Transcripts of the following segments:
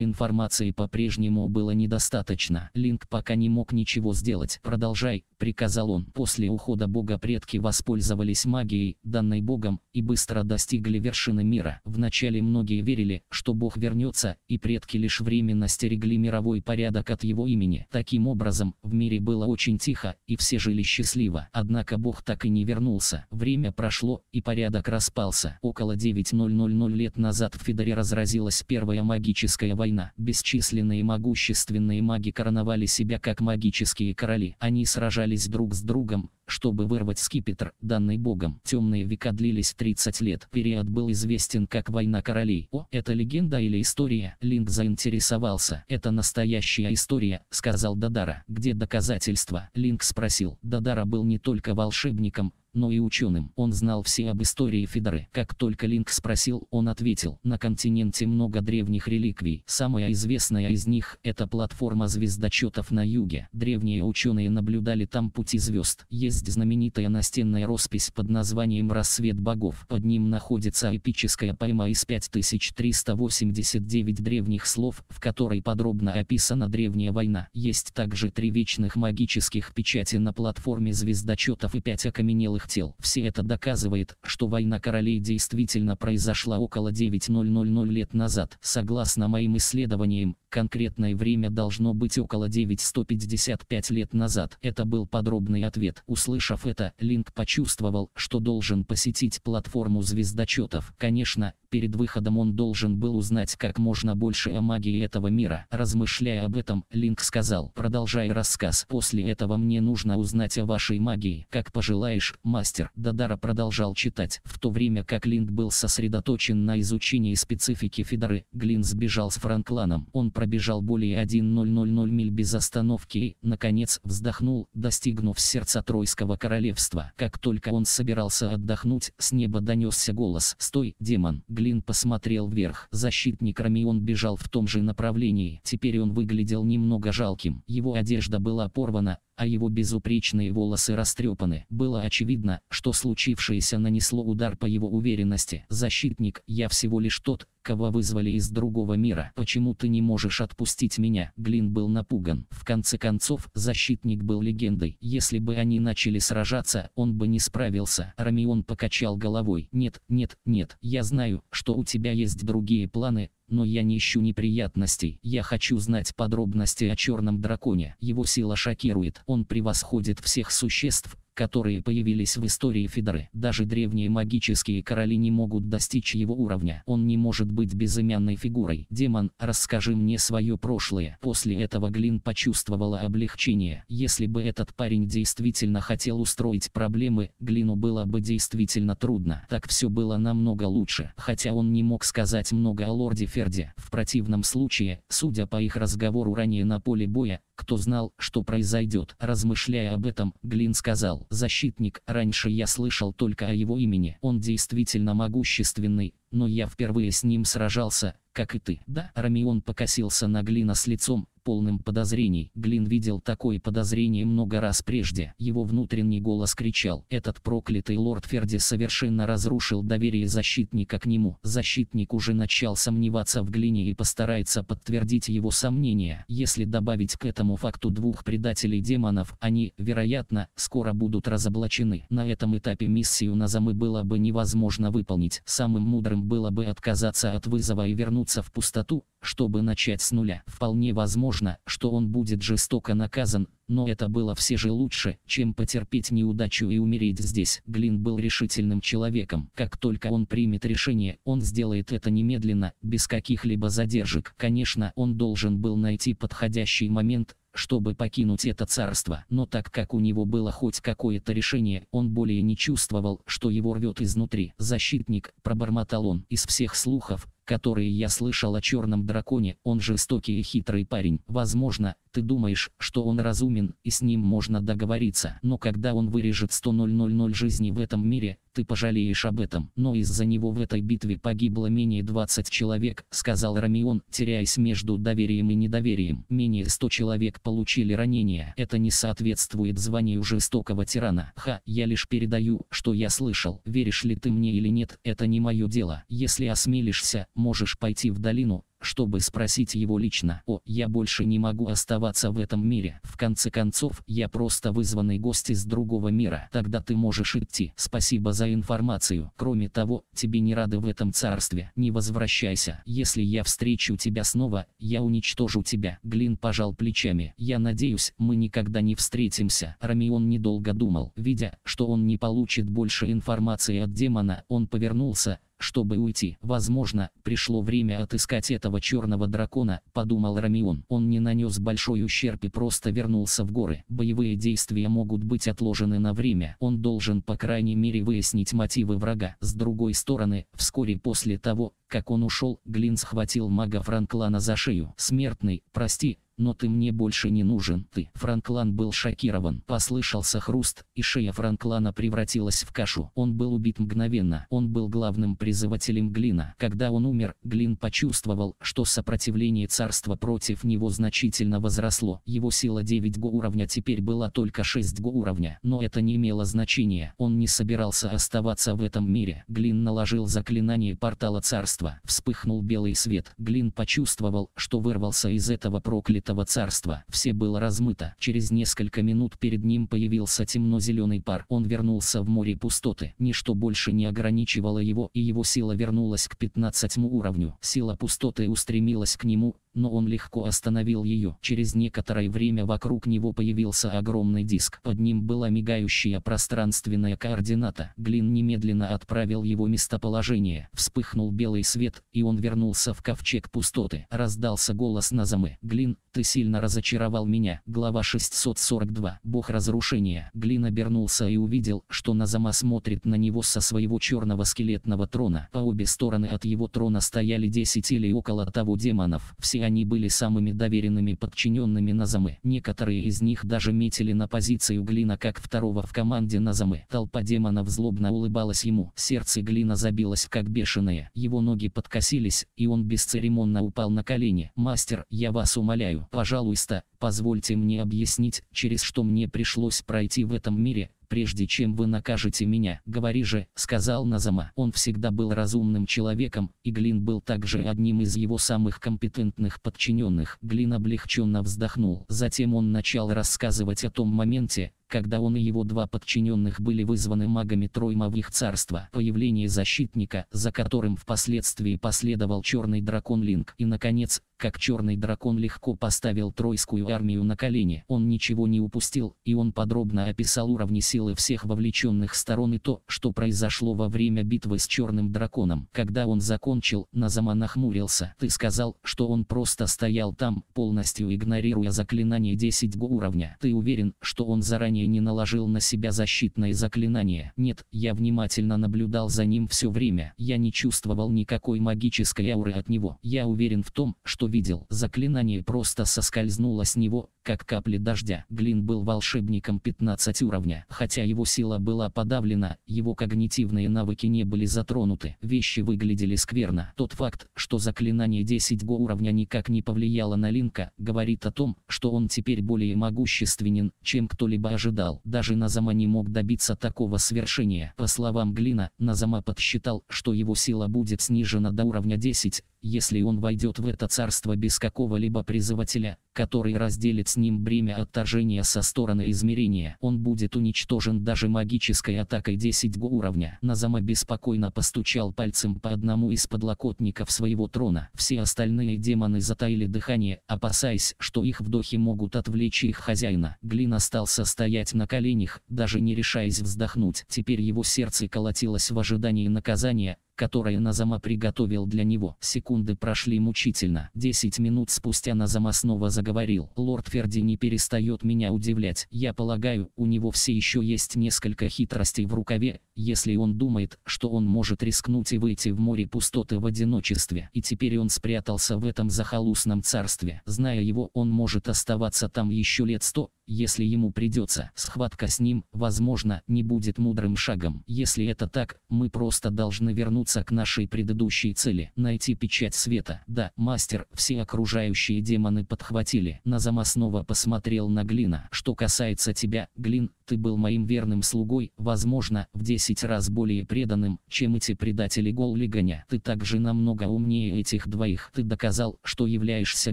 Информации по-прежнему было недостаточно. Линк пока не мог ничего сделать. «Продолжай», — приказал он. После ухода бога предки воспользовались магией, данной богом, и быстро достигли вершины мира. Вначале многие верили, что бог вернется, и предки лишь временно стерегли мировой порядок от его имени. Таким образом, в мире было очень тихо, и все жили счастливо. Однако бог так и не вернулся. Время прошло, и порядок распался. Около 9000 лет назад в Федоре разразилась первая магическая война война. Бесчисленные могущественные маги короновали себя как магические короли. Они сражались друг с другом, чтобы вырвать скипетр, данный богом. Темные века длились 30 лет. Период был известен как «Война королей». О, это легенда или история? Линк заинтересовался. Это настоящая история, сказал Дадара. Где доказательства? Линк спросил. Дадара был не только волшебником, но и ученым. Он знал все об истории Федоры. Как только Линк спросил, он ответил, на континенте много древних реликвий. Самая известная из них – это платформа звездочетов на юге. Древние ученые наблюдали там пути звезд. Есть знаменитая настенная роспись под названием «Рассвет богов». Под ним находится эпическая поэма из 5389 древних слов, в которой подробно описана древняя война. Есть также три вечных магических печати на платформе звездочетов и пять окаменелых живых тел. Все это доказывает, что война королей действительно произошла около 9.000 лет назад. Согласно моим исследованиям, конкретное время должно быть около 9.155 лет назад. Это был подробный ответ. Услышав это, Линк почувствовал, что должен посетить платформу звездочетов. Конечно, перед выходом он должен был узнать как можно больше о магии этого мира. Размышляя об этом, Линк сказал, продолжай рассказ. После этого мне нужно узнать о вашей магии. Как пожелаешь, мастер Дадара продолжал читать, в то время как Линд был сосредоточен на изучении специфики Федоры. Глин сбежал с Франкланом. Он пробежал более 1.000 миль без остановки и, наконец, вздохнул, достигнув сердца Тройского королевства. Как только он собирался отдохнуть, с неба донесся голос «Стой, демон!». Глин посмотрел вверх. Защитник Рамион бежал в том же направлении. Теперь он выглядел немного жалким. Его одежда была порвана, а его безупречные волосы растрепаны. Было очевидно, что случившееся нанесло удар по его уверенности. «Защитник, я всего лишь тот, кого вызвали из другого мира. Почему ты не можешь отпустить меня?» Глин был напуган. В конце концов, защитник был легендой. Если бы они начали сражаться, он бы не справился. Рамион покачал головой. «Нет, нет, нет. Я знаю, что у тебя есть другие планы, но я не ищу неприятностей. Я хочу знать подробности о черном драконе. Его сила шокирует. Он превосходит всех существ, которые появились в истории Федоры. Даже древние магические короли не могут достичь его уровня. Он не может быть безымянной фигурой. Демон, расскажи мне свое прошлое. После этого Глин почувствовала облегчение. Если бы этот парень действительно хотел устроить проблемы, Глину было бы действительно трудно. Так все было намного лучше. Хотя он не мог сказать много о лорде Ферде. В противном случае, судя по их разговору ранее на поле боя, кто знал, что произойдет. Размышляя об этом, Глин сказал, «Защитник, раньше я слышал только о его имени. Он действительно могущественный, но я впервые с ним сражался, как и ты. Да, Рамион покосился на Глина с лицом, полным подозрений. Глин видел такое подозрение много раз прежде. Его внутренний голос кричал. Этот проклятый лорд Ферди совершенно разрушил доверие защитника к нему. Защитник уже начал сомневаться в Глине и постарается подтвердить его сомнения. Если добавить к этому факту двух предателей демонов, они, вероятно, скоро будут разоблачены. На этом этапе миссию Назамы было бы невозможно выполнить. Самым мудрым было бы отказаться от вызова и вернуться в пустоту, чтобы начать с нуля. Вполне возможно, что он будет жестоко наказан, но это было все же лучше, чем потерпеть неудачу и умереть здесь. Глин был решительным человеком. Как только он примет решение, он сделает это немедленно, без каких-либо задержек. Конечно, он должен был найти подходящий момент, чтобы покинуть это царство. Но так как у него было хоть какое-то решение, он более не чувствовал, что его рвет изнутри. «Защитник», — пробормотал он, — «из всех слухов, которые я слышал о черном драконе, он жестокий и хитрый парень. Возможно, ты думаешь, что он разумен, и с ним можно договориться. Но когда он вырежет 100 000 жизней в этом мире, ты пожалеешь об этом. Но из-за него в этой битве погибло менее 20 человек, сказал Рамион, теряясь между доверием и недоверием. Менее 100 человек получили ранения. Это не соответствует званию жестокого тирана. Ха, я лишь передаю, что я слышал. Веришь ли ты мне или нет, это не мое дело. Если осмелишься, можешь пойти в долину, чтобы спросить его лично. О, я больше не могу оставаться в этом мире. В конце концов, я просто вызванный гость из другого мира. Тогда ты можешь идти. Спасибо за информацию. Кроме того, тебе не рады в этом царстве. Не возвращайся. Если я встречу тебя снова, я уничтожу тебя. Глин пожал плечами. Я надеюсь, мы никогда не встретимся. Рамион недолго думал. Видя, что он не получит больше информации от демона, он повернулся чтобы уйти. Возможно, пришло время отыскать этого черного дракона, подумал Рамион. Он не нанес большой ущерб и просто вернулся в горы. Боевые действия могут быть отложены на время. Он должен по крайней мере выяснить мотивы врага. С другой стороны, вскоре после того, как он ушел, Глин схватил мага Франклана за шею. «Смертный, прости, но ты мне больше не нужен, ты». Франклан был шокирован. Послышался хруст, и шея Франклана превратилась в кашу. Он был убит мгновенно. Он был главным призывателем Глина. Когда он умер, Глин почувствовал, что сопротивление царства против него значительно возросло. Его сила 9 го уровня теперь была только 6 го уровня, но это не имело значения. Он не собирался оставаться в этом мире. Глин наложил заклинание портала царства. Вспыхнул белый свет. Глин почувствовал, что вырвался из этого проклятого этого царства. Все было размыто. Через несколько минут перед ним появился темно-зеленый пар. Он вернулся в море пустоты. Ничто больше не ограничивало его, и его сила вернулась к 15 уровню. Сила пустоты устремилась к нему, но он легко остановил ее. Через некоторое время вокруг него появился огромный диск. Под ним была мигающая пространственная координата. Глин немедленно отправил его местоположение. Вспыхнул белый свет, и он вернулся в ковчег пустоты. Раздался голос Назамы. «Глин, ты сильно разочаровал меня». Глава 642. Бог разрушения. Глин обернулся и увидел, что Назама смотрит на него со своего черного скелетного трона. По обе стороны от его трона стояли 10 или около того демонов. Все они были самыми доверенными подчиненными Назаме. Некоторые из них даже метили на позицию Глина как второго в команде Назаме. Толпа демонов злобно улыбалась ему. Сердце Глина забилось как бешеное. Его ноги подкосились, и он бесцеремонно упал на колени. «Мастер, я вас умоляю, пожалуйста, позвольте мне объяснить, через что мне пришлось пройти в этом мире, прежде чем вы накажете меня, говори же», — сказал Назама. Он всегда был разумным человеком, и Глин был также одним из его самых компетентных подчиненных. Глин облегченно вздохнул. Затем он начал рассказывать о том моменте, когда он и его два подчиненных были вызваны магами Тройма в их царство. Появление защитника, за которым впоследствии последовал черный дракон Линк. И наконец, как черный дракон легко поставил тройскую армию на колени. Он ничего не упустил, и он подробно описал уровни силы всех вовлеченных сторон и то, что произошло во время битвы с черным драконом. Когда он закончил, Назама нахмурился. Ты сказал, что он просто стоял там, полностью игнорируя заклинание 10 уровня. Ты уверен, что он заранее заранее не наложил на себя защитное заклинание. Нет, я внимательно наблюдал за ним все время. Я не чувствовал никакой магической ауры от него. Я уверен в том, что видел. Заклинание просто соскользнуло с него, как капли дождя. Глин был волшебником 15 уровня. Хотя его сила была подавлена, его когнитивные навыки не были затронуты. Вещи выглядели скверно. Тот факт, что заклинание 10 го уровня никак не повлияло на Линка, говорит о том, что он теперь более могущественен, чем кто-либо ожидал ожидал. Даже Назама не мог добиться такого свершения. По словам Глина, Назама подсчитал, что его сила будет снижена до уровня 10, если он войдет в это царство без какого-либо призывателя, который разделит с ним бремя отторжения со стороны измерения, он будет уничтожен даже магической атакой 10 го уровня. Назама беспокойно постучал пальцем по одному из подлокотников своего трона. Все остальные демоны затаили дыхание, опасаясь, что их вдохи могут отвлечь их хозяина. Глин остался стоять на коленях, даже не решаясь вздохнуть. Теперь его сердце колотилось в ожидании наказания, которое Назама приготовил для него. Секунды прошли мучительно. Десять минут спустя Назама снова заговорил. Лорд Ферди не перестает меня удивлять. Я полагаю, у него все еще есть несколько хитростей в рукаве, если он думает, что он может рискнуть и выйти в море пустоты в одиночестве. И теперь он спрятался в этом захолустном царстве. Зная его, он может оставаться там еще лет сто, если ему придется. Схватка с ним, возможно, не будет мудрым шагом. Если это так, мы просто должны вернуться вернуться к нашей предыдущей цели – найти печать света. Да, мастер, все окружающие демоны подхватили. Назама снова посмотрел на Глина. Что касается тебя, Глин, ты был моим верным слугой, возможно, в 10 раз более преданным, чем эти предатели Голлиганя. Ты также намного умнее этих двоих. Ты доказал, что являешься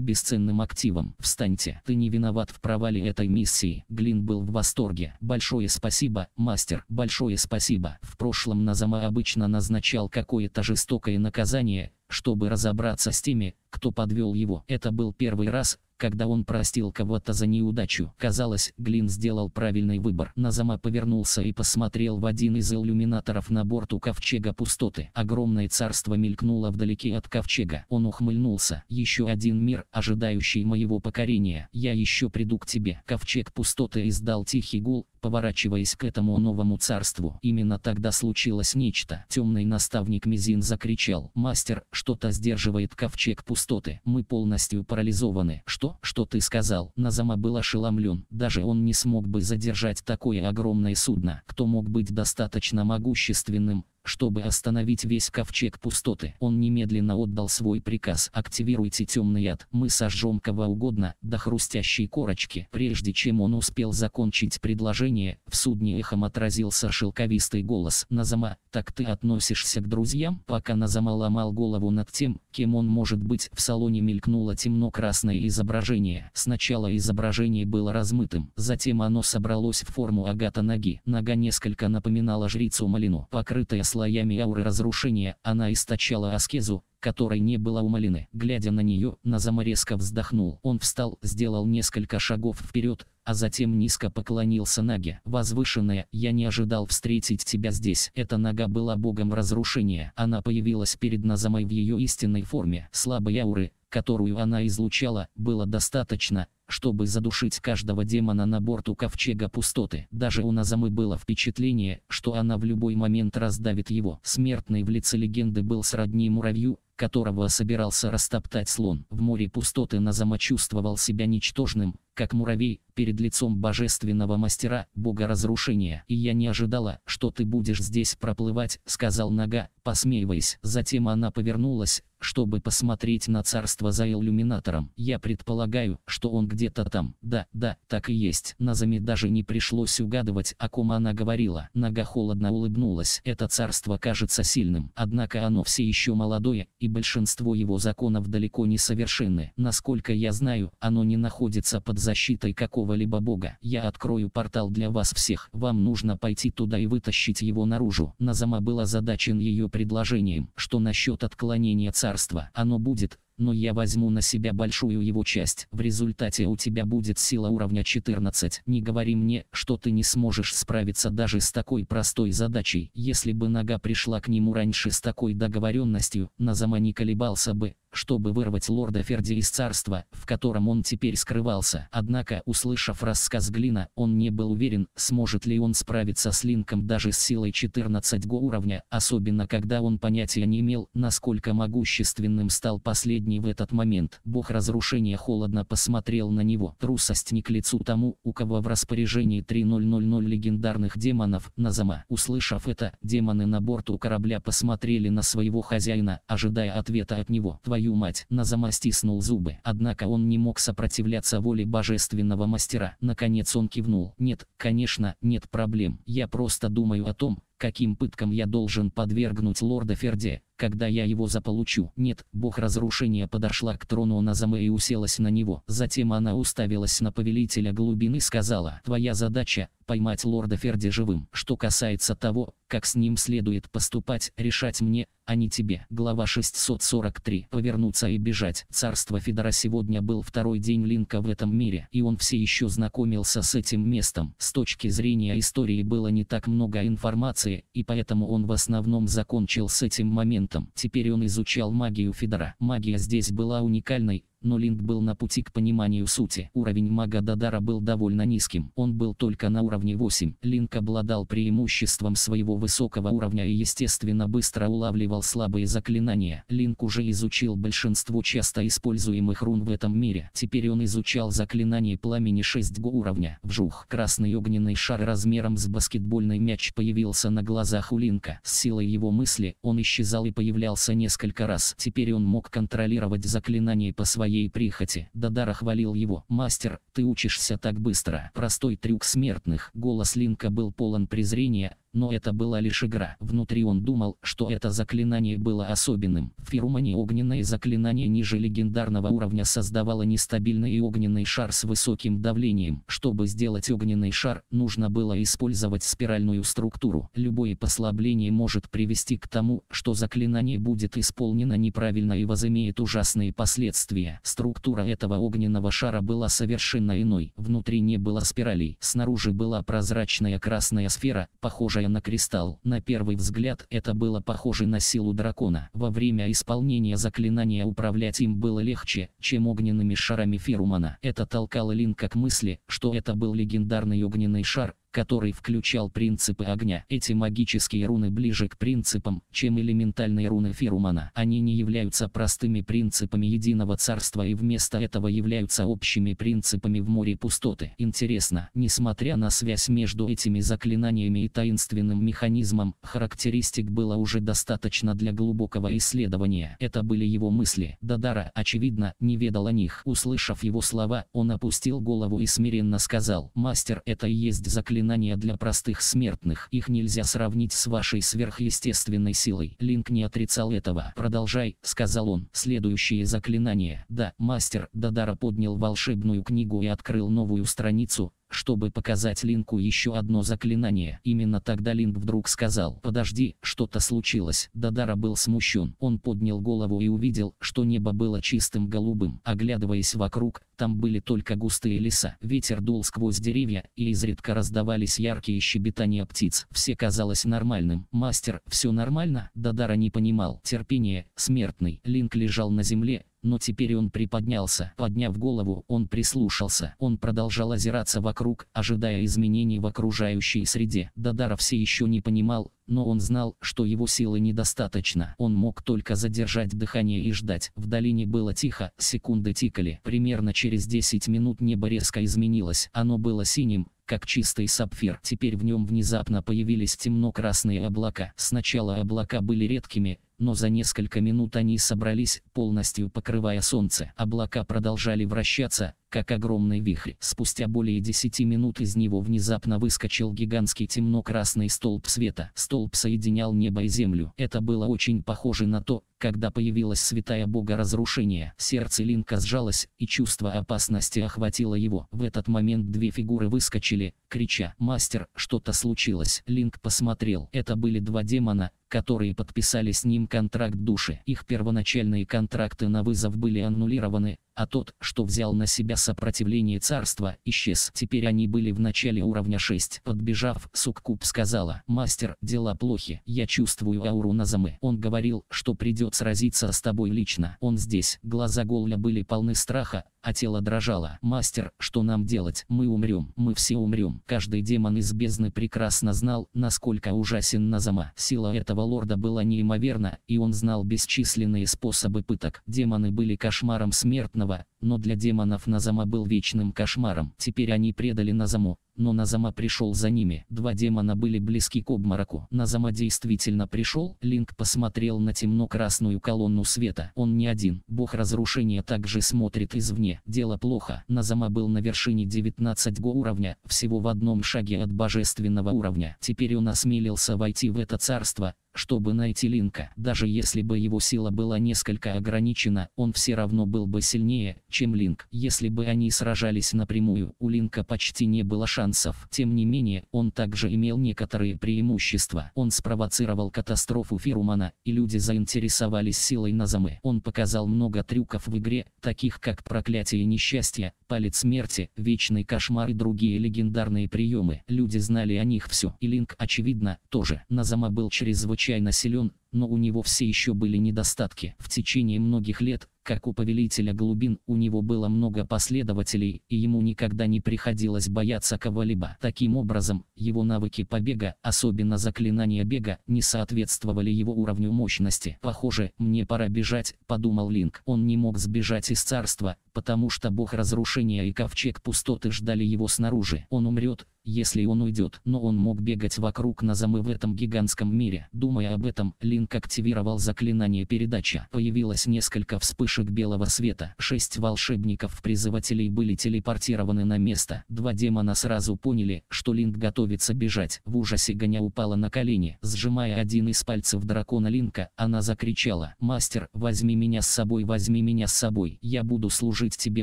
бесценным активом. Встаньте. Ты не виноват в провале этой миссии. Глин был в восторге. Большое спасибо, мастер. Большое спасибо. В прошлом Назама обычно назначал как какое-то жестокое наказание, чтобы разобраться с теми, кто подвел его. Это был первый раз, когда он простил кого-то за неудачу. Казалось, Глин сделал правильный выбор. Назама повернулся и посмотрел в один из иллюминаторов на борту ковчега пустоты. Огромное царство мелькнуло вдалеке от ковчега. Он ухмыльнулся. «Еще один мир, ожидающий моего покорения. Я еще приду к тебе». Ковчег пустоты издал тихий гул, поворачиваясь к этому новому царству. Именно тогда случилось нечто. Темный наставник Мизин закричал. «Мастер, что-то сдерживает ковчег пустоты». Что ты? Мы полностью парализованы. Что? Что ты сказал? Назама был ошеломлен. Даже он не смог бы задержать такое огромное судно. Кто мог быть достаточно могущественным, чтобы остановить весь ковчег пустоты, он немедленно отдал свой приказ «Активируйте темный яд, мы сожжем кого угодно, до хрустящей корочки». Прежде чем он успел закончить предложение, в судне эхом отразился шелковистый голос «Назама, так ты относишься к друзьям?» Пока Назама ломал голову над тем, кем он может быть, в салоне мелькнуло темно-красное изображение. Сначала изображение было размытым, затем оно собралось в форму агата ноги. Нога несколько напоминала жрицу Малину, покрытая слоями ауры разрушения, она источала аскезу, которой не было у Малины. Глядя на нее, Назама резко вздохнул. Он встал, сделал несколько шагов вперед, а затем низко поклонился Наге. «Возвышенная, я не ожидал встретить тебя здесь». Эта нога была богом разрушения. Она появилась перед Назамой в ее истинной форме. Слабой ауры, которую она излучала, было достаточно, чтобы задушить каждого демона на борту ковчега пустоты. Даже у Назамы было впечатление, что она в любой момент раздавит его. Смертный в лице легенды был сродни муравью, которого собирался растоптать слон. В море пустоты Назама чувствовал себя ничтожным, как муравей, перед лицом божественного мастера, бога разрушения. «И я не ожидала, что ты будешь здесь проплывать», — сказал Нага, посмеиваясь. Затем она повернулась, чтобы посмотреть на царство за иллюминатором. «Я предполагаю, что он где-то там». «Да, да, так и есть». Назаме даже не пришлось угадывать, о ком она говорила. Нага холодно улыбнулась. «Это царство кажется сильным, однако оно все еще молодое, и большинство его законов далеко не совершенны. Насколько я знаю, оно не находится под защитой какого-либо бога. Я открою портал для вас всех. Вам нужно пойти туда и вытащить его наружу. Назама был озадачен ее предложением. Что насчет отклонения царства? Оно будет, но я возьму на себя большую его часть. В результате у тебя будет сила уровня 14. Не говори мне, что ты не сможешь справиться даже с такой простой задачей. Если бы нога пришла к нему раньше с такой договоренностью, Назама не колебался бы, чтобы вырвать лорда Ферди из царства, в котором он теперь скрывался. Однако, услышав рассказ Глина, он не был уверен, сможет ли он справиться с Линком даже с силой 14 го уровня, особенно когда он понятия не имел, насколько могущественным стал последний в этот момент. Бог разрушения холодно посмотрел на него. Трусость не к лицу тому, у кого в распоряжении 3000 легендарных демонов, Назама. Услышав это, демоны на борту корабля посмотрели на своего хозяина, ожидая ответа от него. Твоя твою мать!» Назама стиснул зубы, однако он не мог сопротивляться воле божественного мастера. Наконец он кивнул. «Нет, конечно, нет проблем. Я просто думаю о том, каким пыткам я должен подвергнуть лорда Ферде, когда я его заполучу. Нет, бог разрушения подошла к трону Назаме и уселась на него. Затем она уставилась на повелителя глубины и сказала, «Твоя задача – поймать лорда Ферди живым. Что касается того, как с ним следует поступать, решать мне, а не тебе. Глава 643. Повернуться и бежать. Царство Федора сегодня был второй день Линка в этом мире, и он все еще знакомился с этим местом. С точки зрения истории было не так много информации, и поэтому он в основном закончил с этим моментом студентом. Теперь он изучал магию Федора. Магия здесь была уникальной, но Линк был на пути к пониманию сути. Уровень мага Дадара был довольно низким, он был только на уровне 8. Линк обладал преимуществом своего высокого уровня и естественно быстро улавливал слабые заклинания. Линк уже изучил большинство часто используемых рун в этом мире. Теперь он изучал заклинание пламени 6 го уровня. Вжух. Красный огненный шар размером с баскетбольный мяч появился на глазах у Линка. С силой его мысли он исчезал и появлялся несколько раз. Теперь он мог контролировать заклинание по своей своей прихоти. Дадара хвалил его. «Мастер, ты учишься так быстро». Простой трюк смертных. Голос Линка был полон презрения, но это была лишь игра. Внутри он думал, что это заклинание было особенным. В Ферумане огненное заклинание ниже легендарного уровня создавало нестабильный огненный шар с высоким давлением. Чтобы сделать огненный шар, нужно было использовать спиральную структуру. Любое послабление может привести к тому, что заклинание будет исполнено неправильно и возымеет ужасные последствия. Структура этого огненного шара была совершенно иной. Внутри не было спиралей. Снаружи была прозрачная красная сфера, похожая похожая на кристалл. На первый взгляд это было похоже на силу дракона. Во время исполнения заклинания управлять им было легче, чем огненными шарами Фирумана. Это толкало Линка к мысли, что это был легендарный огненный шар, который включал принципы огня. Эти магические руны ближе к принципам, чем элементальные руны Фирумана. Они не являются простыми принципами единого царства и вместо этого являются общими принципами в море пустоты. Интересно, несмотря на связь между этими заклинаниями и таинственным механизмом, характеристик было уже достаточно для глубокого исследования. Это были его мысли. Дадара, очевидно, не ведал о них. Услышав его слова, он опустил голову и смиренно сказал, «Мастер, это и есть заклинание заклинания для простых смертных. Их нельзя сравнить с вашей сверхъестественной силой. Линк не отрицал этого. «Продолжай», — сказал он. «Следующее заклинание». «Да, мастер». Дадара поднял волшебную книгу и открыл новую страницу, чтобы показать Линку еще одно заклинание. Именно тогда Линк вдруг сказал «Подожди, что-то случилось». Дадара был смущен. Он поднял голову и увидел, что небо было чистым голубым. Оглядываясь вокруг, там были только густые леса. Ветер дул сквозь деревья, и изредка раздавались яркие щебетания птиц. Все казалось нормальным. «Мастер, все нормально?» Дадара не понимал. Терпение, смертный. Линк лежал на земле, но теперь он приподнялся. Подняв голову, он прислушался. Он продолжал озираться вокруг, ожидая изменений в окружающей среде. Дадара все еще не понимал, но он знал, что его силы недостаточно. Он мог только задержать дыхание и ждать. В долине было тихо, секунды тикали. Примерно через 10 минут небо резко изменилось. Оно было синим, как чистый сапфир. Теперь в нем внезапно появились темно-красные облака. Сначала облака были редкими, но за несколько минут они собрались, полностью покрывая солнце. Облака продолжали вращаться, как огромный вихрь. Спустя более 10 минут из него внезапно выскочил гигантский темно-красный столб света. Столб соединял небо и землю. Это было очень похоже на то, когда появилась святая бога разрушения. Сердце Линка сжалось, и чувство опасности охватило его. В этот момент две фигуры выскочили, крича «Мастер, что-то случилось!» Линк посмотрел. Это были два демона, которые подписали с ним контракт души. Их первоначальные контракты на вызов были аннулированы, а тот, что взял на себя сопротивление царства, исчез. Теперь они были в начале уровня 6. Подбежав, Суккуб сказала, «Мастер, дела плохи, я чувствую ауру Назамы. Он говорил, что придет сразиться с тобой лично. Он здесь». Глаза Голля были полны страха, а тело дрожало. «Мастер, что нам делать? Мы умрем, мы все умрем». Каждый демон из бездны прекрасно знал, насколько ужасен Назама. Сила этого лорда была неимоверна, и он знал бесчисленные способы пыток. Демоны были кошмаром смертно приятного, но для демонов Назама был вечным кошмаром. Теперь они предали Назаму, но Назама пришел за ними. Два демона были близки к обмороку. Назама действительно пришел, Линк посмотрел на темно-красную колонну света. Он не один. Бог разрушения также смотрит извне. Дело плохо. Назама был на вершине 19 го уровня, всего в одном шаге от божественного уровня. Теперь он осмелился войти в это царство, чтобы найти Линка. Даже если бы его сила была несколько ограничена, он все равно был бы сильнее, чем Линк. Если бы они сражались напрямую, у Линка почти не было шанса шансов. Тем не менее, он также имел некоторые преимущества. Он спровоцировал катастрофу Фирумана, и люди заинтересовались силой Назамы. Он показал много трюков в игре, таких как проклятие несчастья, палец смерти, вечный кошмар и другие легендарные приемы. Люди знали о них все. И Линк, очевидно, тоже. Назама был чрезвычайно силен, но у него все еще были недостатки. В течение многих лет как у повелителя глубин, у него было много последователей, и ему никогда не приходилось бояться кого-либо. Таким образом, его навыки побега, особенно заклинания бега, не соответствовали его уровню мощности. «Похоже, мне пора бежать», — подумал Линк. Он не мог сбежать из царства, потому что бог разрушения и ковчег пустоты ждали его снаружи. Он умрет, если он уйдет, но он мог бегать вокруг на замы в этом гигантском мире. Думая об этом, Линк активировал заклинание передача. Появилось несколько вспышек белого света. Шесть волшебников-призывателей были телепортированы на место. Два демона сразу поняли, что Линк готовится бежать. В ужасе Гоня упала на колени. Сжимая один из пальцев дракона Линка, она закричала «Мастер, возьми меня с собой, возьми меня с собой, я буду служить» служить тебе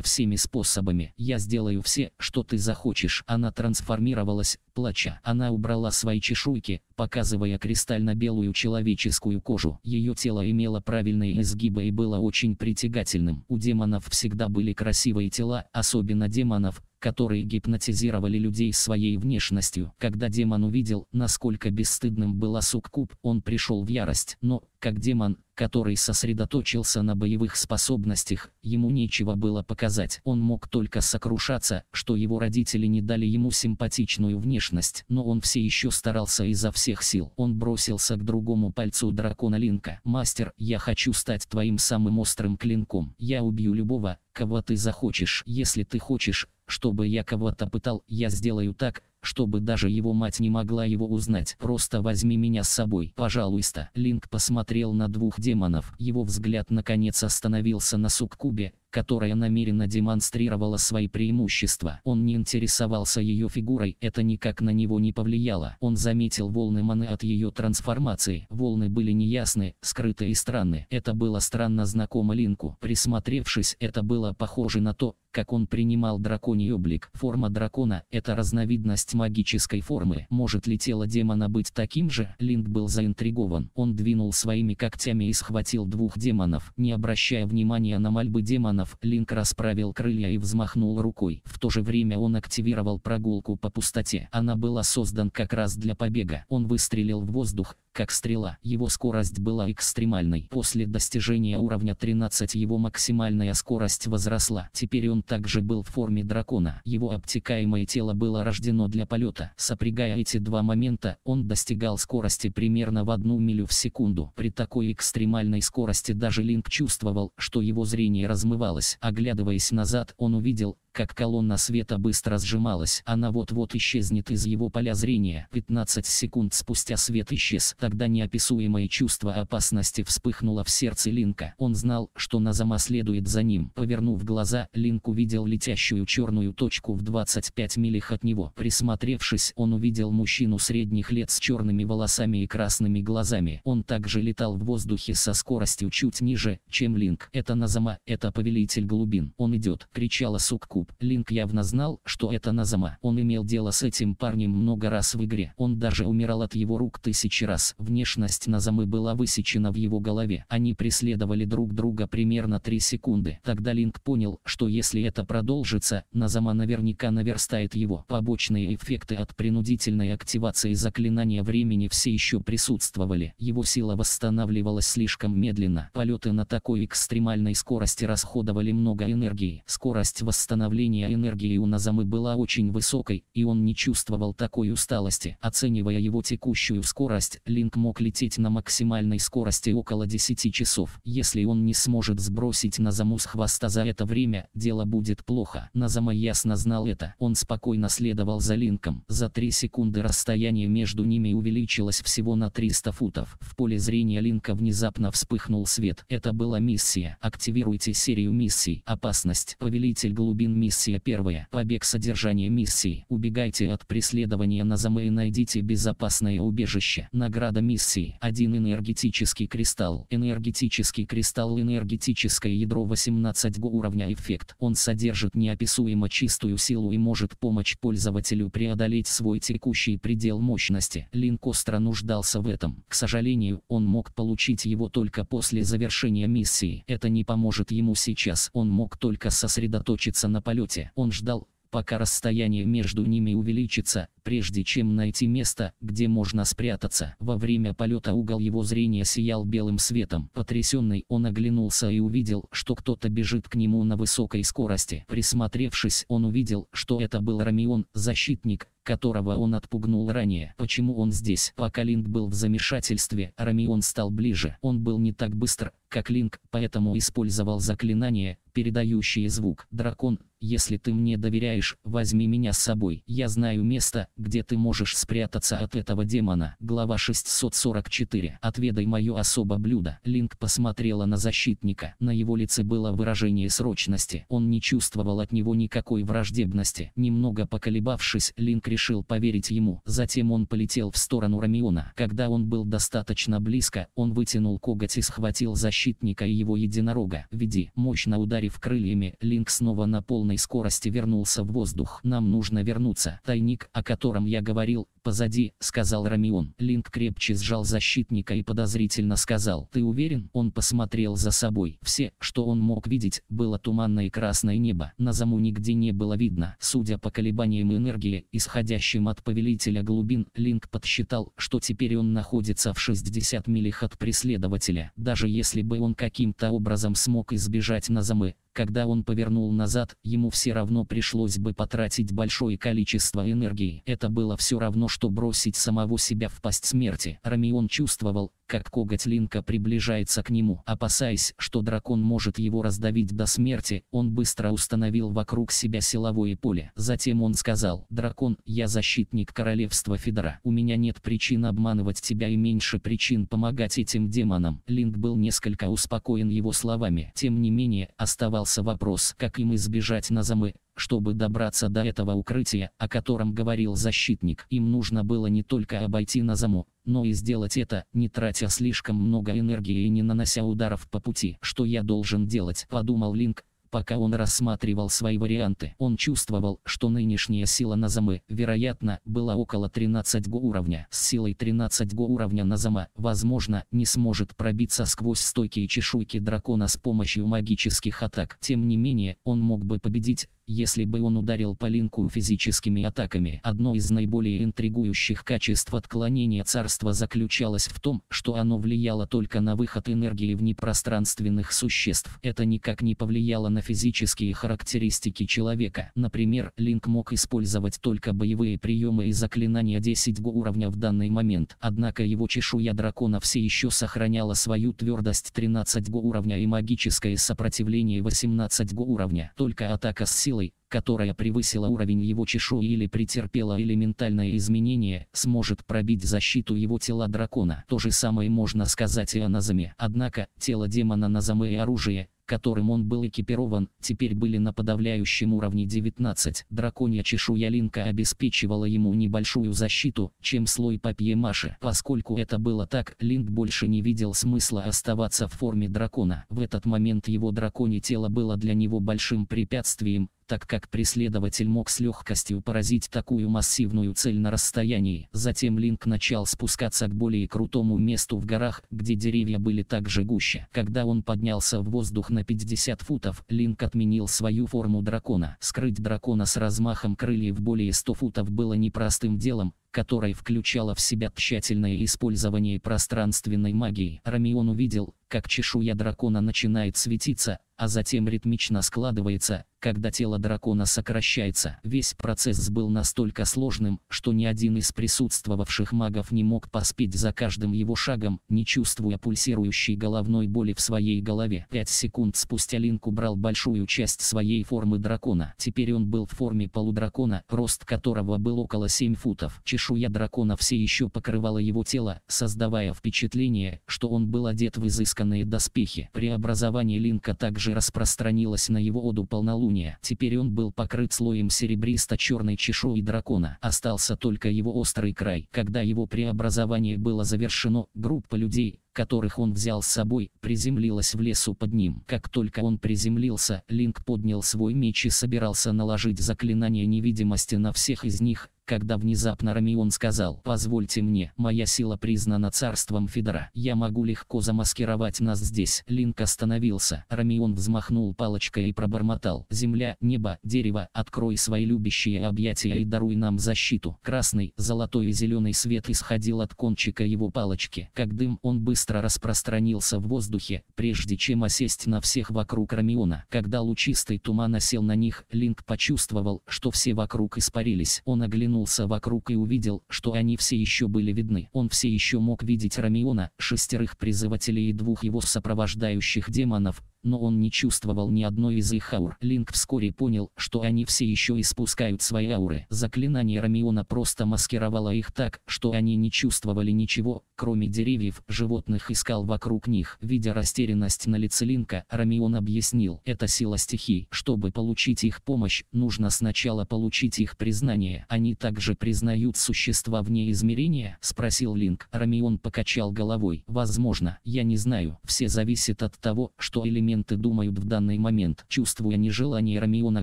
всеми способами. Я сделаю все, что ты захочешь. Она трансформировалась, плача. Она убрала свои чешуйки, показывая кристально-белую человеческую кожу. Ее тело имело правильные изгибы и было очень притягательным. У демонов всегда были красивые тела, особенно демонов, которые гипнотизировали людей своей внешностью. Когда демон увидел, насколько бесстыдным была суккуб, он пришел в ярость, но, как демон, который сосредоточился на боевых способностях, ему нечего было показать. Он мог только сокрушаться, что его родители не дали ему симпатичную внешность, но он все еще старался изо всех сил. Он бросился к другому пальцу дракона Линка. «Мастер, я хочу стать твоим самым острым клинком. Я убью любого, кого ты захочешь. Если ты хочешь, чтобы я кого-то пытал, я сделаю так, чтобы даже его мать не могла его узнать. Просто возьми меня с собой, пожалуйста. Линк посмотрел на двух демонов. Его взгляд наконец остановился на суккубе, которая намеренно демонстрировала свои преимущества. Он не интересовался ее фигурой, это никак на него не повлияло. Он заметил волны маны от ее трансформации. Волны были неясны, скрыты и странны. Это было странно знакомо Линку. Присмотревшись, это было похоже на то, как он принимал драконий облик. Форма дракона – это разновидность часть магической формы. Может ли тело демона быть таким же? Линк был заинтригован. Он двинул своими когтями и схватил двух демонов. Не обращая внимания на мольбы демонов, Линк расправил крылья и взмахнул рукой. В то же время он активировал прогулку по пустоте. Она была создан как раз для побега. Он выстрелил в воздух, как стрела. Его скорость была экстремальной. После достижения уровня 13 его максимальная скорость возросла. Теперь он также был в форме дракона. Его обтекаемое тело было рождено для полета. Сопрягая эти два момента, он достигал скорости примерно в одну милю в секунду. При такой экстремальной скорости даже Линк чувствовал, что его зрение размывалось. Оглядываясь назад, он увидел, как колонна света быстро сжималась, она вот-вот исчезнет из его поля зрения. 15 секунд спустя свет исчез, тогда неописуемое чувство опасности вспыхнуло в сердце Линка. Он знал, что Назама следует за ним. Повернув глаза, Линк увидел летящую черную точку в 25 милях от него. Присмотревшись, он увидел мужчину средних лет с черными волосами и красными глазами. Он также летал в воздухе со скоростью чуть ниже, чем Линк. Это Назама, это повелитель глубин. Он идет, кричала Сукку куб. Линк явно знал, что это Назама. Он имел дело с этим парнем много раз в игре. Он даже умирал от его рук тысячи раз. Внешность Назамы была высечена в его голове. Они преследовали друг друга примерно 3 секунды. Тогда Линк понял, что если это продолжится, Назама наверняка наверстает его. Побочные эффекты от принудительной активации заклинания времени все еще присутствовали. Его сила восстанавливалась слишком медленно. Полеты на такой экстремальной скорости расходовали много энергии. Скорость восстановления восстановления энергии у Назамы была очень высокой, и он не чувствовал такой усталости. Оценивая его текущую скорость, Линк мог лететь на максимальной скорости около 10 часов. Если он не сможет сбросить Назаму с хвоста за это время, дело будет плохо. Назама ясно знал это. Он спокойно следовал за Линком. За 3 секунды расстояние между ними увеличилось всего на 300 футов. В поле зрения Линка внезапно вспыхнул свет. Это была миссия. Активируйте серию миссий. Опасность. Повелитель глубин Миссия первая. Побег содержание миссии. Убегайте от преследования на замы и найдите безопасное убежище. Награда миссии. Один энергетический кристалл. Энергетический кристалл энергетическое ядро 18 го уровня эффект. Он содержит неописуемо чистую силу и может помочь пользователю преодолеть свой текущий предел мощности. Линк остро нуждался в этом. К сожалению, он мог получить его только после завершения миссии. Это не поможет ему сейчас. Он мог только сосредоточиться на полете. Он ждал, пока расстояние между ними увеличится, прежде чем найти место, где можно спрятаться. Во время полета угол его зрения сиял белым светом. Потрясенный, он оглянулся и увидел, что кто-то бежит к нему на высокой скорости. Присмотревшись, он увидел, что это был Рамион, защитник, которого он отпугнул ранее. Почему он здесь? Пока Линк был в замешательстве, Рамион стал ближе. Он был не так быстр, как Линк, поэтому использовал заклинание, передающее звук. Дракон, если ты мне доверяешь, возьми меня с собой. Я знаю место, где ты можешь спрятаться от этого демона. Глава 644. Отведай мое особо блюдо. Линк посмотрела на защитника. На его лице было выражение срочности. Он не чувствовал от него никакой враждебности. Немного поколебавшись, Линк решил поверить ему. Затем он полетел в сторону Рамиона. Когда он был достаточно близко, он вытянул коготь и схватил защитника и его единорога. Веди, мощно ударив крыльями, Линк снова на полной скорости вернулся в воздух. Нам нужно вернуться. Тайник, о котором я говорил, «Позади», — сказал Рамион. Линк крепче сжал защитника и подозрительно сказал. «Ты уверен?» Он посмотрел за собой. Все, что он мог видеть, было туманное красное небо. На заму нигде не было видно. Судя по колебаниям энергии, исходящим от повелителя глубин, Линк подсчитал, что теперь он находится в 60 милях от преследователя. Даже если бы он каким-то образом смог избежать на замы, когда он повернул назад, ему все равно пришлось бы потратить большое количество энергии. Это было все равно, что бросить самого себя в пасть смерти. Рамион чувствовал, как коготь Линка приближается к нему. Опасаясь, что дракон может его раздавить до смерти, он быстро установил вокруг себя силовое поле. Затем он сказал, «Дракон, я защитник королевства Федора. У меня нет причин обманывать тебя и меньше причин помогать этим демонам». Линк был несколько успокоен его словами. Тем не менее, оставался вопрос, как им избежать Назамы, чтобы добраться до этого укрытия, о котором говорил защитник, им нужно было не только обойти на заму, но и сделать это, не тратя слишком много энергии и не нанося ударов по пути. «Что я должен делать?» – подумал Линк, пока он рассматривал свои варианты. Он чувствовал, что нынешняя сила Назамы, вероятно, была около 13 го уровня. С силой 13 го уровня Назама, возможно, не сможет пробиться сквозь стойкие чешуйки дракона с помощью магических атак. Тем не менее, он мог бы победить если бы он ударил по Линку физическими атаками. Одно из наиболее интригующих качеств отклонения царства заключалось в том, что оно влияло только на выход энергии внепространственных существ. Это никак не повлияло на физические характеристики человека. Например, Линк мог использовать только боевые приемы и заклинания 10 го уровня в данный момент. Однако его чешуя дракона все еще сохраняла свою твердость 13 го уровня и магическое сопротивление 18 го уровня. Только атака с силой силой, которая превысила уровень его чешуи или претерпела элементальное изменение, сможет пробить защиту его тела дракона. То же самое можно сказать и о Назаме. Однако, тело демона Назаме и оружие, которым он был экипирован, теперь были на подавляющем уровне 19. Драконья чешуя Линка обеспечивала ему небольшую защиту, чем слой папье-маши. Поскольку это было так, Линк больше не видел смысла оставаться в форме дракона. В этот момент его драконье тело было для него большим препятствием, так как преследователь мог с легкостью поразить такую массивную цель на расстоянии. Затем Линк начал спускаться к более крутому месту в горах, где деревья были также гуще. Когда он поднялся в воздух на 50 футов, Линк отменил свою форму дракона. Скрыть дракона с размахом крыльев более 100 футов было непростым делом, которая включала в себя тщательное использование пространственной магии. Рамион увидел, как чешуя дракона начинает светиться, а затем ритмично складывается, когда тело дракона сокращается. Весь процесс был настолько сложным, что ни один из присутствовавших магов не мог поспеть за каждым его шагом, не чувствуя пульсирующей головной боли в своей голове. Пять секунд спустя Линк убрал большую часть своей формы дракона. Теперь он был в форме полудракона, рост которого был около 7 футов. Чешуя Чешуя дракона все еще покрывала его тело, создавая впечатление, что он был одет в изысканные доспехи. Преобразование Линка также распространилось на его оду полнолуния. Теперь он был покрыт слоем серебристо-черной чешуи дракона. Остался только его острый край. Когда его преобразование было завершено, группа людей, которых он взял с собой, приземлилась в лесу под ним. Как только он приземлился, Линк поднял свой меч и собирался наложить заклинание невидимости на всех из них, когда внезапно Рамион сказал «Позвольте мне, моя сила признана царством Федора, я могу легко замаскировать нас здесь». Линк остановился, Рамион взмахнул палочкой и пробормотал «Земля, небо, дерево, открой свои любящие объятия и даруй нам защиту». Красный, золотой и зеленый свет исходил от кончика его палочки. Как дым он быстро распространился в воздухе, прежде чем осесть на всех вокруг Рамиона. Когда лучистый туман осел на них, Линк почувствовал, что все вокруг испарились. Он оглянул оглянулся вокруг и увидел, что они все еще были видны. Он все еще мог видеть Рамиона, шестерых призывателей и двух его сопровождающих демонов, но он не чувствовал ни одной из их аур. Линк вскоре понял, что они все еще испускают свои ауры. Заклинание Рамиона просто маскировало их так, что они не чувствовали ничего, кроме деревьев, животных Искал вокруг них. Видя растерянность на лице Линка, Рамион объяснил, это сила стихий. Чтобы получить их помощь, нужно сначала получить их признание. Они также признают существа вне измерения? Спросил Линк. Рамион покачал головой. Возможно, я не знаю. Все зависит от того, что элемент элементы думают в данный момент. Чувствуя нежелание Рамиона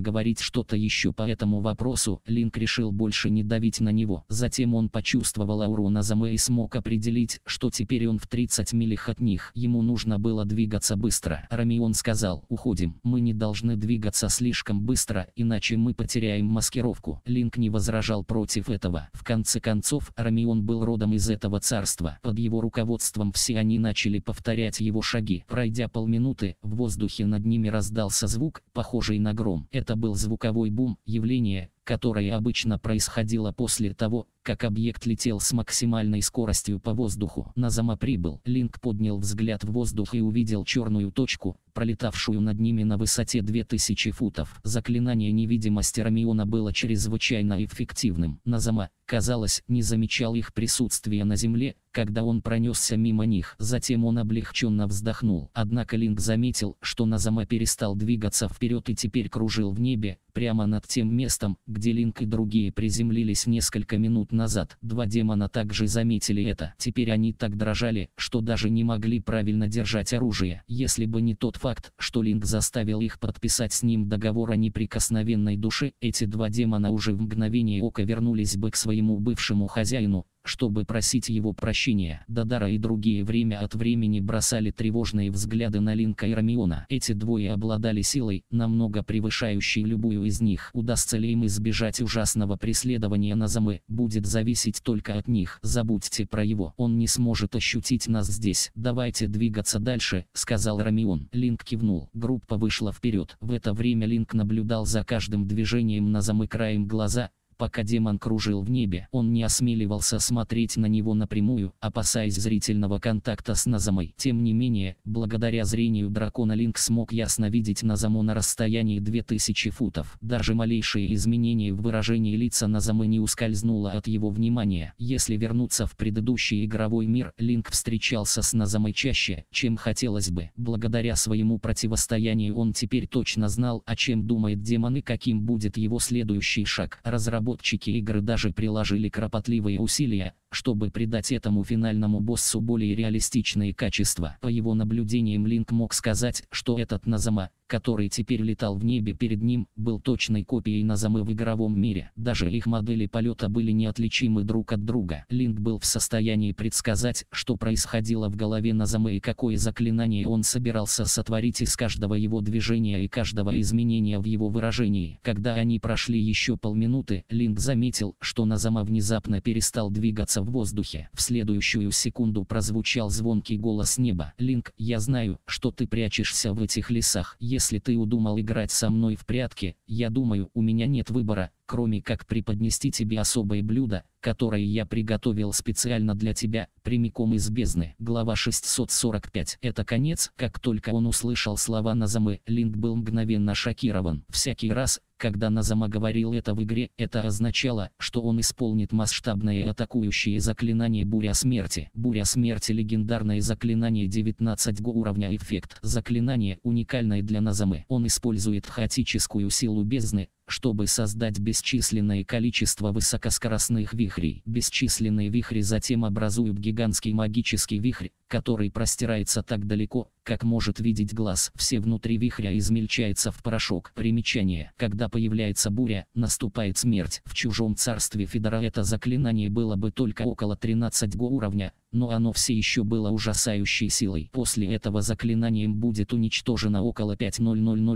говорить что-то еще по этому вопросу, Линк решил больше не давить на него. Затем он почувствовал ауру Назаме и смог определить, что теперь он в 30 милях от них. Ему нужно было двигаться быстро. Рамион сказал, уходим, мы не должны двигаться слишком быстро, иначе мы потеряем маскировку. Линк не возражал против этого. В конце концов, Рамион был родом из этого царства. Под его руководством все они начали повторять его шаги. Пройдя полминуты, в воздухе над ними раздался звук, похожий на гром. Это был звуковой бум, явление, которое обычно происходило после того, как объект летел с максимальной скоростью по воздуху. на Зама прибыл. Линк поднял взгляд в воздух и увидел черную точку, пролетавшую над ними на высоте 2000 футов. Заклинание невидимости Рамиона было чрезвычайно эффективным. Назама, казалось, не замечал их присутствия на земле, когда он пронесся мимо них. Затем он облегченно вздохнул. Однако Линк заметил, что Назама перестал двигаться вперед и теперь кружил в небе, прямо над тем местом, где Линк и другие приземлились несколько минут назад. Два демона также заметили это. Теперь они так дрожали, что даже не могли правильно держать оружие. Если бы не тот факт, что Линк заставил их подписать с ним договор о неприкосновенной душе, эти два демона уже в мгновение ока вернулись бы к своему бывшему хозяину, чтобы просить его прощения. Дадара и другие время от времени бросали тревожные взгляды на Линка и Рамиона. Эти двое обладали силой, намного превышающей любую из них. Удастся ли им избежать ужасного преследования Назамы, будет зависеть только от них. Забудьте про его. Он не сможет ощутить нас здесь. Давайте двигаться дальше, сказал Рамион. Линк кивнул. Группа вышла вперед. В это время Линк наблюдал за каждым движением Назамы краем глаза, Пока демон кружил в небе, он не осмеливался смотреть на него напрямую, опасаясь зрительного контакта с Назамой. Тем не менее, благодаря зрению дракона Линк смог ясно видеть Назаму на расстоянии 2000 футов. Даже малейшие изменения в выражении лица Назамы не ускользнуло от его внимания. Если вернуться в предыдущий игровой мир, Линк встречался с Назамой чаще, чем хотелось бы. Благодаря своему противостоянию он теперь точно знал, о чем думает демон и каким будет его следующий шаг. Разработчик разработчики игр даже приложили кропотливые усилия, чтобы придать этому финальному боссу более реалистичные качества. По его наблюдениям Линк мог сказать, что этот Назама, который теперь летал в небе перед ним, был точной копией Назамы в игровом мире. Даже их модели полета были неотличимы друг от друга. Линк был в состоянии предсказать, что происходило в голове Назамы и какое заклинание он собирался сотворить из каждого его движения и каждого изменения в его выражении. Когда они прошли еще полминуты, Линк заметил, что Назама внезапно перестал двигаться скрылся в воздухе. В следующую секунду прозвучал звонкий голос неба. «Линк, я знаю, что ты прячешься в этих лесах. Если ты удумал играть со мной в прятки, я думаю, у меня нет выбора, кроме как преподнести тебе особое блюдо, которое я приготовил специально для тебя, прямиком из бездны. Глава 645. Это конец. Как только он услышал слова Назамы, Линк был мгновенно шокирован. Всякий раз, когда Назама говорил это в игре, это означало, что он исполнит масштабное атакующее заклинание Буря Смерти. Буря Смерти – легендарное заклинание 19 го уровня эффект. Заклинание уникальное для Назамы. Он использует хаотическую силу бездны, чтобы создать бесчисленное количество высокоскоростных вихрей. Бесчисленные вихри затем образуют гигантский магический вихрь, который простирается так далеко, как может видеть глаз. Все внутри вихря измельчается в порошок. Примечание. Когда появляется буря, наступает смерть. В чужом царстве Федора это заклинание было бы только около 13 го уровня, но оно все еще было ужасающей силой. После этого заклинанием будет уничтожено около 5000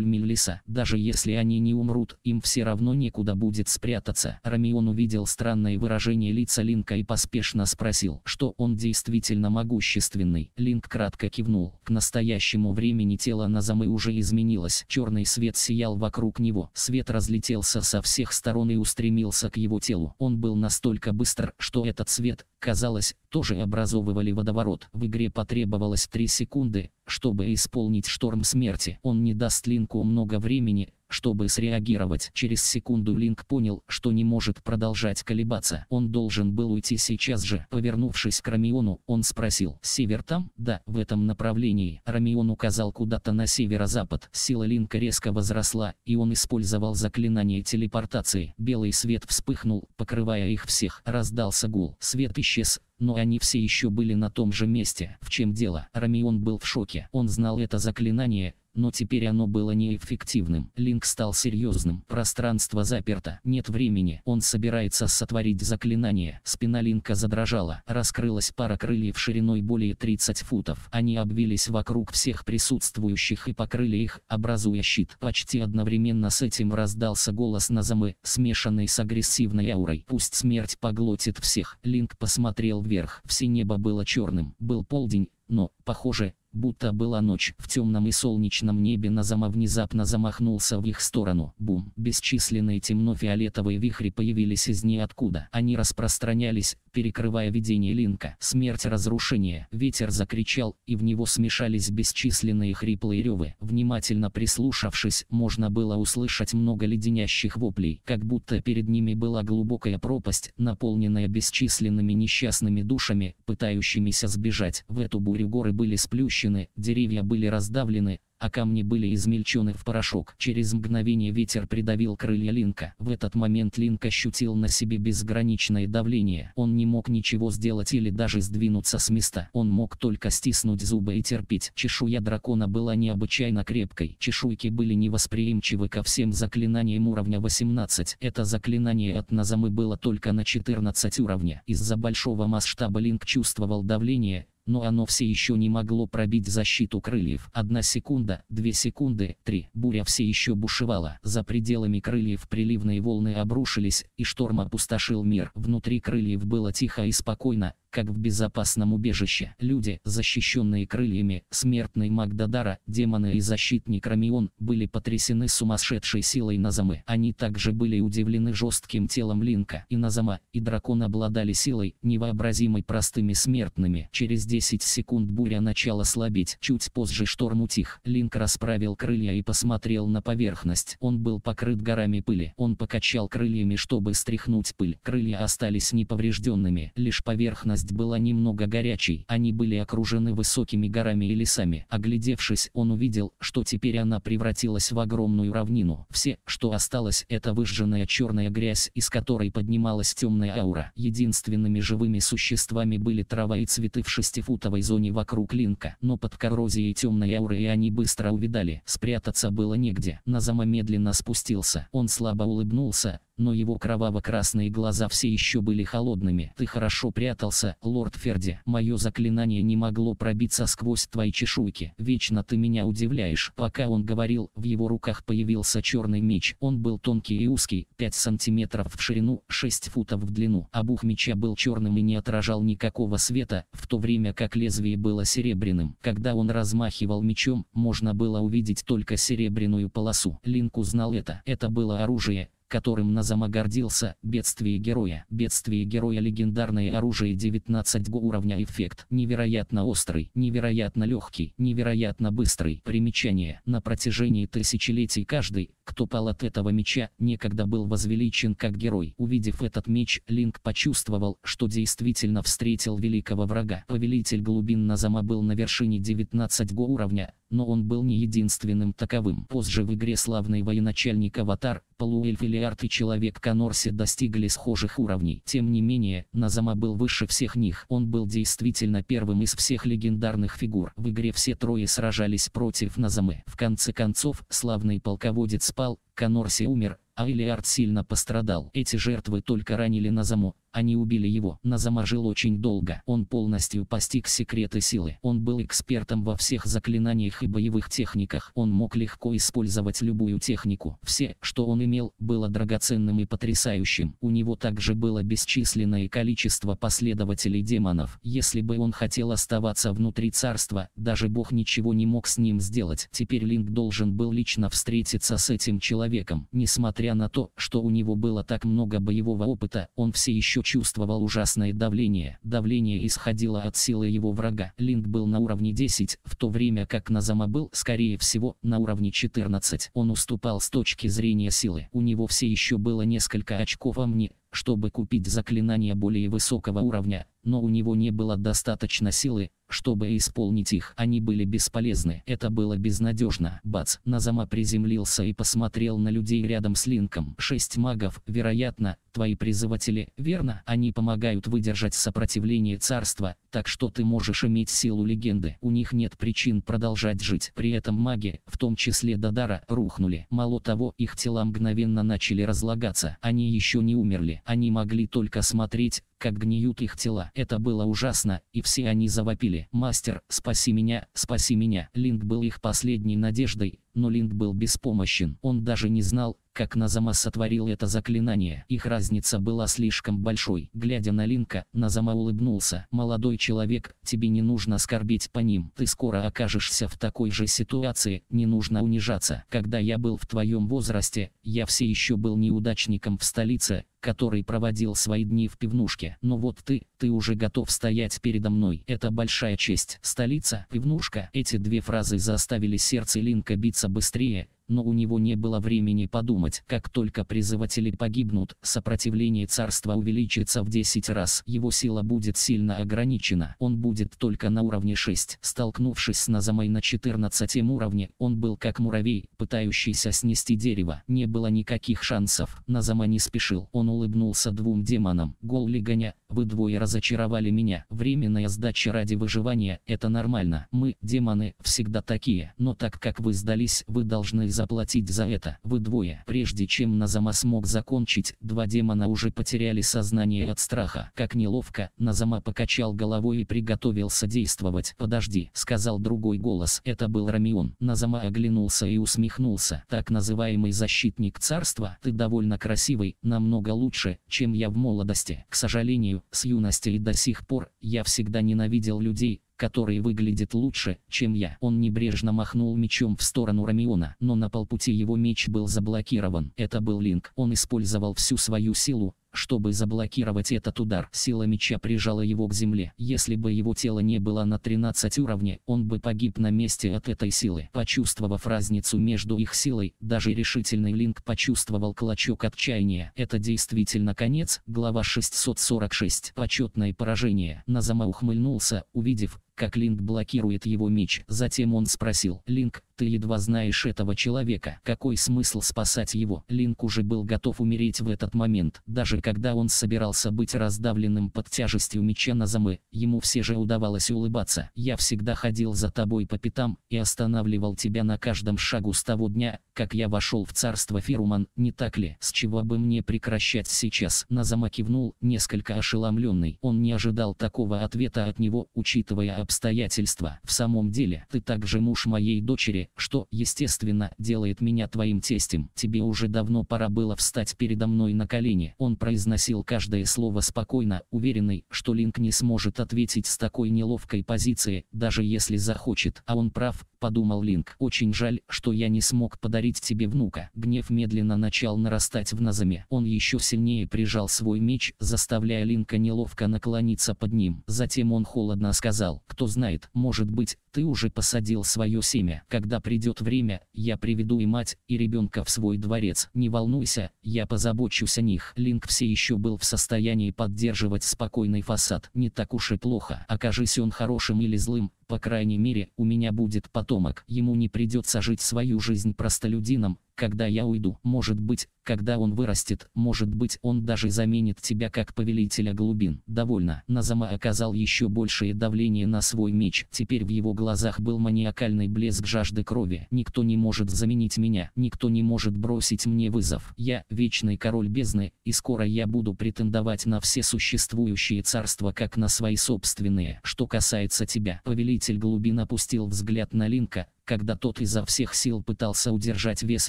миль леса. Даже если они не умрут, им все равно некуда будет спрятаться. Рамион увидел странное выражение лица Линка и поспешно спросил, что он действительно могущественный. Линк кратко кивнул. К настоящему времени тело Назамы уже изменилось. Черный свет сиял вокруг него. Свет разлетелся со всех сторон и устремился к его телу. Он был настолько быстр, что этот свет, казалось, тоже образовался образовывали водоворот. В игре потребовалось 3 секунды, чтобы исполнить шторм смерти. Он не даст Линку много времени, чтобы среагировать. Через секунду Линк понял, что не может продолжать колебаться. Он должен был уйти сейчас же. Повернувшись к Рамиону, он спросил. «Север там?» «Да, в этом направлении». Рамион указал куда-то на северо-запад. Сила Линка резко возросла, и он использовал заклинание телепортации. Белый свет вспыхнул, покрывая их всех. Раздался гул. Свет исчез, но они все еще были на том же месте. В чем дело? Рамион был в шоке. Он знал это заклинание, но теперь оно было неэффективным. Линк стал серьезным. Пространство заперто. Нет времени. Он собирается сотворить заклинание. Спина Линка задрожала. Раскрылась пара крыльев шириной более 30 футов. Они обвились вокруг всех присутствующих и покрыли их, образуя щит. Почти одновременно с этим раздался голос Назамы, смешанный с агрессивной аурой. Пусть смерть поглотит всех. Линк посмотрел вверх. Все небо было черным. Был полдень, но, похоже, Будто была ночь, в темном и солнечном небе Назама внезапно замахнулся в их сторону. Бум! Бесчисленные темно-фиолетовые вихри появились из ниоткуда. Они распространялись, перекрывая видение Линка. Смерть разрушения. Ветер закричал, и в него смешались бесчисленные хриплые ревы. Внимательно прислушавшись, можно было услышать много леденящих воплей, как будто перед ними была глубокая пропасть, наполненная бесчисленными несчастными душами, пытающимися сбежать. В эту бурю горы были сплющены расплющены, деревья были раздавлены, а камни были измельчены в порошок. Через мгновение ветер придавил крылья Линка. В этот момент Линк ощутил на себе безграничное давление. Он не мог ничего сделать или даже сдвинуться с места. Он мог только стиснуть зубы и терпеть. Чешуя дракона была необычайно крепкой. Чешуйки были невосприимчивы ко всем заклинаниям уровня 18. Это заклинание от Назамы было только на 14 уровня. Из-за большого масштаба Линк чувствовал давление, но оно все еще не могло пробить защиту крыльев. Одна секунда, две секунды, три. Буря все еще бушевала. За пределами крыльев приливные волны обрушились, и шторм опустошил мир. Внутри крыльев было тихо и спокойно, как в безопасном убежище. Люди, защищенные крыльями, смертный Магдадара, демоны и защитник Рамион, были потрясены сумасшедшей силой Назамы. Они также были удивлены жестким телом Линка. И Назама, и дракон обладали силой, невообразимой простыми смертными. Через 10 секунд буря начала слабеть. Чуть позже шторм утих. Линк расправил крылья и посмотрел на поверхность. Он был покрыт горами пыли. Он покачал крыльями, чтобы стряхнуть пыль. Крылья остались неповрежденными. Лишь поверхность местность была немного горячей, они были окружены высокими горами и лесами. Оглядевшись, он увидел, что теперь она превратилась в огромную равнину. Все, что осталось, это выжженная черная грязь, из которой поднималась темная аура. Единственными живыми существами были трава и цветы в шестифутовой зоне вокруг Линка, но под коррозией темной ауры и они быстро увидали. Спрятаться было негде. Назама медленно спустился. Он слабо улыбнулся, но его кроваво-красные глаза все еще были холодными. «Ты хорошо прятался, лорд Ферди. Мое заклинание не могло пробиться сквозь твои чешуйки. Вечно ты меня удивляешь». Пока он говорил, в его руках появился черный меч. Он был тонкий и узкий, 5 сантиметров в ширину, 6 футов в длину. Обух меча был черным и не отражал никакого света, в то время как лезвие было серебряным. Когда он размахивал мечом, можно было увидеть только серебряную полосу. Линк узнал это. Это было оружие, которым Назама гордился, бедствие героя, бедствие героя легендарное оружие 19 го уровня эффект, невероятно острый, невероятно легкий, невероятно быстрый, примечание, на протяжении тысячелетий каждый, кто пал от этого меча, некогда был возвеличен как герой. Увидев этот меч, Линк почувствовал, что действительно встретил великого врага. Повелитель глубин Назама был на вершине 19 го уровня, но он был не единственным таковым. Позже в игре славный военачальник Аватар, полуэльф Элиард и Человек Конорси достигли схожих уровней. Тем не менее, Назама был выше всех них. Он был действительно первым из всех легендарных фигур. В игре все трое сражались против Назамы. В конце концов, славный полководец пал, Конорси умер, а Элиард сильно пострадал. Эти жертвы только ранили Назаму, они убили его. Назама жил очень долго. Он полностью постиг секреты силы. Он был экспертом во всех заклинаниях и боевых техниках. Он мог легко использовать любую технику. Все, что он имел, было драгоценным и потрясающим. У него также было бесчисленное количество последователей демонов. Если бы он хотел оставаться внутри царства, даже бог ничего не мог с ним сделать. Теперь Линк должен был лично встретиться с этим человеком. Несмотря на то, что у него было так много боевого опыта, он все еще чувствовал ужасное давление. Давление исходило от силы его врага. Линк был на уровне 10, в то время как Назама был, скорее всего, на уровне 14. Он уступал с точки зрения силы. У него все еще было несколько очков, а чтобы купить заклинание более высокого уровня, но у него не было достаточно силы, чтобы исполнить их. Они были бесполезны. Это было безнадежно. Бац, Назама приземлился и посмотрел на людей рядом с Линком. Шесть магов, вероятно, твои призыватели, верно? Они помогают выдержать сопротивление царства, так что ты можешь иметь силу легенды. У них нет причин продолжать жить. При этом маги, в том числе Дадара, рухнули. Мало того, их тела мгновенно начали разлагаться. Они еще не умерли. Они могли только смотреть, как гниют их тела. Это было ужасно, и все они завопили. «Мастер, спаси меня, спаси меня!» Линк был их последней надеждой, но Линд был беспомощен. Он даже не знал, как Назама сотворил это заклинание. Их разница была слишком большой. Глядя на Линка, Назама улыбнулся. «Молодой человек, тебе не нужно скорбить по ним. Ты скоро окажешься в такой же ситуации, не нужно унижаться. Когда я был в твоем возрасте, я все еще был неудачником в столице, который проводил свои дни в пивнушке. Но вот ты, ты уже готов стоять передо мной. Это большая честь. Столица, пивнушка. Эти две фразы заставили сердце Линка биться быстрее, но у него не было времени подумать. Как только призыватели погибнут, сопротивление царства увеличится в 10 раз. Его сила будет сильно ограничена. Он будет только на уровне 6. Столкнувшись с Назамой на 14 уровне, он был как муравей, пытающийся снести дерево. Не было никаких шансов. Назама не спешил. Он улыбнулся двум демонам. Гол Лиганя, вы двое разочаровали меня. Временная сдача ради выживания – это нормально. Мы, демоны, всегда такие. Но так как вы сдались, вы должны заплатить за это. Вы двое. Прежде чем Назама смог закончить, два демона уже потеряли сознание от страха. Как неловко, Назама покачал головой и приготовился действовать. «Подожди», – сказал другой голос. Это был Рамион. Назама оглянулся и усмехнулся. «Так называемый защитник царства, ты довольно красивый, намного лучше, чем я в молодости. К сожалению, с юности и до сих пор, я всегда ненавидел людей, которые выглядят лучше, чем я. Он небрежно махнул мечом в сторону Рамиона, но на полпути его меч был заблокирован. Это был Линк. Он использовал всю свою силу, чтобы заблокировать этот удар. Сила меча прижала его к земле. Если бы его тело не было на 13 уровне, он бы погиб на месте от этой силы. Почувствовав разницу между их силой, даже решительный Линк почувствовал клочок отчаяния. Это действительно конец, глава 646. Почетное поражение. Назама ухмыльнулся, увидев, как Линк блокирует его меч. Затем он спросил, «Линк, ты едва знаешь этого человека. Какой смысл спасать его? Линк уже был готов умереть в этот момент. Даже когда он собирался быть раздавленным под тяжестью меча Назамы, ему все же удавалось улыбаться. Я всегда ходил за тобой по пятам и останавливал тебя на каждом шагу с того дня, как я вошел в царство Фируман, не так ли? С чего бы мне прекращать сейчас? Назама кивнул, несколько ошеломленный. Он не ожидал такого ответа от него, учитывая обстоятельства. В самом деле, ты также муж моей дочери, что, естественно, делает меня твоим тестем. Тебе уже давно пора было встать передо мной на колени. Он произносил каждое слово спокойно, уверенный, что Линк не сможет ответить с такой неловкой позиции, даже если захочет. А он прав, подумал Линк. Очень жаль, что я не смог подарить подарить тебе внука. Гнев медленно начал нарастать в Назаме. Он еще сильнее прижал свой меч, заставляя Линка неловко наклониться под ним. Затем он холодно сказал, кто знает, может быть, ты уже посадил свое семя. Когда придет время, я приведу и мать, и ребенка в свой дворец. Не волнуйся, я позабочусь о них. Линк все еще был в состоянии поддерживать спокойный фасад. Не так уж и плохо. Окажись он хорошим или злым, по крайней мере, у меня будет потомок. Ему не придется жить свою жизнь простолюдином, когда я уйду. Может быть, когда он вырастет, может быть, он даже заменит тебя как повелителя глубин. Довольно. Назама оказал еще большее давление на свой меч. Теперь в его глазах был маниакальный блеск жажды крови. Никто не может заменить меня. Никто не может бросить мне вызов. Я – вечный король бездны, и скоро я буду претендовать на все существующие царства как на свои собственные. Что касается тебя, повелитель глубин опустил взгляд на Линка, когда тот изо всех сил пытался удержать вес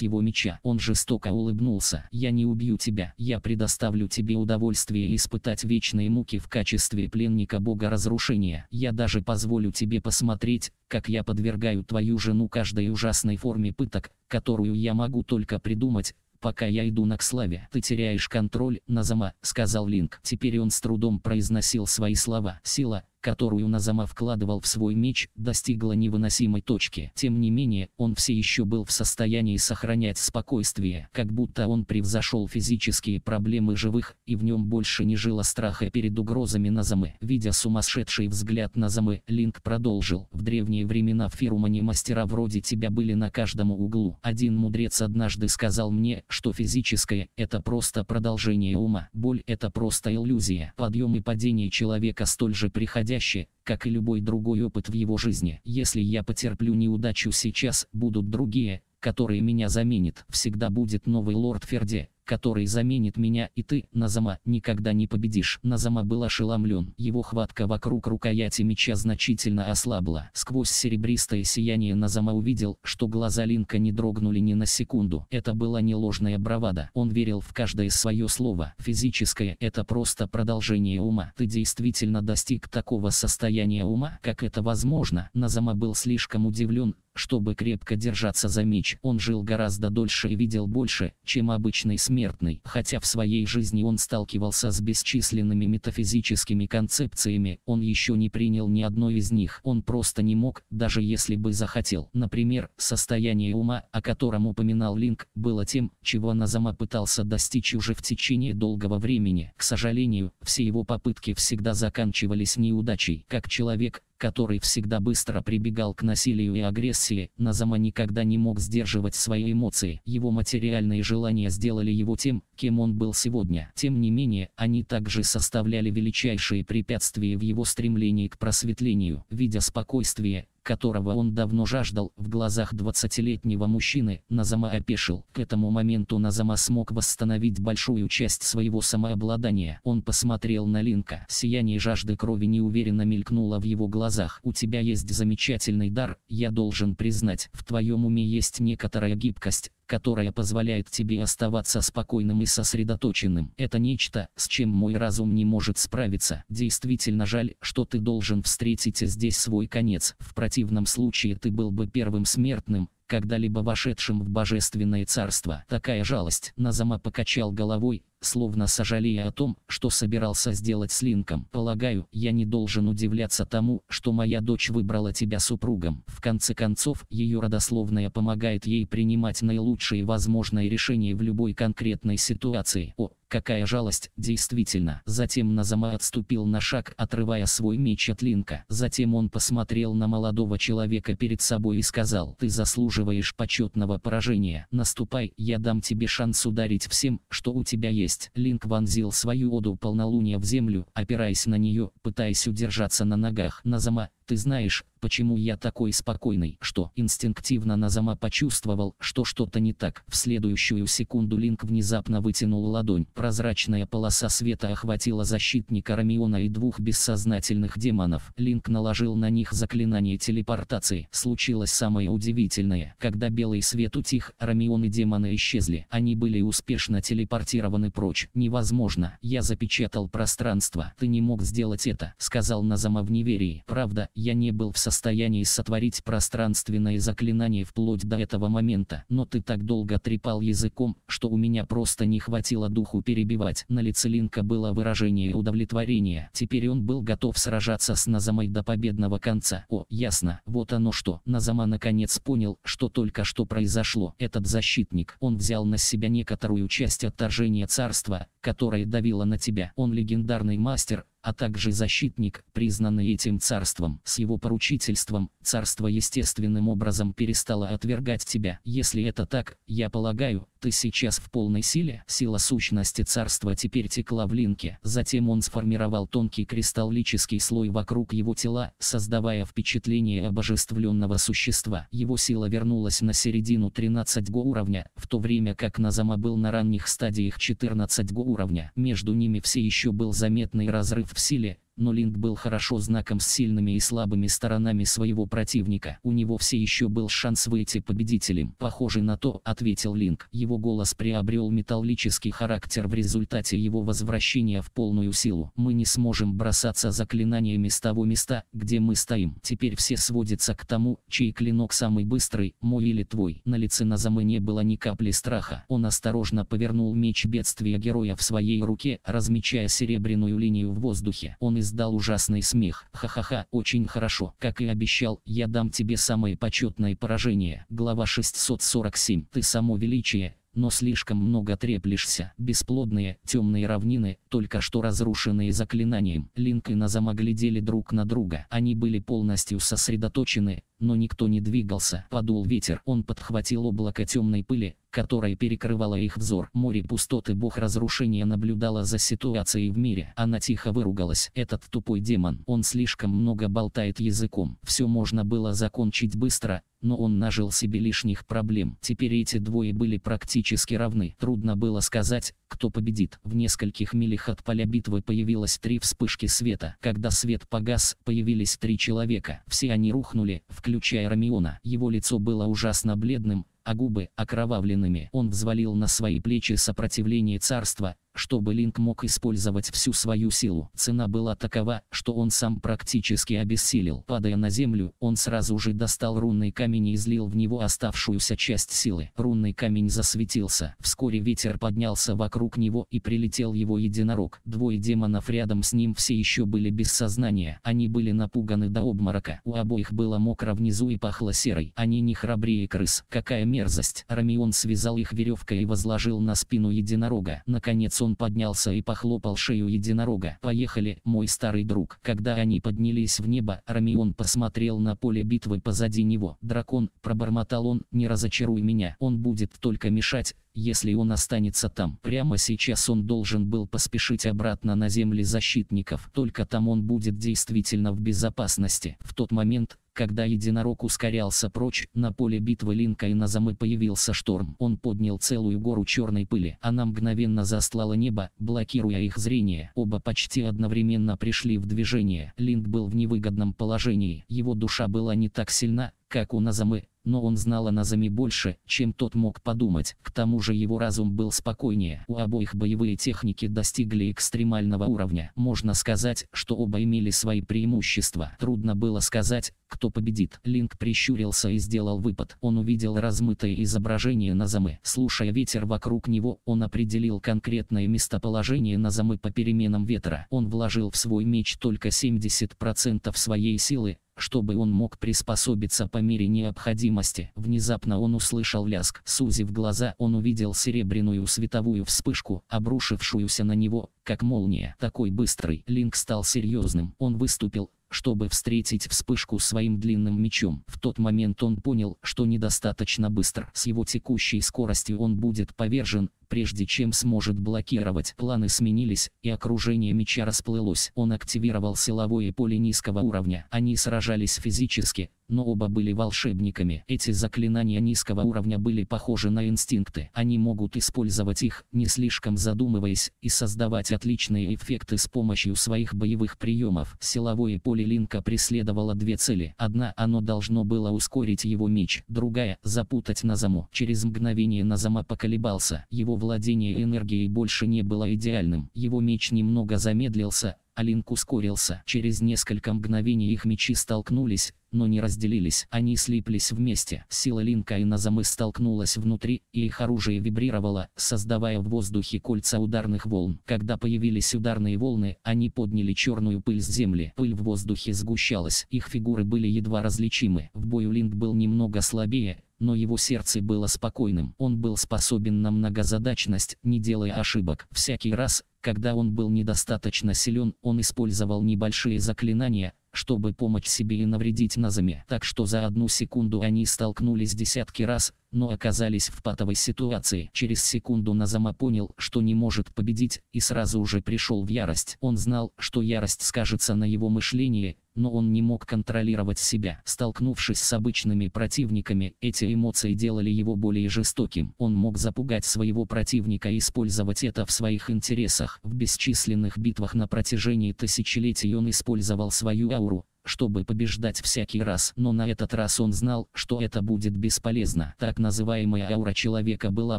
его меча. Он жестоко улыбнулся. «Я не убью тебя. Я предоставлю тебе удовольствие испытать вечные муки в качестве пленника бога разрушения. Я даже позволю тебе посмотреть, как я подвергаю твою жену каждой ужасной форме пыток, которую я могу только придумать, пока я иду на к славе. Ты теряешь контроль, Назама, сказал Линк. Теперь он с трудом произносил свои слова. Сила, которую Назама вкладывал в свой меч, достигла невыносимой точки. Тем не менее, он все еще был в состоянии сохранять спокойствие, как будто он превзошел физические проблемы живых, и в нем больше не жило страха перед угрозами Назамы. Видя сумасшедший взгляд Назамы, Линк продолжил. В древние времена в Фирумане мастера вроде тебя были на каждом углу. Один мудрец однажды сказал мне, что физическое – это просто продолжение ума. Боль – это просто иллюзия. Подъем и падение человека столь же приходя происходящее, как и любой другой опыт в его жизни. Если я потерплю неудачу сейчас, будут другие, которые меня заменят. Всегда будет новый лорд Ферди, который заменит меня и ты, Назама, никогда не победишь. Назама был ошеломлен. Его хватка вокруг рукояти меча значительно ослабла. Сквозь серебристое сияние Назама увидел, что глаза Линка не дрогнули ни на секунду. Это была не ложная бравада. Он верил в каждое свое слово. Физическое – это просто продолжение ума. Ты действительно достиг такого состояния ума, как это возможно. Назама был слишком удивлен чтобы крепко держаться за меч, он жил гораздо дольше и видел больше, чем обычный смертный, хотя в своей жизни он сталкивался с бесчисленными метафизическими концепциями, он еще не принял ни одной из них, он просто не мог, даже если бы захотел. Например, состояние ума, о котором упоминал Линк, было тем, чего Назама пытался достичь уже в течение долгого времени. К сожалению, все его попытки всегда заканчивались неудачей. Как человек, который всегда быстро прибегал к насилию и агрессии, Назама никогда не мог сдерживать свои эмоции. Его материальные желания сделали его тем, кем он был сегодня. Тем не менее, они также составляли величайшие препятствия в его стремлении к просветлению. Видя спокойствие, которого он давно жаждал, в глазах 20-летнего мужчины, Назама опешил. К этому моменту Назама смог восстановить большую часть своего самообладания. Он посмотрел на Линка. Сияние жажды крови неуверенно мелькнуло в его глазах. «У тебя есть замечательный дар, я должен признать, в твоем уме есть некоторая гибкость, которая позволяет тебе оставаться спокойным и сосредоточенным. Это нечто, с чем мой разум не может справиться. Действительно жаль, что ты должен встретить здесь свой конец. В противном случае ты был бы первым смертным, когда-либо вошедшим в божественное царство. Такая жалость. Назама покачал головой, словно сожалея о том, что собирался сделать с Линком. Полагаю, я не должен удивляться тому, что моя дочь выбрала тебя супругом. В конце концов, ее родословная помогает ей принимать наилучшие возможные решения в любой конкретной ситуации. О, Какая жалость, действительно. Затем Назама отступил на шаг, отрывая свой меч от Линка. Затем он посмотрел на молодого человека перед собой и сказал, «Ты заслуживаешь почетного поражения. Наступай, я дам тебе шанс ударить всем, что у тебя есть». Линк вонзил свою оду полнолуния в землю, опираясь на нее, пытаясь удержаться на ногах. Назама, ты знаешь, почему я такой спокойный, что инстинктивно Назама почувствовал, что что-то не так. В следующую секунду Линк внезапно вытянул ладонь. Прозрачная полоса света охватила защитника Рамиона и двух бессознательных демонов. Линк наложил на них заклинание телепортации. Случилось самое удивительное. Когда белый свет утих, Рамион и демоны исчезли. Они были успешно телепортированы прочь. Невозможно. Я запечатал пространство. Ты не мог сделать это, сказал Назама в неверии. Правда, я не был в состоянии сотворить пространственное заклинание вплоть до этого момента, но ты так долго трепал языком, что у меня просто не хватило духу перебивать. На лице Линка было выражение удовлетворения. Теперь он был готов сражаться с Назамой до победного конца. О, ясно, вот оно что. Назама наконец понял, что только что произошло. Этот защитник, он взял на себя некоторую часть отторжения царства, которое давило на тебя. Он легендарный мастер, а также защитник, признанный этим царством. С его поручительством, царство естественным образом перестало отвергать тебя. Если это так, я полагаю, ты сейчас в полной силе. Сила сущности царства теперь текла в линке. Затем он сформировал тонкий кристаллический слой вокруг его тела, создавая впечатление обожествленного существа. Его сила вернулась на середину 13 го уровня, в то время как Назама был на ранних стадиях 14 го уровня. Между ними все еще был заметный разрыв в силе, но Линк был хорошо знаком с сильными и слабыми сторонами своего противника. У него все еще был шанс выйти победителем. Похоже на то, ответил Линк. Его голос приобрел металлический характер в результате его возвращения в полную силу. Мы не сможем бросаться заклинаниями с того места, где мы стоим. Теперь все сводятся к тому, чей клинок самый быстрый, мой или твой. На лице Назамы не было ни капли страха. Он осторожно повернул меч бедствия героя в своей руке, размечая серебряную линию в воздухе. Он издал ужасный смех. Ха-ха-ха, очень хорошо. Как и обещал, я дам тебе самое почетное поражение. Глава 647. Ты само величие, но слишком много треплешься. Бесплодные, темные равнины, только что разрушенные заклинанием. Линк и Назам оглядели друг на друга. Они были полностью сосредоточены, но никто не двигался. Подул ветер, он подхватил облако темной пыли, которое перекрывало их взор. Море пустоты бог разрушения наблюдала за ситуацией в мире. Она тихо выругалась. Этот тупой демон. Он слишком много болтает языком. Все можно было закончить быстро, но он нажил себе лишних проблем. Теперь эти двое были практически равны. Трудно было сказать, кто победит. В нескольких милях от поля битвы появилось три вспышки света. Когда свет погас, появились три человека. Все они рухнули, включая включая Рамиона, Его лицо было ужасно бледным, а губы окровавленными. Он взвалил на свои плечи сопротивление царства, чтобы Линк мог использовать всю свою силу. Цена была такова, что он сам практически обессилел. Падая на землю, он сразу же достал рунный камень и излил в него оставшуюся часть силы. Рунный камень засветился. Вскоре ветер поднялся вокруг него и прилетел его единорог. Двое демонов рядом с ним все еще были без сознания. Они были напуганы до обморока. У обоих было мокро внизу и пахло серой. Они не храбрее крыс. Какая мерзость. Рамион связал их веревкой и возложил на спину единорога. Наконец он поднялся и похлопал шею единорога. «Поехали, мой старый друг». Когда они поднялись в небо, Рамион посмотрел на поле битвы позади него. «Дракон», — пробормотал он, — «не разочаруй меня, он будет только мешать, если он останется там, прямо сейчас он должен был поспешить обратно на земли защитников. Только там он будет действительно в безопасности. В тот момент, когда единорог ускорялся прочь, на поле битвы Линка и Назамы появился шторм. Он поднял целую гору черной пыли. Она мгновенно застлала небо, блокируя их зрение. Оба почти одновременно пришли в движение. Линк был в невыгодном положении. Его душа была не так сильна, как у Назамы, но он знал о Назаме больше, чем тот мог подумать, к тому же его разум был спокойнее. У обоих боевые техники достигли экстремального уровня. Можно сказать, что оба имели свои преимущества. Трудно было сказать, кто победит. Линк прищурился и сделал выпад. Он увидел размытое изображение Назамы. Слушая ветер вокруг него, он определил конкретное местоположение Назамы по переменам ветра. Он вложил в свой меч только 70% своей силы, чтобы он мог приспособиться по мере необходимости. Внезапно он услышал лязг. Сузив глаза, он увидел серебряную световую вспышку, обрушившуюся на него, как молния. Такой быстрый. Линк стал серьезным. Он выступил, чтобы встретить вспышку своим длинным мечом. В тот момент он понял, что недостаточно быстро. С его текущей скоростью он будет повержен, прежде чем сможет блокировать. Планы сменились, и окружение меча расплылось. Он активировал силовое поле низкого уровня. Они сражались физически, но оба были волшебниками. Эти заклинания низкого уровня были похожи на инстинкты. Они могут использовать их, не слишком задумываясь, и создавать отличные эффекты с помощью своих боевых приемов. Силовое поле Линка преследовало две цели. Одна – оно должно было ускорить его меч, другая – запутать Назаму. Через мгновение Назама поколебался. Его его владение энергией больше не было идеальным. Его меч немного замедлился, а Линк ускорился. Через несколько мгновений их мечи столкнулись, но не разделились. Они слиплись вместе. Сила Линка и Назамы столкнулась внутри, и их оружие вибрировало, создавая в воздухе кольца ударных волн. Когда появились ударные волны, они подняли черную пыль с земли. Пыль в воздухе сгущалась. Их фигуры были едва различимы. В бою Линк был немного слабее, но его сердце было спокойным. Он был способен на многозадачность, не делая ошибок. Всякий раз, когда он был недостаточно силен, он использовал небольшие заклинания, чтобы помочь себе и навредить Назаме. Так что за одну секунду они столкнулись десятки раз, но оказались в патовой ситуации. Через секунду Назама понял, что не может победить, и сразу уже пришел в ярость. Он знал, что ярость скажется на его мышлении, но он не мог контролировать себя. Столкнувшись с обычными противниками, эти эмоции делали его более жестоким. Он мог запугать своего противника и использовать это в своих интересах. В бесчисленных битвах на протяжении тысячелетий он использовал свою ауру, чтобы побеждать всякий раз, но на этот раз он знал, что это будет бесполезно. Так называемая аура человека была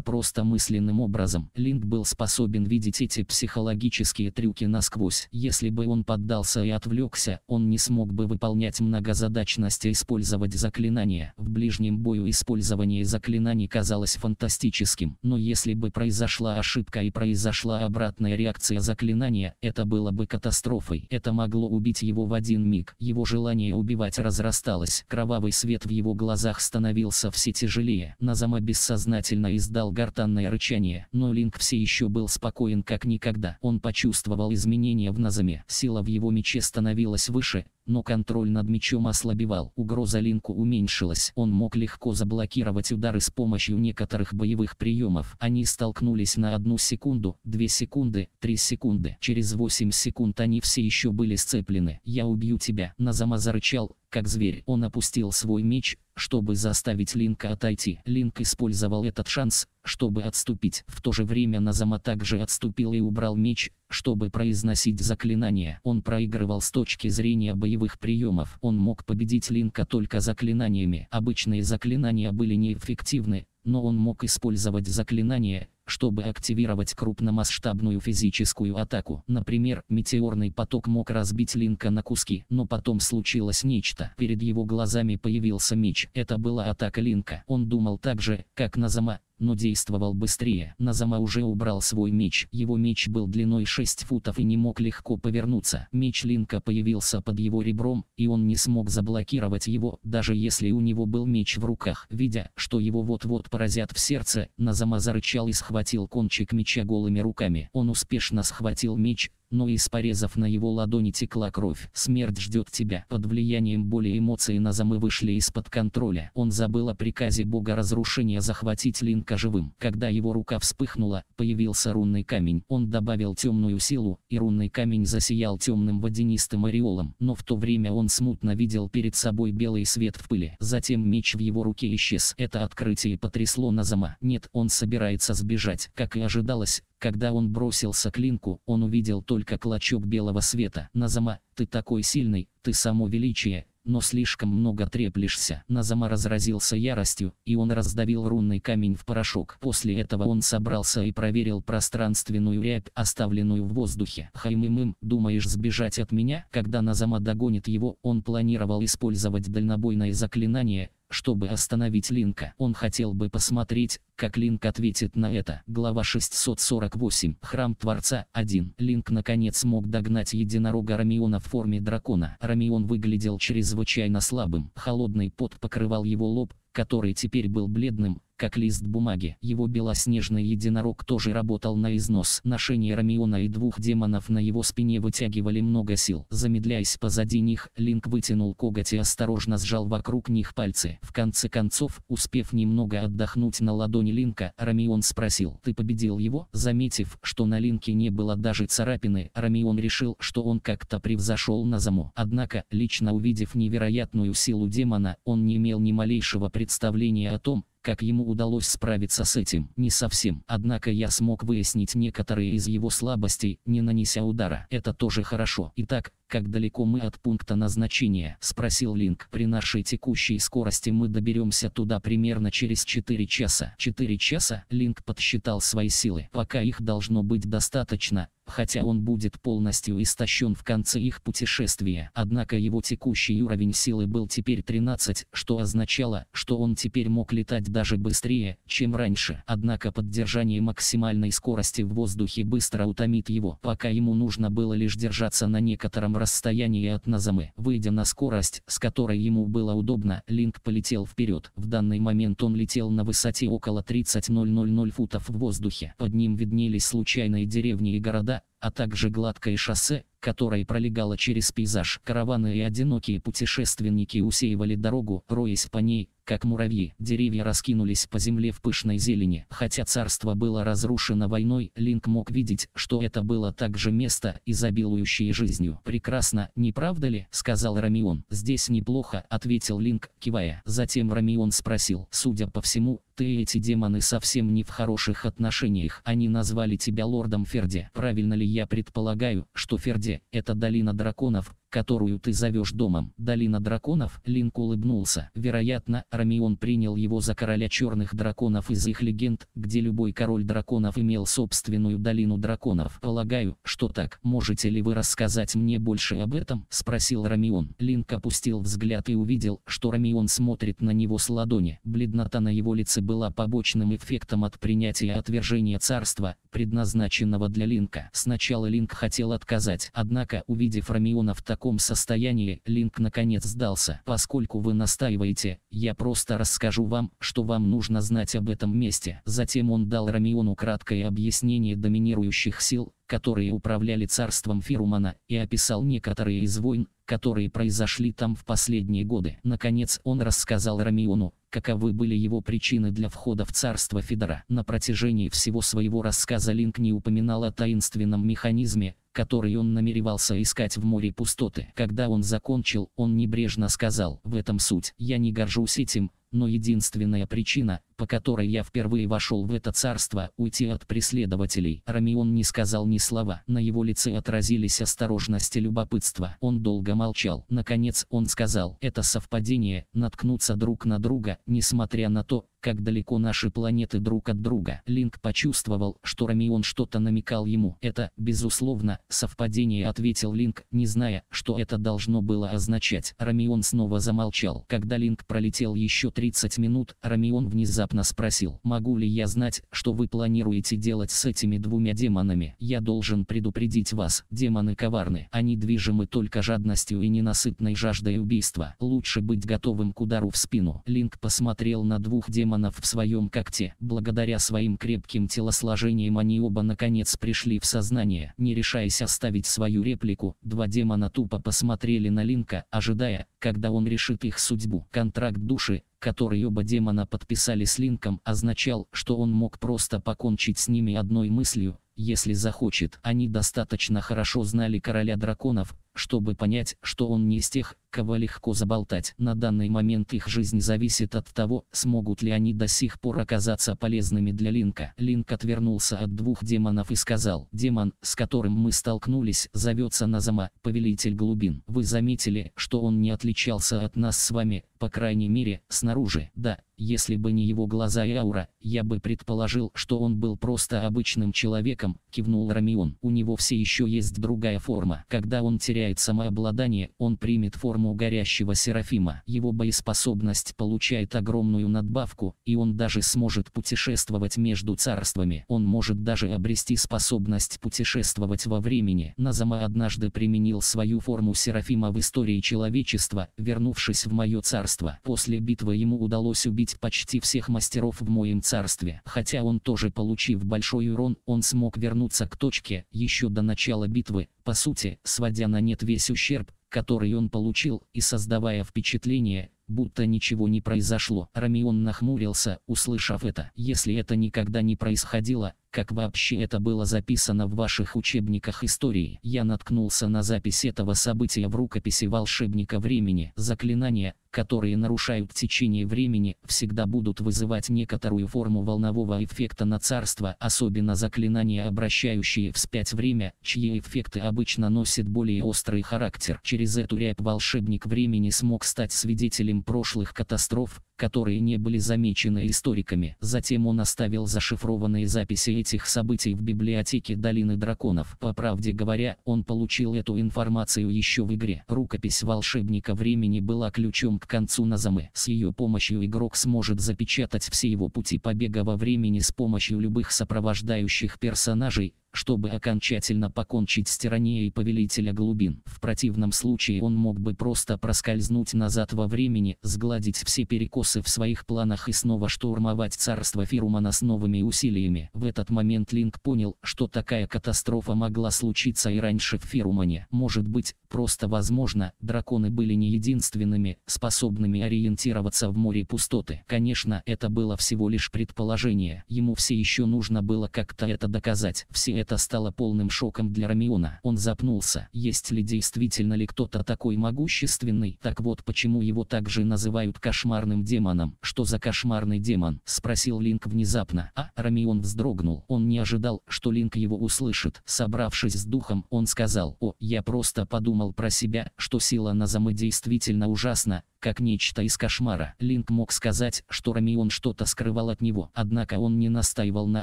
просто мысленным образом. Линк был способен видеть эти психологические трюки насквозь. Если бы он поддался и отвлекся, он не смог бы выполнять многозадачность и использовать заклинания. В ближнем бою использование заклинаний казалось фантастическим, но если бы произошла ошибка и произошла обратная реакция заклинания, это было бы катастрофой. Это могло убить его в один миг. Его его желание убивать разрасталось, кровавый свет в его глазах становился все тяжелее. Назама бессознательно издал гортанное рычание, но Линк все еще был спокоен как никогда. Он почувствовал изменения в Назаме. Сила в его мече становилась выше, но контроль над мечом ослабевал. Угроза Линку уменьшилась. Он мог легко заблокировать удары с помощью некоторых боевых приемов. Они столкнулись на одну секунду, две секунды, три секунды. Через 8 секунд они все еще были сцеплены. «Я убью тебя!» Назама зарычал, как зверь. Он опустил свой меч, чтобы заставить Линка отойти. Линк использовал этот шанс, чтобы отступить. В то же время Назама также отступил и убрал меч, чтобы произносить заклинания. Он проигрывал с точки зрения боевых приемов. Он мог победить Линка только заклинаниями. Обычные заклинания были неэффективны, но он мог использовать заклинания, чтобы активировать крупномасштабную физическую атаку. Например, метеорный поток мог разбить Линка на куски, но потом случилось нечто. Перед его глазами появился меч. Это была атака Линка. Он думал так же, как Назама, но действовал быстрее. Назама уже убрал свой меч. Его меч был длиной 6 футов и не мог легко повернуться. Меч Линка появился под его ребром, и он не смог заблокировать его, даже если у него был меч в руках. Видя, что его вот-вот поразят в сердце, Назама зарычал и схватил схватил кончик меча голыми руками. Он успешно схватил меч, но из порезов на его ладони текла кровь. Смерть ждет тебя. Под влиянием боли эмоции Назамы вышли из-под контроля. Он забыл о приказе бога разрушения захватить Линка живым. Когда его рука вспыхнула, появился рунный камень. Он добавил темную силу, и рунный камень засиял темным водянистым ореолом. Но в то время он смутно видел перед собой белый свет в пыли. Затем меч в его руке исчез. Это открытие потрясло Назама. Нет, он собирается сбежать. Как и ожидалось, когда он бросился к Линку, он увидел только клочок белого света. «Назама, ты такой сильный, ты само величие, но слишком много треплешься». Назама разразился яростью, и он раздавил рунный камень в порошок. После этого он собрался и проверил пространственную рябь, оставленную в воздухе. Хаймымым, думаешь сбежать от меня?» Когда Назама догонит его, он планировал использовать дальнобойное заклинание, чтобы остановить Линка. Он хотел бы посмотреть, как Линк ответит на это. Глава 648. Храм Творца 1. Линк наконец мог догнать единорога Рамиона в форме дракона. Рамион выглядел чрезвычайно слабым. Холодный пот покрывал его лоб, который теперь был бледным, как лист бумаги. Его белоснежный единорог тоже работал на износ. Ношение Рамиона и двух демонов на его спине вытягивали много сил. Замедляясь позади них, Линк вытянул коготь и осторожно сжал вокруг них пальцы. В конце концов, успев немного отдохнуть на ладони Линка, Рамион спросил, «Ты победил его?» Заметив, что на Линке не было даже царапины, Рамион решил, что он как-то превзошел на Назаму. Однако, лично увидев невероятную силу демона, он не имел ни малейшего представления о том, как ему удалось справиться с этим? Не совсем. Однако я смог выяснить некоторые из его слабостей, не нанеся удара. Это тоже хорошо. Итак, как далеко мы от пункта назначения?» – спросил Линк. «При нашей текущей скорости мы доберемся туда примерно через 4 часа». «4 часа?» – Линк подсчитал свои силы. «Пока их должно быть достаточно, хотя он будет полностью истощен в конце их путешествия. Однако его текущий уровень силы был теперь 13, что означало, что он теперь мог летать даже быстрее, чем раньше. Однако поддержание максимальной скорости в воздухе быстро утомит его, пока ему нужно было лишь держаться на некотором расстоянии от Назамы. Выйдя на скорость, с которой ему было удобно, Линк полетел вперед. В данный момент он летел на высоте около 30 000 футов в воздухе. Под ним виднелись случайные деревни и города, that. а также гладкое шоссе, которое пролегало через пейзаж. Караваны и одинокие путешественники усеивали дорогу, роясь по ней, как муравьи. Деревья раскинулись по земле в пышной зелени. Хотя царство было разрушено войной, Линк мог видеть, что это было также место, изобилующее жизнью. «Прекрасно, не правда ли?» – сказал Рамион. «Здесь неплохо», – ответил Линк, кивая. Затем Рамион спросил. «Судя по всему, ты и эти демоны совсем не в хороших отношениях. Они назвали тебя лордом Ферди. Правильно ли я предполагаю, что Ферде – это долина драконов, которую ты зовешь домом. Долина драконов, Линк улыбнулся. Вероятно, Рамион принял его за короля черных драконов из их легенд, где любой король драконов имел собственную долину драконов. Полагаю, что так. Можете ли вы рассказать мне больше об этом? Спросил Рамион. Линк опустил взгляд и увидел, что Рамион смотрит на него с ладони. Бледнота на его лице была побочным эффектом от принятия отвержения царства, предназначенного для Линка. Сначала Линк хотел отказать, однако, увидев Рамиона в таком таком состоянии Линк наконец сдался. Поскольку вы настаиваете, я просто расскажу вам, что вам нужно знать об этом месте. Затем он дал Рамиону краткое объяснение доминирующих сил, которые управляли царством Фирумана, и описал некоторые из войн, которые произошли там в последние годы. Наконец он рассказал Рамиону, каковы были его причины для входа в царство Федора. На протяжении всего своего рассказа Линк не упоминал о таинственном механизме, который он намеревался искать в море пустоты. Когда он закончил, он небрежно сказал, в этом суть. Я не горжусь этим, но единственная причина, по которой я впервые вошел в это царство, уйти от преследователей. Рамион не сказал ни слова. На его лице отразились осторожность и любопытство. Он долго молчал. Наконец он сказал, это совпадение, наткнуться друг на друга, несмотря на то, как далеко наши планеты друг от друга. Линк почувствовал, что Рамион что-то намекал ему. «Это, безусловно, совпадение», — ответил Линк, не зная, что это должно было означать. Рамион снова замолчал. Когда Линк пролетел еще 30 минут, Рамион внезапно спросил, «Могу ли я знать, что вы планируете делать с этими двумя демонами? Я должен предупредить вас, демоны коварны. Они движимы только жадностью и ненасытной жаждой убийства. Лучше быть готовым к удару в спину». Линк посмотрел на двух демонов демонов в своем когте. Благодаря своим крепким телосложениям они оба наконец пришли в сознание. Не решаясь оставить свою реплику, два демона тупо посмотрели на Линка, ожидая, когда он решит их судьбу. Контракт души, который оба демона подписали с Линком, означал, что он мог просто покончить с ними одной мыслью, если захочет. Они достаточно хорошо знали короля драконов, чтобы понять, что он не из тех, кого легко заболтать. На данный момент их жизнь зависит от того, смогут ли они до сих пор оказаться полезными для Линка. Линк отвернулся от двух демонов и сказал, «Демон, с которым мы столкнулись, зовется Назама, повелитель глубин. Вы заметили, что он не отличался от нас с вами, по крайней мере, снаружи. Да, если бы не его глаза и аура, я бы предположил, что он был просто обычным человеком», кивнул Рамион. «У него все еще есть другая форма. Когда он теряет потеряет самообладание, он примет форму горящего Серафима. Его боеспособность получает огромную надбавку, и он даже сможет путешествовать между царствами. Он может даже обрести способность путешествовать во времени. Назама однажды применил свою форму Серафима в истории человечества, вернувшись в мое царство. После битвы ему удалось убить почти всех мастеров в моем царстве. Хотя он тоже получив большой урон, он смог вернуться к точке, еще до начала битвы, по сути, сводя на нет весь ущерб, который он получил, и создавая впечатление, будто ничего не произошло. Рамион нахмурился, услышав это. Если это никогда не происходило, как вообще это было записано в ваших учебниках истории? Я наткнулся на запись этого события в рукописи волшебника времени. Заклинание, которые нарушают течение времени, всегда будут вызывать некоторую форму волнового эффекта на царство, особенно заклинания, обращающие вспять время, чьи эффекты обычно носят более острый характер. Через эту рябь волшебник времени смог стать свидетелем прошлых катастроф, которые не были замечены историками. Затем он оставил зашифрованные записи этих событий в библиотеке Долины Драконов. По правде говоря, он получил эту информацию еще в игре. Рукопись волшебника времени была ключом к к концу Назаме. С ее помощью игрок сможет запечатать все его пути побега во времени с помощью любых сопровождающих персонажей, чтобы окончательно покончить с тиранией повелителя глубин. В противном случае он мог бы просто проскользнуть назад во времени, сгладить все перекосы в своих планах и снова штурмовать царство Фирумана с новыми усилиями. В этот момент Линк понял, что такая катастрофа могла случиться и раньше в Фирумане. Может быть, просто возможно, драконы были не единственными, способными ориентироваться в море пустоты. Конечно, это было всего лишь предположение. Ему все еще нужно было как-то это доказать. Все это. Это стало полным шоком для Рамиона. Он запнулся, есть ли действительно ли кто-то такой могущественный? Так вот почему его также называют кошмарным демоном. Что за кошмарный демон? Спросил Линк внезапно. А, Рамион вздрогнул. Он не ожидал, что Линк его услышит. Собравшись с духом, он сказал, «О, я просто подумал про себя, что сила на замы действительно ужасна, как нечто из кошмара. Линк мог сказать, что Рамион что-то скрывал от него, однако он не настаивал на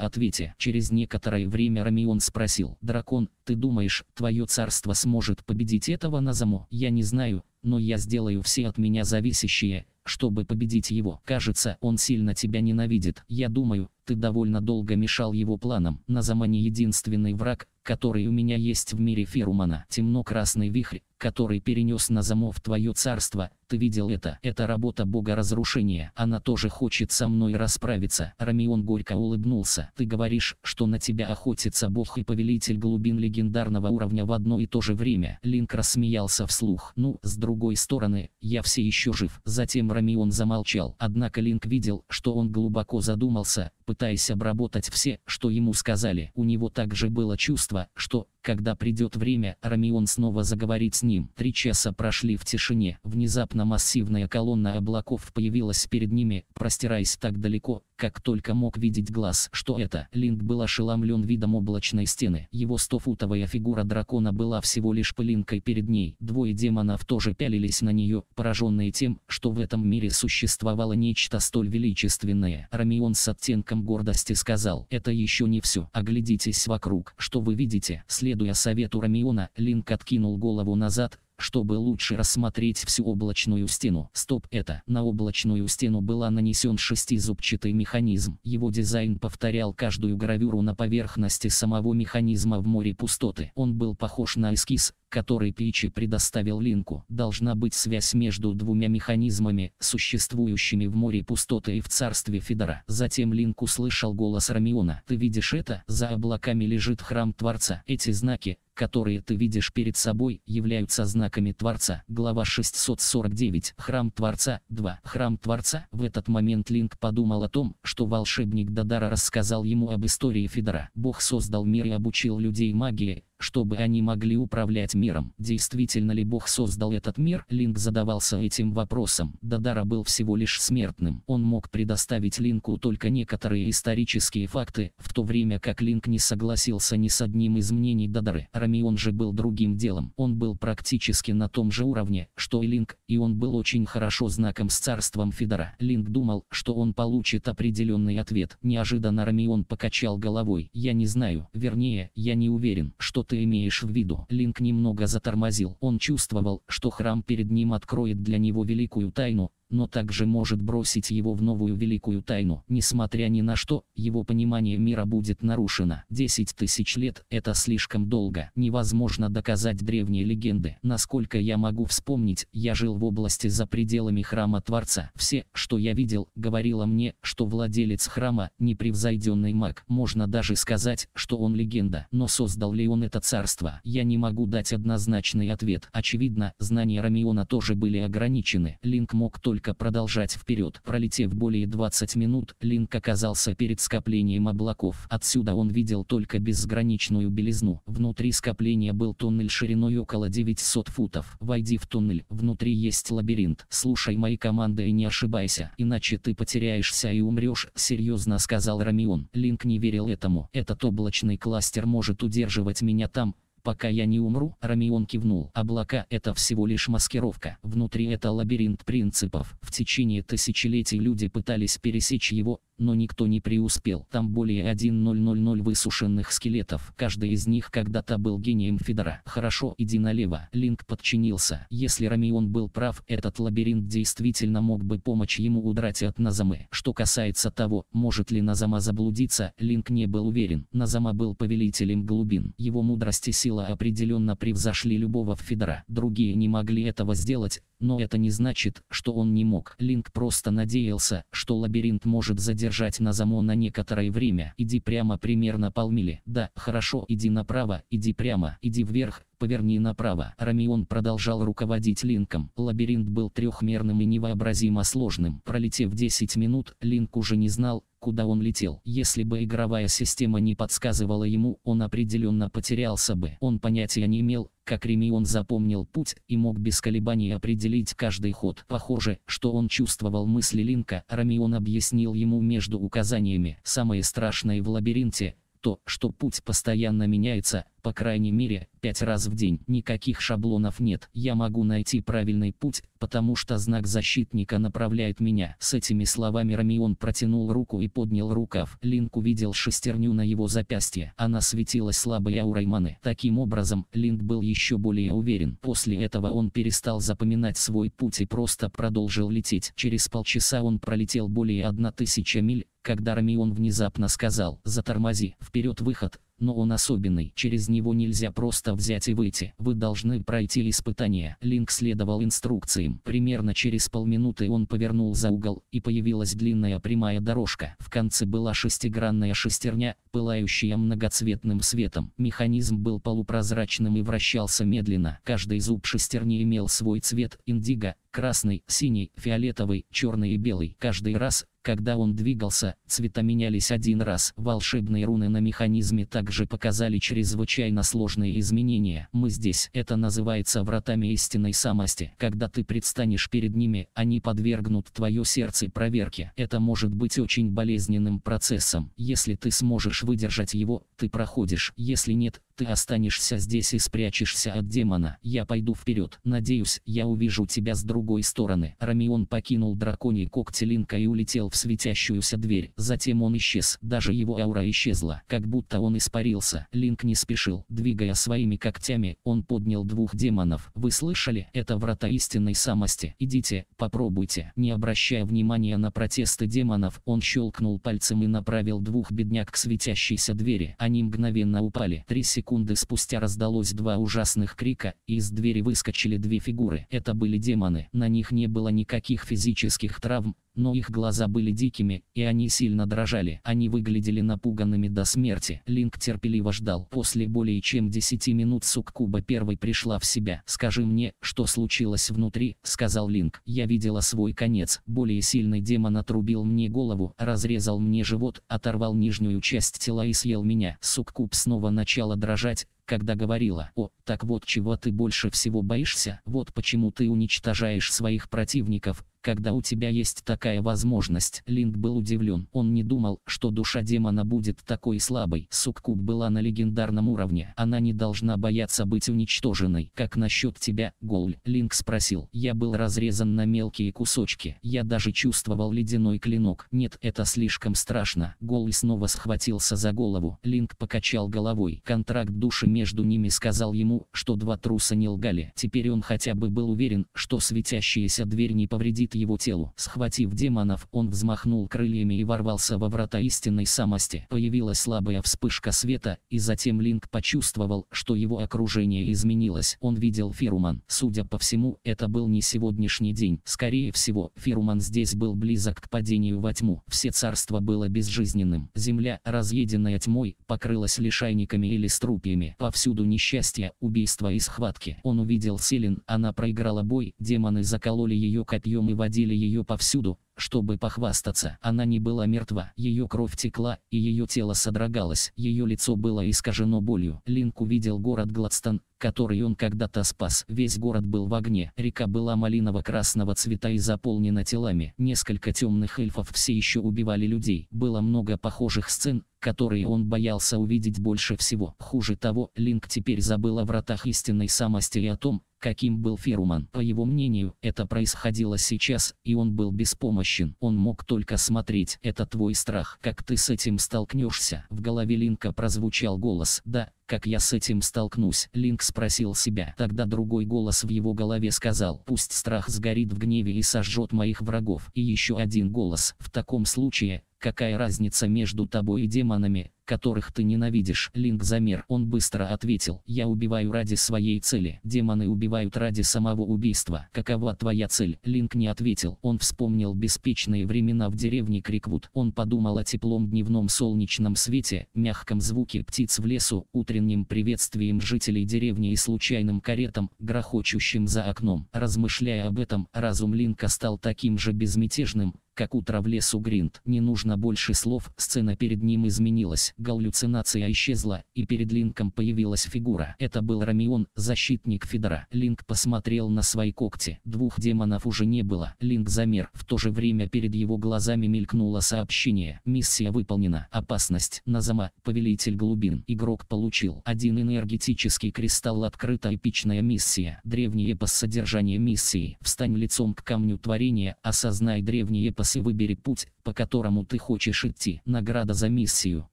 ответе. Через некоторое время Рамион спросил, «Дракон, ты думаешь, твое царство сможет победить этого Назаму?» «Я не знаю, но я сделаю все от меня зависящее, чтобы победить его. Кажется, он сильно тебя ненавидит. Я думаю, ты довольно долго мешал его планам. Назама не единственный враг, который у меня есть в мире Ферумана. Темно-красный вихрь, который перенес на замов твое царство, ты видел это? Это работа бога разрушения, она тоже хочет со мной расправиться. Рамион горько улыбнулся. Ты говоришь, что на тебя охотится бог и повелитель глубин легендарного уровня в одно и то же время. Линк рассмеялся вслух. Ну, с другой стороны, я все еще жив. Затем Рамион замолчал. Однако Линк видел, что он глубоко задумался, пытаясь обработать все, что ему сказали. У него также было чувство, что когда придет время, Рамион снова заговорит с ним. Три часа прошли в тишине. Внезапно массивная колонна облаков появилась перед ними, простираясь так далеко, как только мог видеть глаз, что это. Линк был ошеломлен видом облачной стены. Его стофутовая фигура дракона была всего лишь пылинкой перед ней. Двое демонов тоже пялились на нее, пораженные тем, что в этом мире существовало нечто столь величественное. Рамион с оттенком гордости сказал, это еще не все. Оглядитесь вокруг, что вы видите. Следуя совету Рамиона, Линк откинул голову назад, чтобы лучше рассмотреть всю облачную стену. Стоп это. На облачную стену была нанесен шестизубчатый механизм. Его дизайн повторял каждую гравюру на поверхности самого механизма в море пустоты. Он был похож на эскиз, который Пичи предоставил Линку. Должна быть связь между двумя механизмами, существующими в море пустоты и в царстве Федора. Затем Линк услышал голос Рамиона. «Ты видишь это? За облаками лежит храм Творца. Эти знаки, которые ты видишь перед собой, являются знаками Творца. Глава 649. Храм Творца. 2. Храм Творца. В этот момент Линк подумал о том, что волшебник Дадара рассказал ему об истории Федора. Бог создал мир и обучил людей магии, чтобы они могли управлять миром. Действительно ли Бог создал этот мир? Линк задавался этим вопросом. Дадара был всего лишь смертным. Он мог предоставить Линку только некоторые исторические факты, в то время как Линк не согласился ни с одним из мнений Дадары. Рамион же был другим делом. Он был практически на том же уровне, что и Линк, и он был очень хорошо знаком с царством Федора. Линк думал, что он получит определенный ответ. Неожиданно Рамион покачал головой. «Я не знаю, вернее, я не уверен, что ты ты имеешь в виду?» Линк немного затормозил. Он чувствовал, что храм перед ним откроет для него великую тайну, но также может бросить его в новую великую тайну. Несмотря ни на что, его понимание мира будет нарушено. 10 тысяч лет – это слишком долго. Невозможно доказать древние легенды. Насколько я могу вспомнить, я жил в области за пределами храма Творца. Все, что я видел, говорило мне, что владелец храма – непревзойденный маг. Можно даже сказать, что он легенда. Но создал ли он это царство? Я не могу дать однозначный ответ. Очевидно, знания Рамиона тоже были ограничены. Линк мог только только продолжать вперед. Пролетев более 20 минут, Линк оказался перед скоплением облаков. Отсюда он видел только безграничную белизну. Внутри скопления был туннель шириной около 900 футов. Войди в туннель, внутри есть лабиринт. Слушай мои команды и не ошибайся, иначе ты потеряешься и умрешь, серьезно сказал Рамион. Линк не верил этому. Этот облачный кластер может удерживать меня там, пока я не умру», Рамион кивнул. «Облака — это всего лишь маскировка. Внутри это лабиринт принципов. В течение тысячелетий люди пытались пересечь его, но никто не преуспел. Там более 1.000 высушенных скелетов, каждый из них когда-то был гением Федора. Хорошо, иди налево. Линк подчинился. Если Рамион был прав, этот лабиринт действительно мог бы помочь ему удрать от Назамы. Что касается того, может ли Назама заблудиться, Линк не был уверен. Назама был повелителем глубин. Его мудрость и сила определенно превзошли любого Федора. Другие не могли этого сделать, но это не значит, что он не мог. Линк просто надеялся, что лабиринт может задержать Назамо на некоторое время. Иди прямо примерно полмили. Да, хорошо, иди направо, иди прямо, иди вверх, поверни направо. Рамион продолжал руководить Линком. Лабиринт был трехмерным и невообразимо сложным. Пролетев 10 минут, Линк уже не знал, куда он летел. Если бы игровая система не подсказывала ему, он определенно потерялся бы. Он понятия не имел, как Ремион запомнил путь и мог без колебаний определить каждый ход. Похоже, что он чувствовал мысли Линка, Рамион объяснил ему между указаниями. Самое страшное в лабиринте – то, что путь постоянно меняется – по крайней мере, пять раз в день. Никаких шаблонов нет. Я могу найти правильный путь, потому что знак защитника направляет меня. С этими словами Рамион протянул руку и поднял рукав. Линк увидел шестерню на его запястье. Она светилась слабой аурой маны. Таким образом, Линк был еще более уверен. После этого он перестал запоминать свой путь и просто продолжил лететь. Через полчаса он пролетел более 1000 миль, когда Рамион внезапно сказал «Затормози, вперед выход, но он особенный, через него нельзя просто взять и выйти, вы должны пройти испытание. Линк следовал инструкциям. Примерно через полминуты он повернул за угол, и появилась длинная прямая дорожка. В конце была шестигранная шестерня, пылающая многоцветным светом. Механизм был полупрозрачным и вращался медленно. Каждый зуб шестерни имел свой цвет, индиго, красный, синий, фиолетовый, черный и белый. Каждый раз, когда он двигался, цвета менялись один раз. Волшебные руны на механизме также показали чрезвычайно сложные изменения. Мы здесь. Это называется вратами истинной самости. Когда ты предстанешь перед ними, они подвергнут твое сердце проверке. Это может быть очень болезненным процессом. Если ты сможешь выдержать его, ты проходишь. Если нет, ты останешься здесь и спрячешься от демона. Я пойду вперед. Надеюсь, я увижу тебя с другой стороны. Рамион покинул драконий когти Линка и улетел в светящуюся дверь. Затем он исчез. Даже его аура исчезла. Как будто он испарился. Линк не спешил. Двигая своими когтями, он поднял двух демонов. Вы слышали? Это врата истинной самости. Идите, попробуйте. Не обращая внимания на протесты демонов, он щелкнул пальцем и направил двух бедняк к светящейся двери. Они мгновенно упали. Три секунды секунды спустя раздалось два ужасных крика, и из двери выскочили две фигуры. Это были демоны. На них не было никаких физических травм, но их глаза были дикими, и они сильно дрожали. Они выглядели напуганными до смерти. Линк терпеливо ждал. После более чем 10 минут Суккуба первой пришла в себя. «Скажи мне, что случилось внутри», — сказал Линк. «Я видела свой конец. Более сильный демон отрубил мне голову, разрезал мне живот, оторвал нижнюю часть тела и съел меня». Суккуб снова начала дрожать, когда говорила, «О, так вот чего ты больше всего боишься, вот почему ты уничтожаешь своих противников, когда у тебя есть такая возможность». Линк был удивлен, он не думал, что душа демона будет такой слабой. Суккуб была на легендарном уровне, она не должна бояться быть уничтоженной. «Как насчет тебя, Голль? Линк спросил. «Я был разрезан на мелкие кусочки, я даже чувствовал ледяной клинок. Нет, это слишком страшно». Голль снова схватился за голову, Линк покачал головой. «Контракт души между ними сказал ему, что два труса не лгали. Теперь он хотя бы был уверен, что светящаяся дверь не повредит его телу. Схватив демонов, он взмахнул крыльями и ворвался во врата истинной самости. Появилась слабая вспышка света, и затем Линк почувствовал, что его окружение изменилось. Он видел Фируман. Судя по всему, это был не сегодняшний день. Скорее всего, Фируман здесь был близок к падению во тьму. Все царство было безжизненным. Земля, разъеденная тьмой, покрылась лишайниками или струпьями. Повсюду несчастье, убийства и схватки. Он увидел Селин, она проиграла бой, демоны закололи ее копьем и водили ее повсюду, чтобы похвастаться. Она не была мертва. Ее кровь текла, и ее тело содрогалось. Ее лицо было искажено болью. Линк увидел город Гладстон, который он когда-то спас. Весь город был в огне, река была малиново-красного цвета и заполнена телами. Несколько темных эльфов все еще убивали людей. Было много похожих сцен, которые он боялся увидеть больше всего. Хуже того, Линк теперь забыл о вратах истинной самости и о том, каким был Феруман. По его мнению, это происходило сейчас, и он был беспомощен. Он мог только смотреть. Это твой страх. Как ты с этим столкнешься? В голове Линка прозвучал голос. Да, как я с этим столкнусь?» Линк спросил себя. Тогда другой голос в его голове сказал, «Пусть страх сгорит в гневе и сожжет моих врагов». И еще один голос, «В таком случае, какая разница между тобой и демонами?» которых ты ненавидишь. Линк замер. Он быстро ответил. Я убиваю ради своей цели. Демоны убивают ради самого убийства. Какова твоя цель? Линк не ответил. Он вспомнил беспечные времена в деревне Криквуд. Он подумал о теплом дневном солнечном свете, мягком звуке птиц в лесу, утренним приветствием жителей деревни и случайным каретам, грохочущим за окном. Размышляя об этом, разум Линка стал таким же безмятежным, как утро в лесу Гринт. Не нужно больше слов, сцена перед ним изменилась, галлюцинация исчезла, и перед Линком появилась фигура. Это был Рамион, защитник Федора. Линк посмотрел на свои когти. Двух демонов уже не было. Линк замер. В то же время перед его глазами мелькнуло сообщение. Миссия выполнена. Опасность. Назама, повелитель глубин. Игрок получил. Один энергетический кристалл открыта эпичная миссия. Древний эпос содержание миссии. Встань лицом к камню творения, осознай древний эпос компас и выбери путь, по которому ты хочешь идти. Награда за миссию,